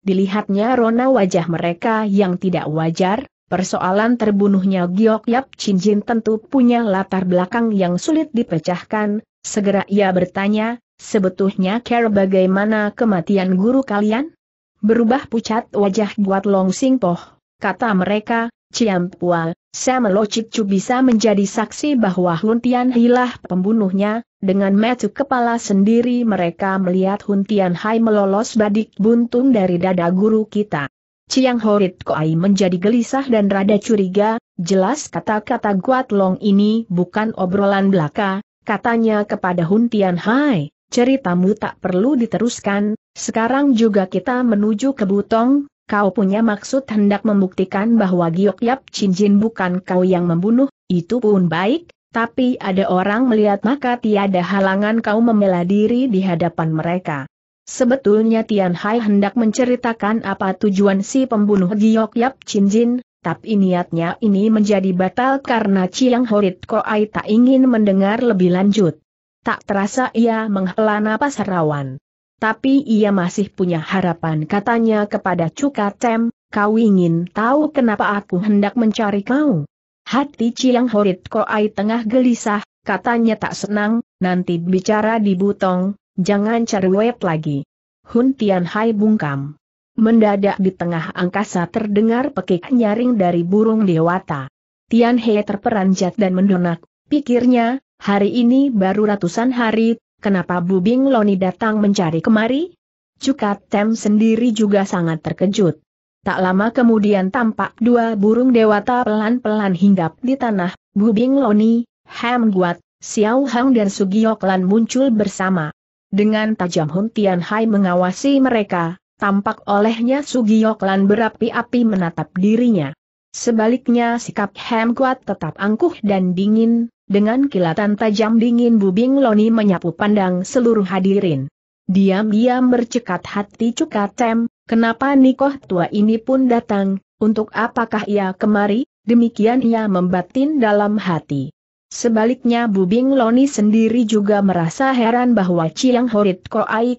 dilihatnya rona wajah mereka yang tidak wajar, persoalan terbunuhnya Giok Yap Chin Jin tentu punya latar belakang yang sulit dipecahkan, Segera ia bertanya, sebetulnya care bagaimana kematian guru kalian? Berubah pucat wajah buat Long Singpoh, kata mereka, Ciampua, Samelo Cicu bisa menjadi saksi bahwa Huntian Hilah pembunuhnya, dengan metu kepala sendiri mereka melihat Huntian Hai melolos badik buntung dari dada guru kita. Ciang Horit Koai menjadi gelisah dan rada curiga, jelas kata-kata Guat Long ini bukan obrolan belaka, katanya kepada Hun Tian Hai, ceritamu tak perlu diteruskan, sekarang juga kita menuju ke Butong, kau punya maksud hendak membuktikan bahwa Giok Yap Chin Jin bukan kau yang membunuh, itu pun baik, tapi ada orang melihat maka tiada halangan kau membela diri di hadapan mereka. Sebetulnya Tian Hai hendak menceritakan apa tujuan si pembunuh Giok Yap Chin Jin, tapi niatnya ini menjadi batal karena Chiang Horit Koai tak ingin mendengar lebih lanjut. Tak terasa ia menghela napas rawan. Tapi ia masih punya harapan katanya kepada Tem, kau ingin tahu kenapa aku hendak mencari kau? Hati Chiang Horit Koai tengah gelisah, katanya tak senang, nanti bicara di butong, jangan cari web lagi. Hun Tian Hai bungkam. Mendadak di tengah angkasa terdengar pekik nyaring dari burung dewata. Tian He terperanjat dan mendonak, pikirnya, hari ini baru ratusan hari, kenapa Bubing Loni datang mencari kemari? Cukat Tem sendiri juga sangat terkejut. Tak lama kemudian tampak dua burung dewata pelan-pelan hinggap di tanah, Bubing Loni, Ham Guat, Xiao Hang dan Sugiyoklan muncul bersama. Dengan tajam Hun Tian Hai mengawasi mereka, tampak olehnya Sugiyoklan berapi-api menatap dirinya. Sebaliknya sikap Hem tetap angkuh dan dingin, dengan kilatan tajam dingin Bubing Loni menyapu pandang seluruh hadirin. Diam-diam bercekat hati Cukat Tem, kenapa Nikoh tua ini pun datang, untuk apakah ia kemari? Demikian ia membatin dalam hati. Sebaliknya Bubing Loni sendiri juga merasa heran bahwa Chiang Horit Koai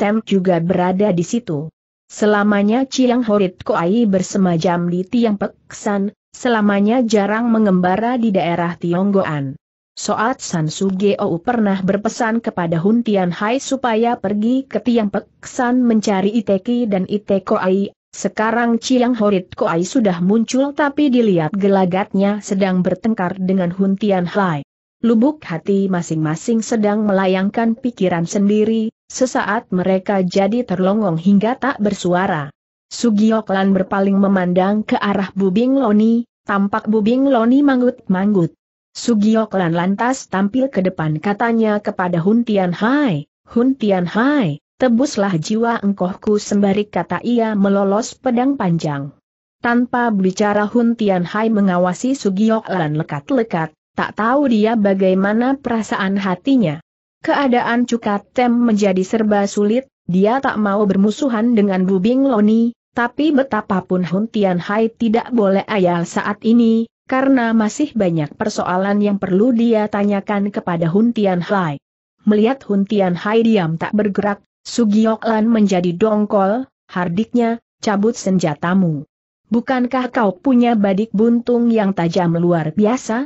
tem juga berada di situ. Selamanya Chiang Horit Koai bersemajam di Tiang Peksan, selamanya jarang mengembara di daerah Tionggoan. Soat San Sugeo pernah berpesan kepada Hun Tian Hai supaya pergi ke Tiang Peksan mencari Iteki dan Itekoai, sekarang Chiang Horit Koai sudah muncul tapi dilihat gelagatnya sedang bertengkar dengan Hun Tian Hai. Lubuk hati masing-masing sedang melayangkan pikiran sendiri, sesaat mereka jadi terlongong hingga tak bersuara. Sugioklan berpaling memandang ke arah Bubing Loni, tampak Bubing Loni manggut-manggut. Sugioklan lantas tampil ke depan katanya kepada Hun Tian Hai, Hun Tian Hai, Tebuslah jiwa engkohku sembari kata ia melolos pedang panjang. Tanpa bicara Hun Tian Hai mengawasi Sugiok Lan lekat-lekat, tak tahu dia bagaimana perasaan hatinya. Keadaan Cukat Tem menjadi serba sulit, dia tak mau bermusuhan dengan Bubing Loni, tapi betapapun Hun Tian Hai tidak boleh ayal saat ini, karena masih banyak persoalan yang perlu dia tanyakan kepada Hun Tian Hai. Melihat Hun Tian Hai diam tak bergerak, Sugioklan menjadi dongkol, hardiknya, cabut senjatamu. Bukankah kau punya badik buntung yang tajam luar biasa?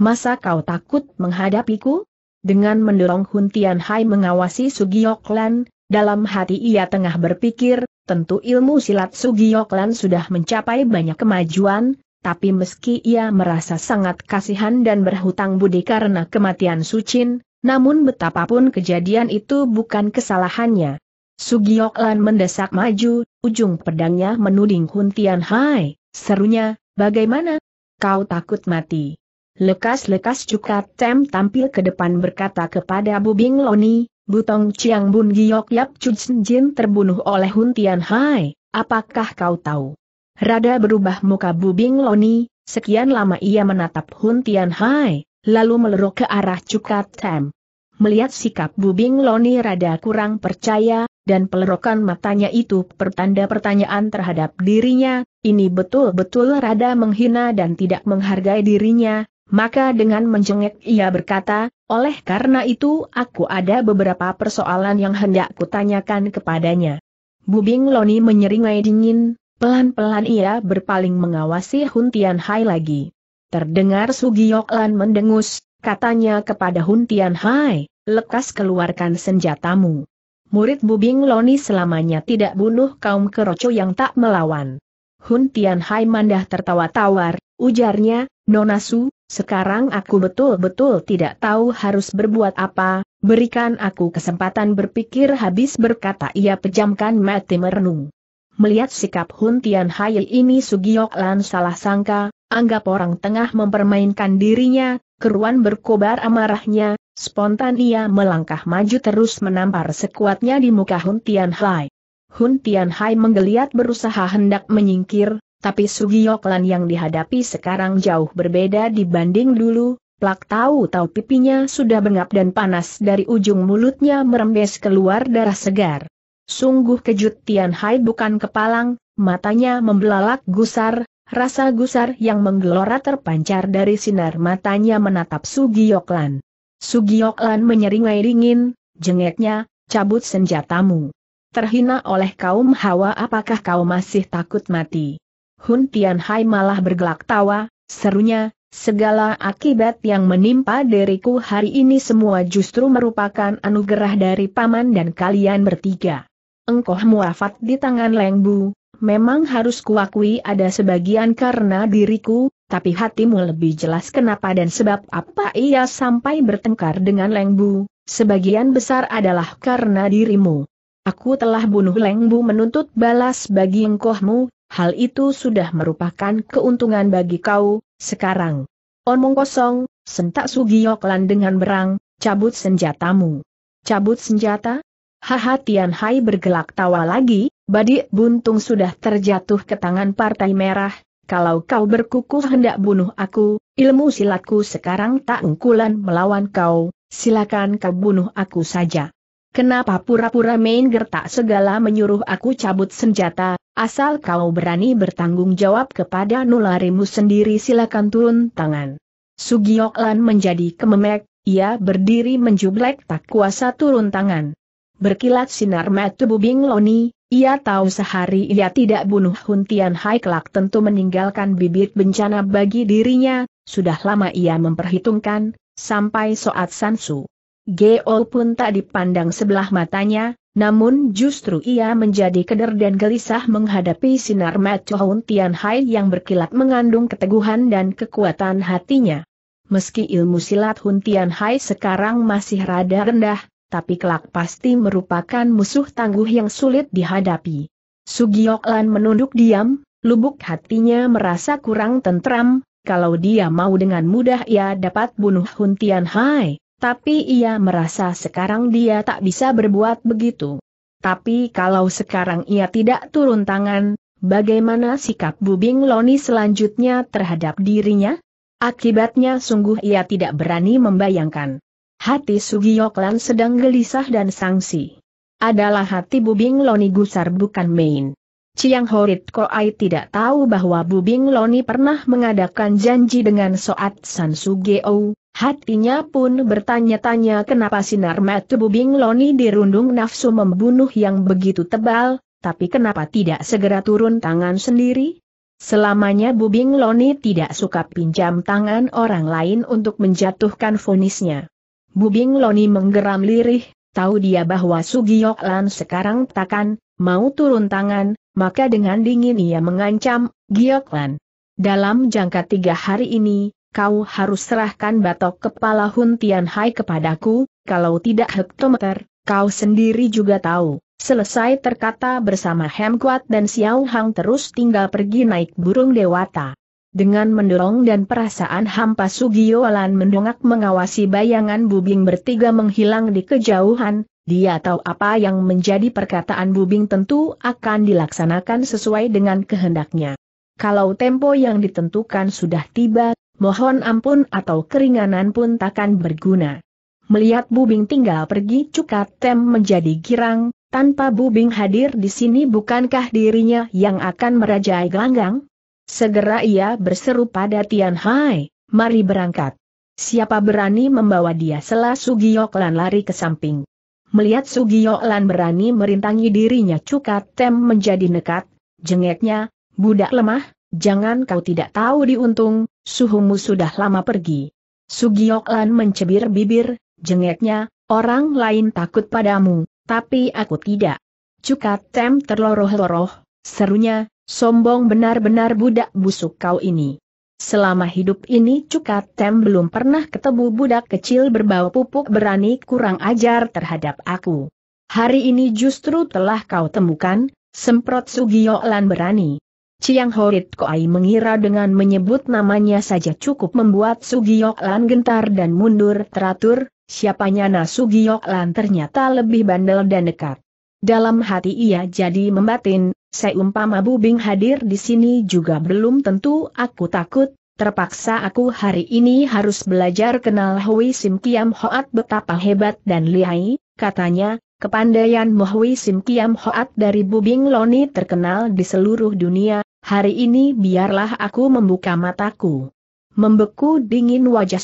Masa kau takut menghadapiku? Dengan mendorong Hun Tian Hai mengawasi Sugioklan, dalam hati ia tengah berpikir, tentu ilmu silat Sugioklan sudah mencapai banyak kemajuan, tapi meski ia merasa sangat kasihan dan berhutang budi karena kematian Sucin, namun betapapun kejadian itu bukan kesalahannya. Sugiok mendesak maju, ujung pedangnya menuding Hun Tian Hai, serunya, bagaimana? Kau takut mati. Lekas-lekas Cukat Tem tampil ke depan berkata kepada Bu Bing Loni, Butong Chiang Bun Giok Yap Chun Jin terbunuh oleh Hun Tian Hai, apakah kau tahu? Rada berubah muka Bu Bing Loni, sekian lama ia menatap Hun Tian Hai, lalu melerok ke arah Cukat Tem. Melihat sikap Bubing Loni rada kurang percaya, dan pelerokan matanya itu pertanda pertanyaan terhadap dirinya, ini betul-betul rada menghina dan tidak menghargai dirinya, maka dengan menjengek ia berkata, oleh karena itu aku ada beberapa persoalan yang hendak kutanyakan kepadanya. Bubing Loni menyeringai dingin, pelan-pelan ia berpaling mengawasi Huntian Hai lagi. Terdengar Sugiyoklan mendengus, Katanya kepada Hun Tian Hai, lekas keluarkan senjatamu. Murid Bubing Loni selamanya tidak bunuh kaum keroco yang tak melawan. Hun Tian Hai mandah tertawa tawar, ujarnya, Nonasu, sekarang aku betul-betul tidak tahu harus berbuat apa, berikan aku kesempatan berpikir habis berkata ia pejamkan mati merenung. Melihat sikap Hun Tian Hai ini Sugiok Lan salah sangka, anggap orang tengah mempermainkan dirinya, keruan berkobar amarahnya, spontan ia melangkah maju terus menampar sekuatnya di muka Hun Tian Hai. Hun Tian Hai menggeliat berusaha hendak menyingkir, tapi Sugiok Lan yang dihadapi sekarang jauh berbeda dibanding dulu, Plak tahu-tahu pipinya sudah bengap dan panas dari ujung mulutnya merembes keluar darah segar. Sungguh kejut Tian Hai bukan kepalang, matanya membelalak gusar, rasa gusar yang menggelora terpancar dari sinar matanya menatap Sugiyoklan. Sugiyoklan menyeringai dingin, jengeknya, cabut senjatamu. Terhina oleh kaum hawa apakah kau masih takut mati? Hun Tian Hai malah bergelak tawa, serunya, segala akibat yang menimpa diriku hari ini semua justru merupakan anugerah dari paman dan kalian bertiga engkau muafat di tangan Lengbu, memang harus kuakui ada sebagian karena diriku, tapi hatimu lebih jelas kenapa dan sebab apa ia sampai bertengkar dengan Lengbu, sebagian besar adalah karena dirimu. Aku telah bunuh Lengbu menuntut balas bagi engkohmu, hal itu sudah merupakan keuntungan bagi kau, sekarang. Omong kosong, sentak Sugiyoklan dengan berang, cabut senjatamu. Cabut senjata, Haha Tian Hai bergelak tawa lagi, Badik Buntung sudah terjatuh ke tangan Partai Merah, kalau kau berkukuh hendak bunuh aku, ilmu silatku sekarang tak ungkulan melawan kau, silakan kau bunuh aku saja. Kenapa pura-pura main gertak segala menyuruh aku cabut senjata, asal kau berani bertanggung jawab kepada nularimu sendiri silakan turun tangan. Sugiyoklan menjadi kememek, ia berdiri menjublek tak kuasa turun tangan. Berkilat sinar mata bubing Loni, ia tahu sehari ia tidak bunuh Hun Tian Hai kelak tentu meninggalkan bibit bencana bagi dirinya, sudah lama ia memperhitungkan, sampai soat Sansu. Geol pun tak dipandang sebelah matanya, namun justru ia menjadi keder dan gelisah menghadapi sinar mata Hun Tian Hai yang berkilat mengandung keteguhan dan kekuatan hatinya. Meski ilmu silat Hun Tian Hai sekarang masih rada rendah, tapi kelak pasti merupakan musuh tangguh yang sulit dihadapi. Sugioklan menunduk diam, lubuk hatinya merasa kurang tentram, kalau dia mau dengan mudah ia dapat bunuh Huntian Hai, tapi ia merasa sekarang dia tak bisa berbuat begitu. Tapi kalau sekarang ia tidak turun tangan, bagaimana sikap Bubing Loni selanjutnya terhadap dirinya? Akibatnya sungguh ia tidak berani membayangkan hati Sugiyoklan sedang gelisah dan sangsi. Adalah hati Bubing Loni gusar bukan main. Chiang Horit Koai tidak tahu bahwa Bubing Loni pernah mengadakan janji dengan Soat San Sugeo, hatinya pun bertanya-tanya kenapa sinar mata Bubing Loni dirundung nafsu membunuh yang begitu tebal, tapi kenapa tidak segera turun tangan sendiri? Selamanya Bubing Loni tidak suka pinjam tangan orang lain untuk menjatuhkan vonisnya. Bubing Loni menggeram lirih, tahu dia bahwa Sugiyok Lan sekarang takkan, mau turun tangan, maka dengan dingin ia mengancam, Giok Lan. Dalam jangka tiga hari ini, kau harus serahkan batok kepala Hun Tian Hai kepadaku, kalau tidak hektometer, kau sendiri juga tahu. Selesai terkata bersama Hem Kuat dan Xiao Hang terus tinggal pergi naik burung dewata. Dengan mendorong dan perasaan hampa Alan mendongak mengawasi bayangan Bubing bertiga menghilang di kejauhan, dia tahu apa yang menjadi perkataan Bubing tentu akan dilaksanakan sesuai dengan kehendaknya. Kalau tempo yang ditentukan sudah tiba, mohon ampun atau keringanan pun takkan berguna. Melihat Bubing tinggal pergi cukat tem menjadi girang, tanpa Bubing hadir di sini bukankah dirinya yang akan merajai gelanggang? Segera ia berseru pada Tian Hai, mari berangkat. Siapa berani membawa dia selah Sugiyoklan lari ke samping. Melihat Sugiyoklan berani merintangi dirinya Cukat Tem menjadi nekat, jengeknya, budak lemah, jangan kau tidak tahu diuntung, suhumu sudah lama pergi. Sugiyoklan mencebir bibir, jengeknya, orang lain takut padamu, tapi aku tidak. Cukat Tem terloroh-loroh, Serunya, sombong benar-benar budak busuk kau ini. Selama hidup ini Cukat Tem belum pernah ketemu budak kecil berbau pupuk berani kurang ajar terhadap aku. Hari ini justru telah kau temukan, semprot Sugiyo Lan berani. Ciang Horit Koai mengira dengan menyebut namanya saja cukup membuat Sugiyo Lan gentar dan mundur teratur, siapanya Na Sugiyo Lan ternyata lebih bandel dan dekat. Dalam hati ia jadi membatin, Seumpama Bubing hadir di sini juga belum tentu aku takut, terpaksa aku hari ini harus belajar kenal Hui Sim Kiam Hoat betapa hebat dan lihai, katanya, kepandaian Hui Sim Kiam Hoat dari Bubing Loni terkenal di seluruh dunia, hari ini biarlah aku membuka mataku. Membeku dingin wajah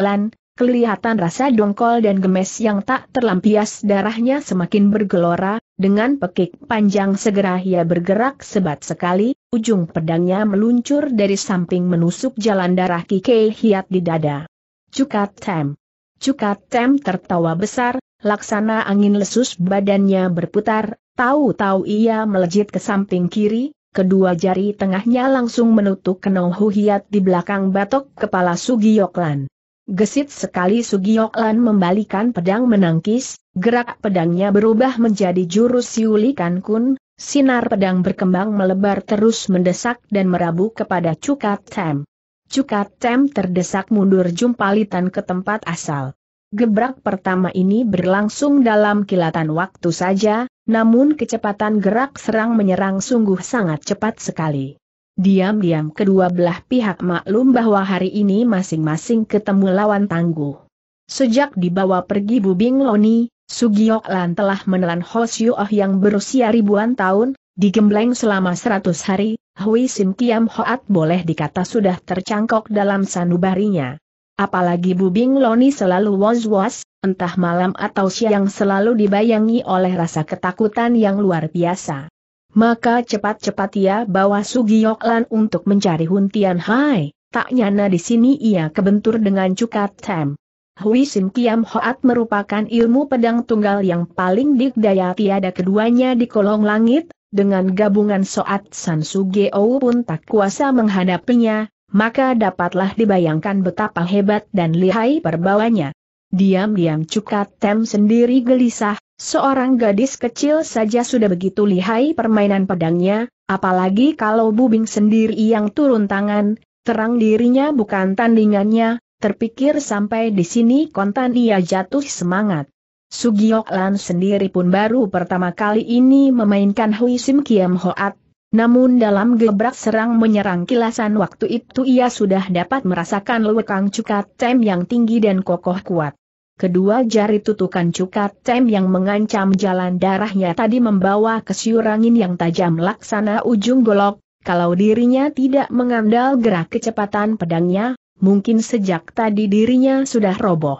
Lan, kelihatan rasa dongkol dan gemes yang tak terlampias darahnya semakin bergelora, dengan pekik panjang segera ia bergerak sebat sekali, ujung pedangnya meluncur dari samping menusuk jalan darah Kikei Hiat di dada. Cukat Tem. Cukat Tem tertawa besar, laksana angin lesus badannya berputar, tahu-tahu ia melejit ke samping kiri, kedua jari tengahnya langsung menutup kenong Hiat di belakang batok kepala Sugiyoklan. Gesit sekali Sugiyoklan membalikan pedang menangkis, Gerak pedangnya berubah menjadi jurus Yuli kan Kun. sinar pedang berkembang melebar terus mendesak dan merabu kepada Cukat Tem. Cukat Tem terdesak mundur jumpalitan ke tempat asal. Gebrak pertama ini berlangsung dalam kilatan waktu saja, namun kecepatan gerak serang menyerang sungguh sangat cepat sekali. Diam-diam kedua belah pihak maklum bahwa hari ini masing-masing ketemu lawan tangguh. Sejak dibawa pergi Bubing Loni, Sugioklan telah menelan Oh yang berusia ribuan tahun, digembleng selama seratus hari, Hui Sim Kiam Hoat boleh dikata sudah tercangkok dalam sanubarinya. Apalagi Bubing Loni selalu was-was, entah malam atau siang selalu dibayangi oleh rasa ketakutan yang luar biasa. Maka cepat-cepat ia bawa Sugioklan untuk mencari Huntian Hai, tak nyana di sini ia kebentur dengan Cukat Tem. Hui Sim Kiam Hoat merupakan ilmu pedang tunggal yang paling digdaya tiada keduanya di kolong langit, dengan gabungan Soat San Sugeo pun tak kuasa menghadapinya, maka dapatlah dibayangkan betapa hebat dan lihai perbawanya. Diam-diam Cukat Tem sendiri gelisah, seorang gadis kecil saja sudah begitu lihai permainan pedangnya, apalagi kalau Bubing sendiri yang turun tangan, terang dirinya bukan tandingannya, Terpikir sampai di sini kontan ia jatuh semangat. Sugiyoklan sendiri pun baru pertama kali ini memainkan Hui Sim Kiam Hoat, namun dalam gebrak serang menyerang kilasan waktu itu ia sudah dapat merasakan lewekang cukat tem yang tinggi dan kokoh kuat. Kedua jari tutukan cukat tem yang mengancam jalan darahnya tadi membawa ke yang tajam laksana ujung golok, kalau dirinya tidak mengandal gerak kecepatan pedangnya, mungkin sejak tadi dirinya sudah roboh.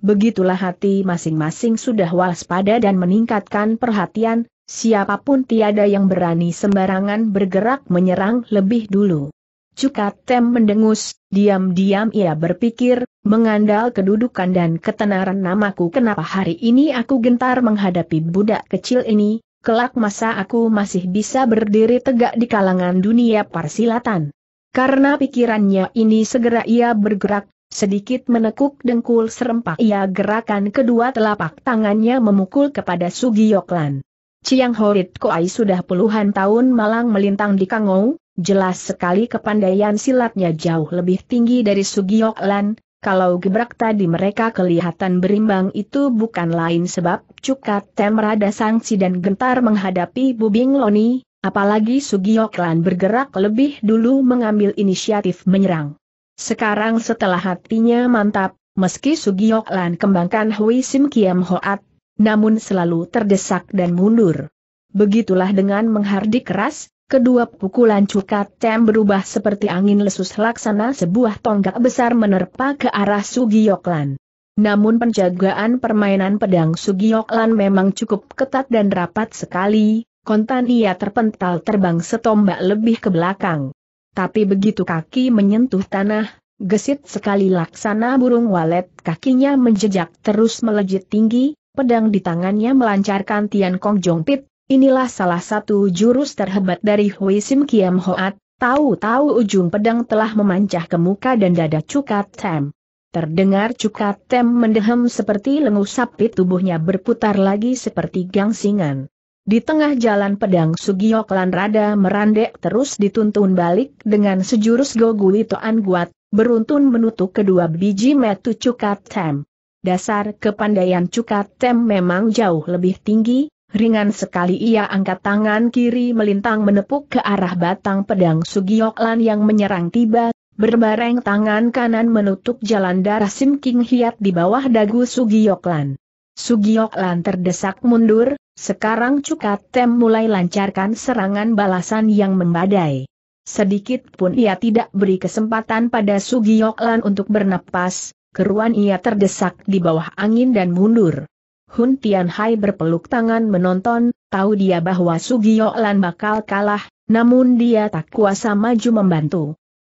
Begitulah hati masing-masing sudah waspada dan meningkatkan perhatian, siapapun tiada yang berani sembarangan bergerak menyerang lebih dulu. Cukat tem mendengus, diam-diam ia berpikir, mengandal kedudukan dan ketenaran namaku kenapa hari ini aku gentar menghadapi budak kecil ini, kelak masa aku masih bisa berdiri tegak di kalangan dunia parsilatan. Karena pikirannya ini segera ia bergerak, sedikit menekuk dengkul serempak ia gerakan kedua telapak tangannya memukul kepada Sugiyoklan. Ciang Horit Koai sudah puluhan tahun malang melintang di Kangou, jelas sekali kepandaian silatnya jauh lebih tinggi dari Sugiyoklan, kalau gebrak tadi mereka kelihatan berimbang itu bukan lain sebab Cukat Temra sangsi dan gentar menghadapi Bubing Loni, Apalagi Sugiyoklan bergerak lebih dulu mengambil inisiatif menyerang. Sekarang setelah hatinya mantap, meski Sugiyoklan kembangkan Hui Sim Kiam Hoat, namun selalu terdesak dan mundur. Begitulah dengan menghardik keras, kedua pukulan cukat tem berubah seperti angin lesus laksana sebuah tonggak besar menerpa ke arah Sugiyoklan. Namun penjagaan permainan pedang Sugiyoklan memang cukup ketat dan rapat sekali, kontan ia terpental terbang setombak lebih ke belakang. Tapi begitu kaki menyentuh tanah, gesit sekali laksana burung walet kakinya menjejak terus melejit tinggi, pedang di tangannya melancarkan Tian Kong Jong Pit, inilah salah satu jurus terhebat dari Hui Sim Kiam Hoat, tahu-tahu ujung pedang telah memancah ke muka dan dada Cukat Tem. Terdengar Cukat Tem mendehem seperti lenguh sapi tubuhnya berputar lagi seperti gangsingan. Di tengah jalan pedang Sugiok Rada merandek terus dituntun balik dengan sejurus goguli Toan Guat, beruntun menutup kedua biji metu Cukat Tem. Dasar kepandaian Cukat Tem memang jauh lebih tinggi, ringan sekali ia angkat tangan kiri melintang menepuk ke arah batang pedang Sugiok yang menyerang tiba, berbareng tangan kanan menutup jalan darah Sim King Hiat di bawah dagu Sugiok Lan. terdesak mundur, sekarang Cukat Tem mulai lancarkan serangan balasan yang membadai. Sedikit pun ia tidak beri kesempatan pada Sugiyoklan untuk bernapas, keruan ia terdesak di bawah angin dan mundur. Hun Tianhai berpeluk tangan menonton, tahu dia bahwa Sugiyoklan bakal kalah, namun dia tak kuasa maju membantu.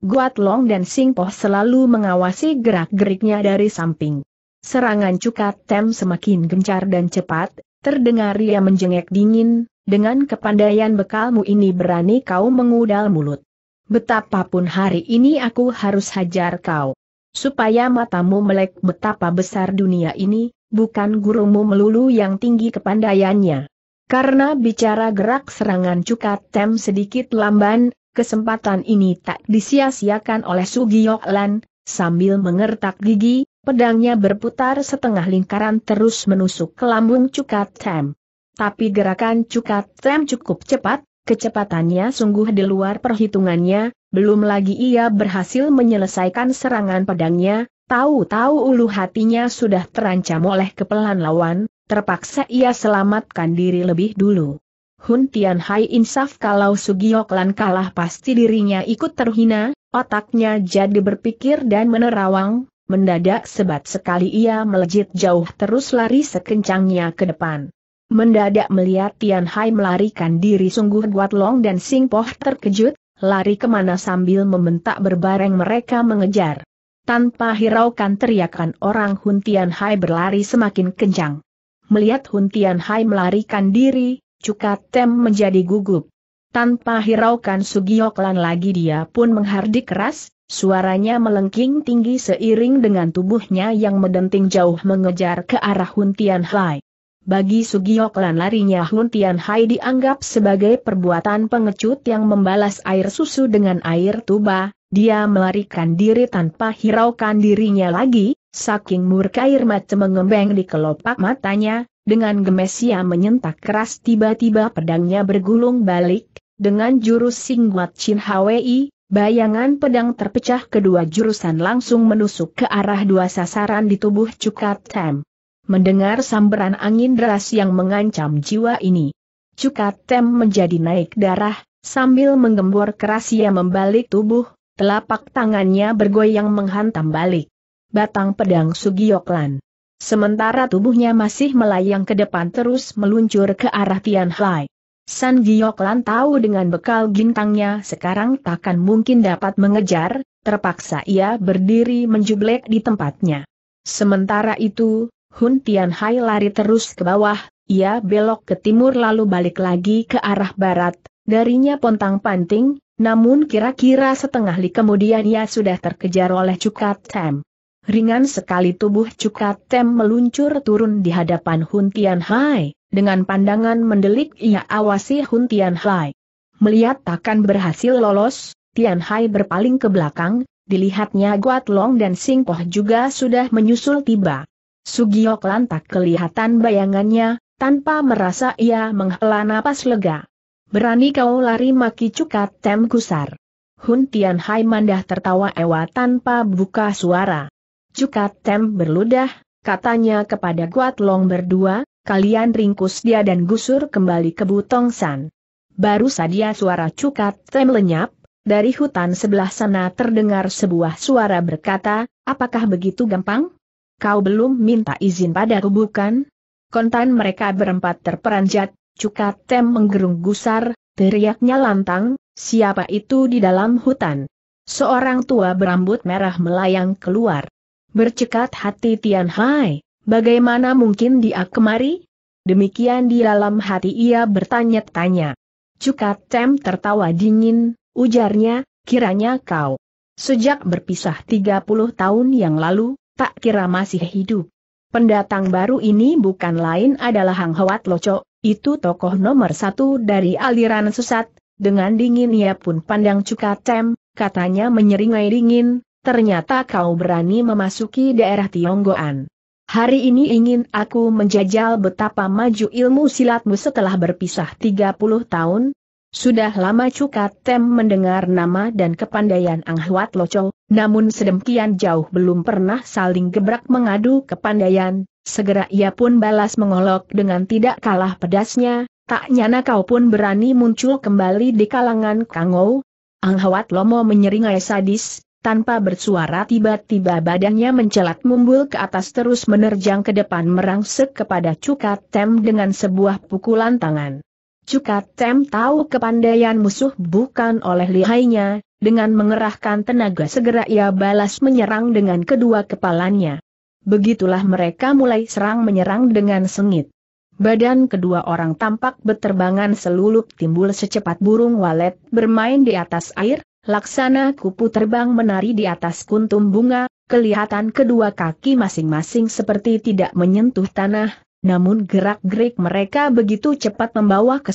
Guat Long dan Sing Poh selalu mengawasi gerak-geriknya dari samping. Serangan Cukat Tem semakin gencar dan cepat, Terdengar ia menjengek dingin, dengan kepandaian bekalmu ini berani kau mengudal mulut. Betapapun hari ini aku harus hajar kau. Supaya matamu melek betapa besar dunia ini, bukan gurumu melulu yang tinggi kepandaiannya. Karena bicara gerak serangan cukat tem sedikit lamban, kesempatan ini tak disia-siakan oleh Sugiyoklan, sambil mengertak gigi, Pedangnya berputar setengah lingkaran terus menusuk ke lambung Cukat Tem. Tapi gerakan Cukat Tem cukup cepat, kecepatannya sungguh di luar perhitungannya, belum lagi ia berhasil menyelesaikan serangan pedangnya, tahu-tahu ulu hatinya sudah terancam oleh kepelan lawan, terpaksa ia selamatkan diri lebih dulu. Hun Tian Hai insaf kalau Sugiok kalah pasti dirinya ikut terhina, otaknya jadi berpikir dan menerawang, Mendadak sebat sekali ia melejit jauh terus lari sekencangnya ke depan. Mendadak melihat Tian Hai melarikan diri sungguh Guat Long dan Sing Poh terkejut, lari kemana sambil membentak berbareng mereka mengejar. Tanpa hiraukan teriakan orang Hun Tian Hai berlari semakin kencang. Melihat Hun Tian Hai melarikan diri, Cukat Tem menjadi gugup. Tanpa hiraukan Sugiyoklan lagi dia pun menghardik keras, Suaranya melengking tinggi seiring dengan tubuhnya yang medenting jauh mengejar ke arah Hun Tian Hai. Bagi Sugiok Lan larinya Hun Tian Hai dianggap sebagai perbuatan pengecut yang membalas air susu dengan air tuba, dia melarikan diri tanpa hiraukan dirinya lagi, saking murka air mata mengembeng di kelopak matanya, dengan gemes ia menyentak keras tiba-tiba pedangnya bergulung balik, dengan jurus singguat Chin Hwi, Bayangan pedang terpecah kedua jurusan langsung menusuk ke arah dua sasaran di tubuh Cukat Tem. Mendengar samberan angin deras yang mengancam jiwa ini, Cukat Tem menjadi naik darah, sambil menggembor keras ia membalik tubuh, telapak tangannya bergoyang menghantam balik. Batang pedang Sugiyoklan. Sementara tubuhnya masih melayang ke depan terus meluncur ke arah Tian Hai. San Giok tahu dengan bekal gintangnya sekarang takkan mungkin dapat mengejar, terpaksa ia berdiri menjublek di tempatnya. Sementara itu, Hun Tian Hai lari terus ke bawah, ia belok ke timur lalu balik lagi ke arah barat, darinya pontang panting, namun kira-kira setengah li kemudian ia sudah terkejar oleh Cukat Tem. Ringan sekali tubuh Cukat Tem meluncur turun di hadapan Hun Tian Hai. Dengan pandangan mendelik ia awasi Hun Tian Hai. Melihat takkan berhasil lolos, Tian Hai berpaling ke belakang, dilihatnya Guat Long dan Sing Poh juga sudah menyusul tiba. Sugiok lantak kelihatan bayangannya, tanpa merasa ia menghela napas lega. Berani kau lari maki cukat tem gusar? Hun Tian Hai mandah tertawa ewa tanpa buka suara. Cukat tem berludah, katanya kepada Guat Long berdua, kalian ringkus dia dan gusur kembali ke Butongsan. Baru saja suara cukat tem lenyap, dari hutan sebelah sana terdengar sebuah suara berkata, apakah begitu gampang? Kau belum minta izin padaku bukan? Kontan mereka berempat terperanjat, cukat tem menggerung gusar, teriaknya lantang, siapa itu di dalam hutan? Seorang tua berambut merah melayang keluar. Bercekat hati Tian Hai. Bagaimana mungkin dia kemari? Demikian di dalam hati ia bertanya-tanya. Cukat Tem tertawa dingin, ujarnya, kiranya kau. Sejak berpisah 30 tahun yang lalu, tak kira masih hidup. Pendatang baru ini bukan lain adalah Hang Hwat Loco, itu tokoh nomor satu dari aliran sesat, dengan dingin ia pun pandang Cukat Tem, katanya menyeringai dingin, ternyata kau berani memasuki daerah Tionggoan. Hari ini ingin aku menjajal betapa maju ilmu silatmu setelah berpisah 30 tahun. Sudah lama Cukat Tem mendengar nama dan kepandaian Ang Huat Loco, namun sedemikian jauh belum pernah saling gebrak mengadu kepandaian, segera ia pun balas mengolok dengan tidak kalah pedasnya, tak nyana kau pun berani muncul kembali di kalangan Kangou. Ang Huat Lomo menyeringai sadis, tanpa bersuara tiba-tiba badannya mencelat mumbul ke atas terus menerjang ke depan merangsek kepada Cukat Tem dengan sebuah pukulan tangan. Cukat Tem tahu kepandaian musuh bukan oleh lihainya, dengan mengerahkan tenaga segera ia balas menyerang dengan kedua kepalanya. Begitulah mereka mulai serang menyerang dengan sengit. Badan kedua orang tampak beterbangan selulup timbul secepat burung walet bermain di atas air, Laksana kupu terbang menari di atas kuntum bunga, kelihatan kedua kaki masing-masing seperti tidak menyentuh tanah, namun gerak-gerik mereka begitu cepat membawa ke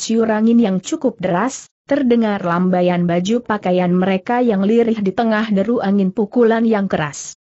yang cukup deras, terdengar lambaian baju pakaian mereka yang lirih di tengah deru angin pukulan yang keras.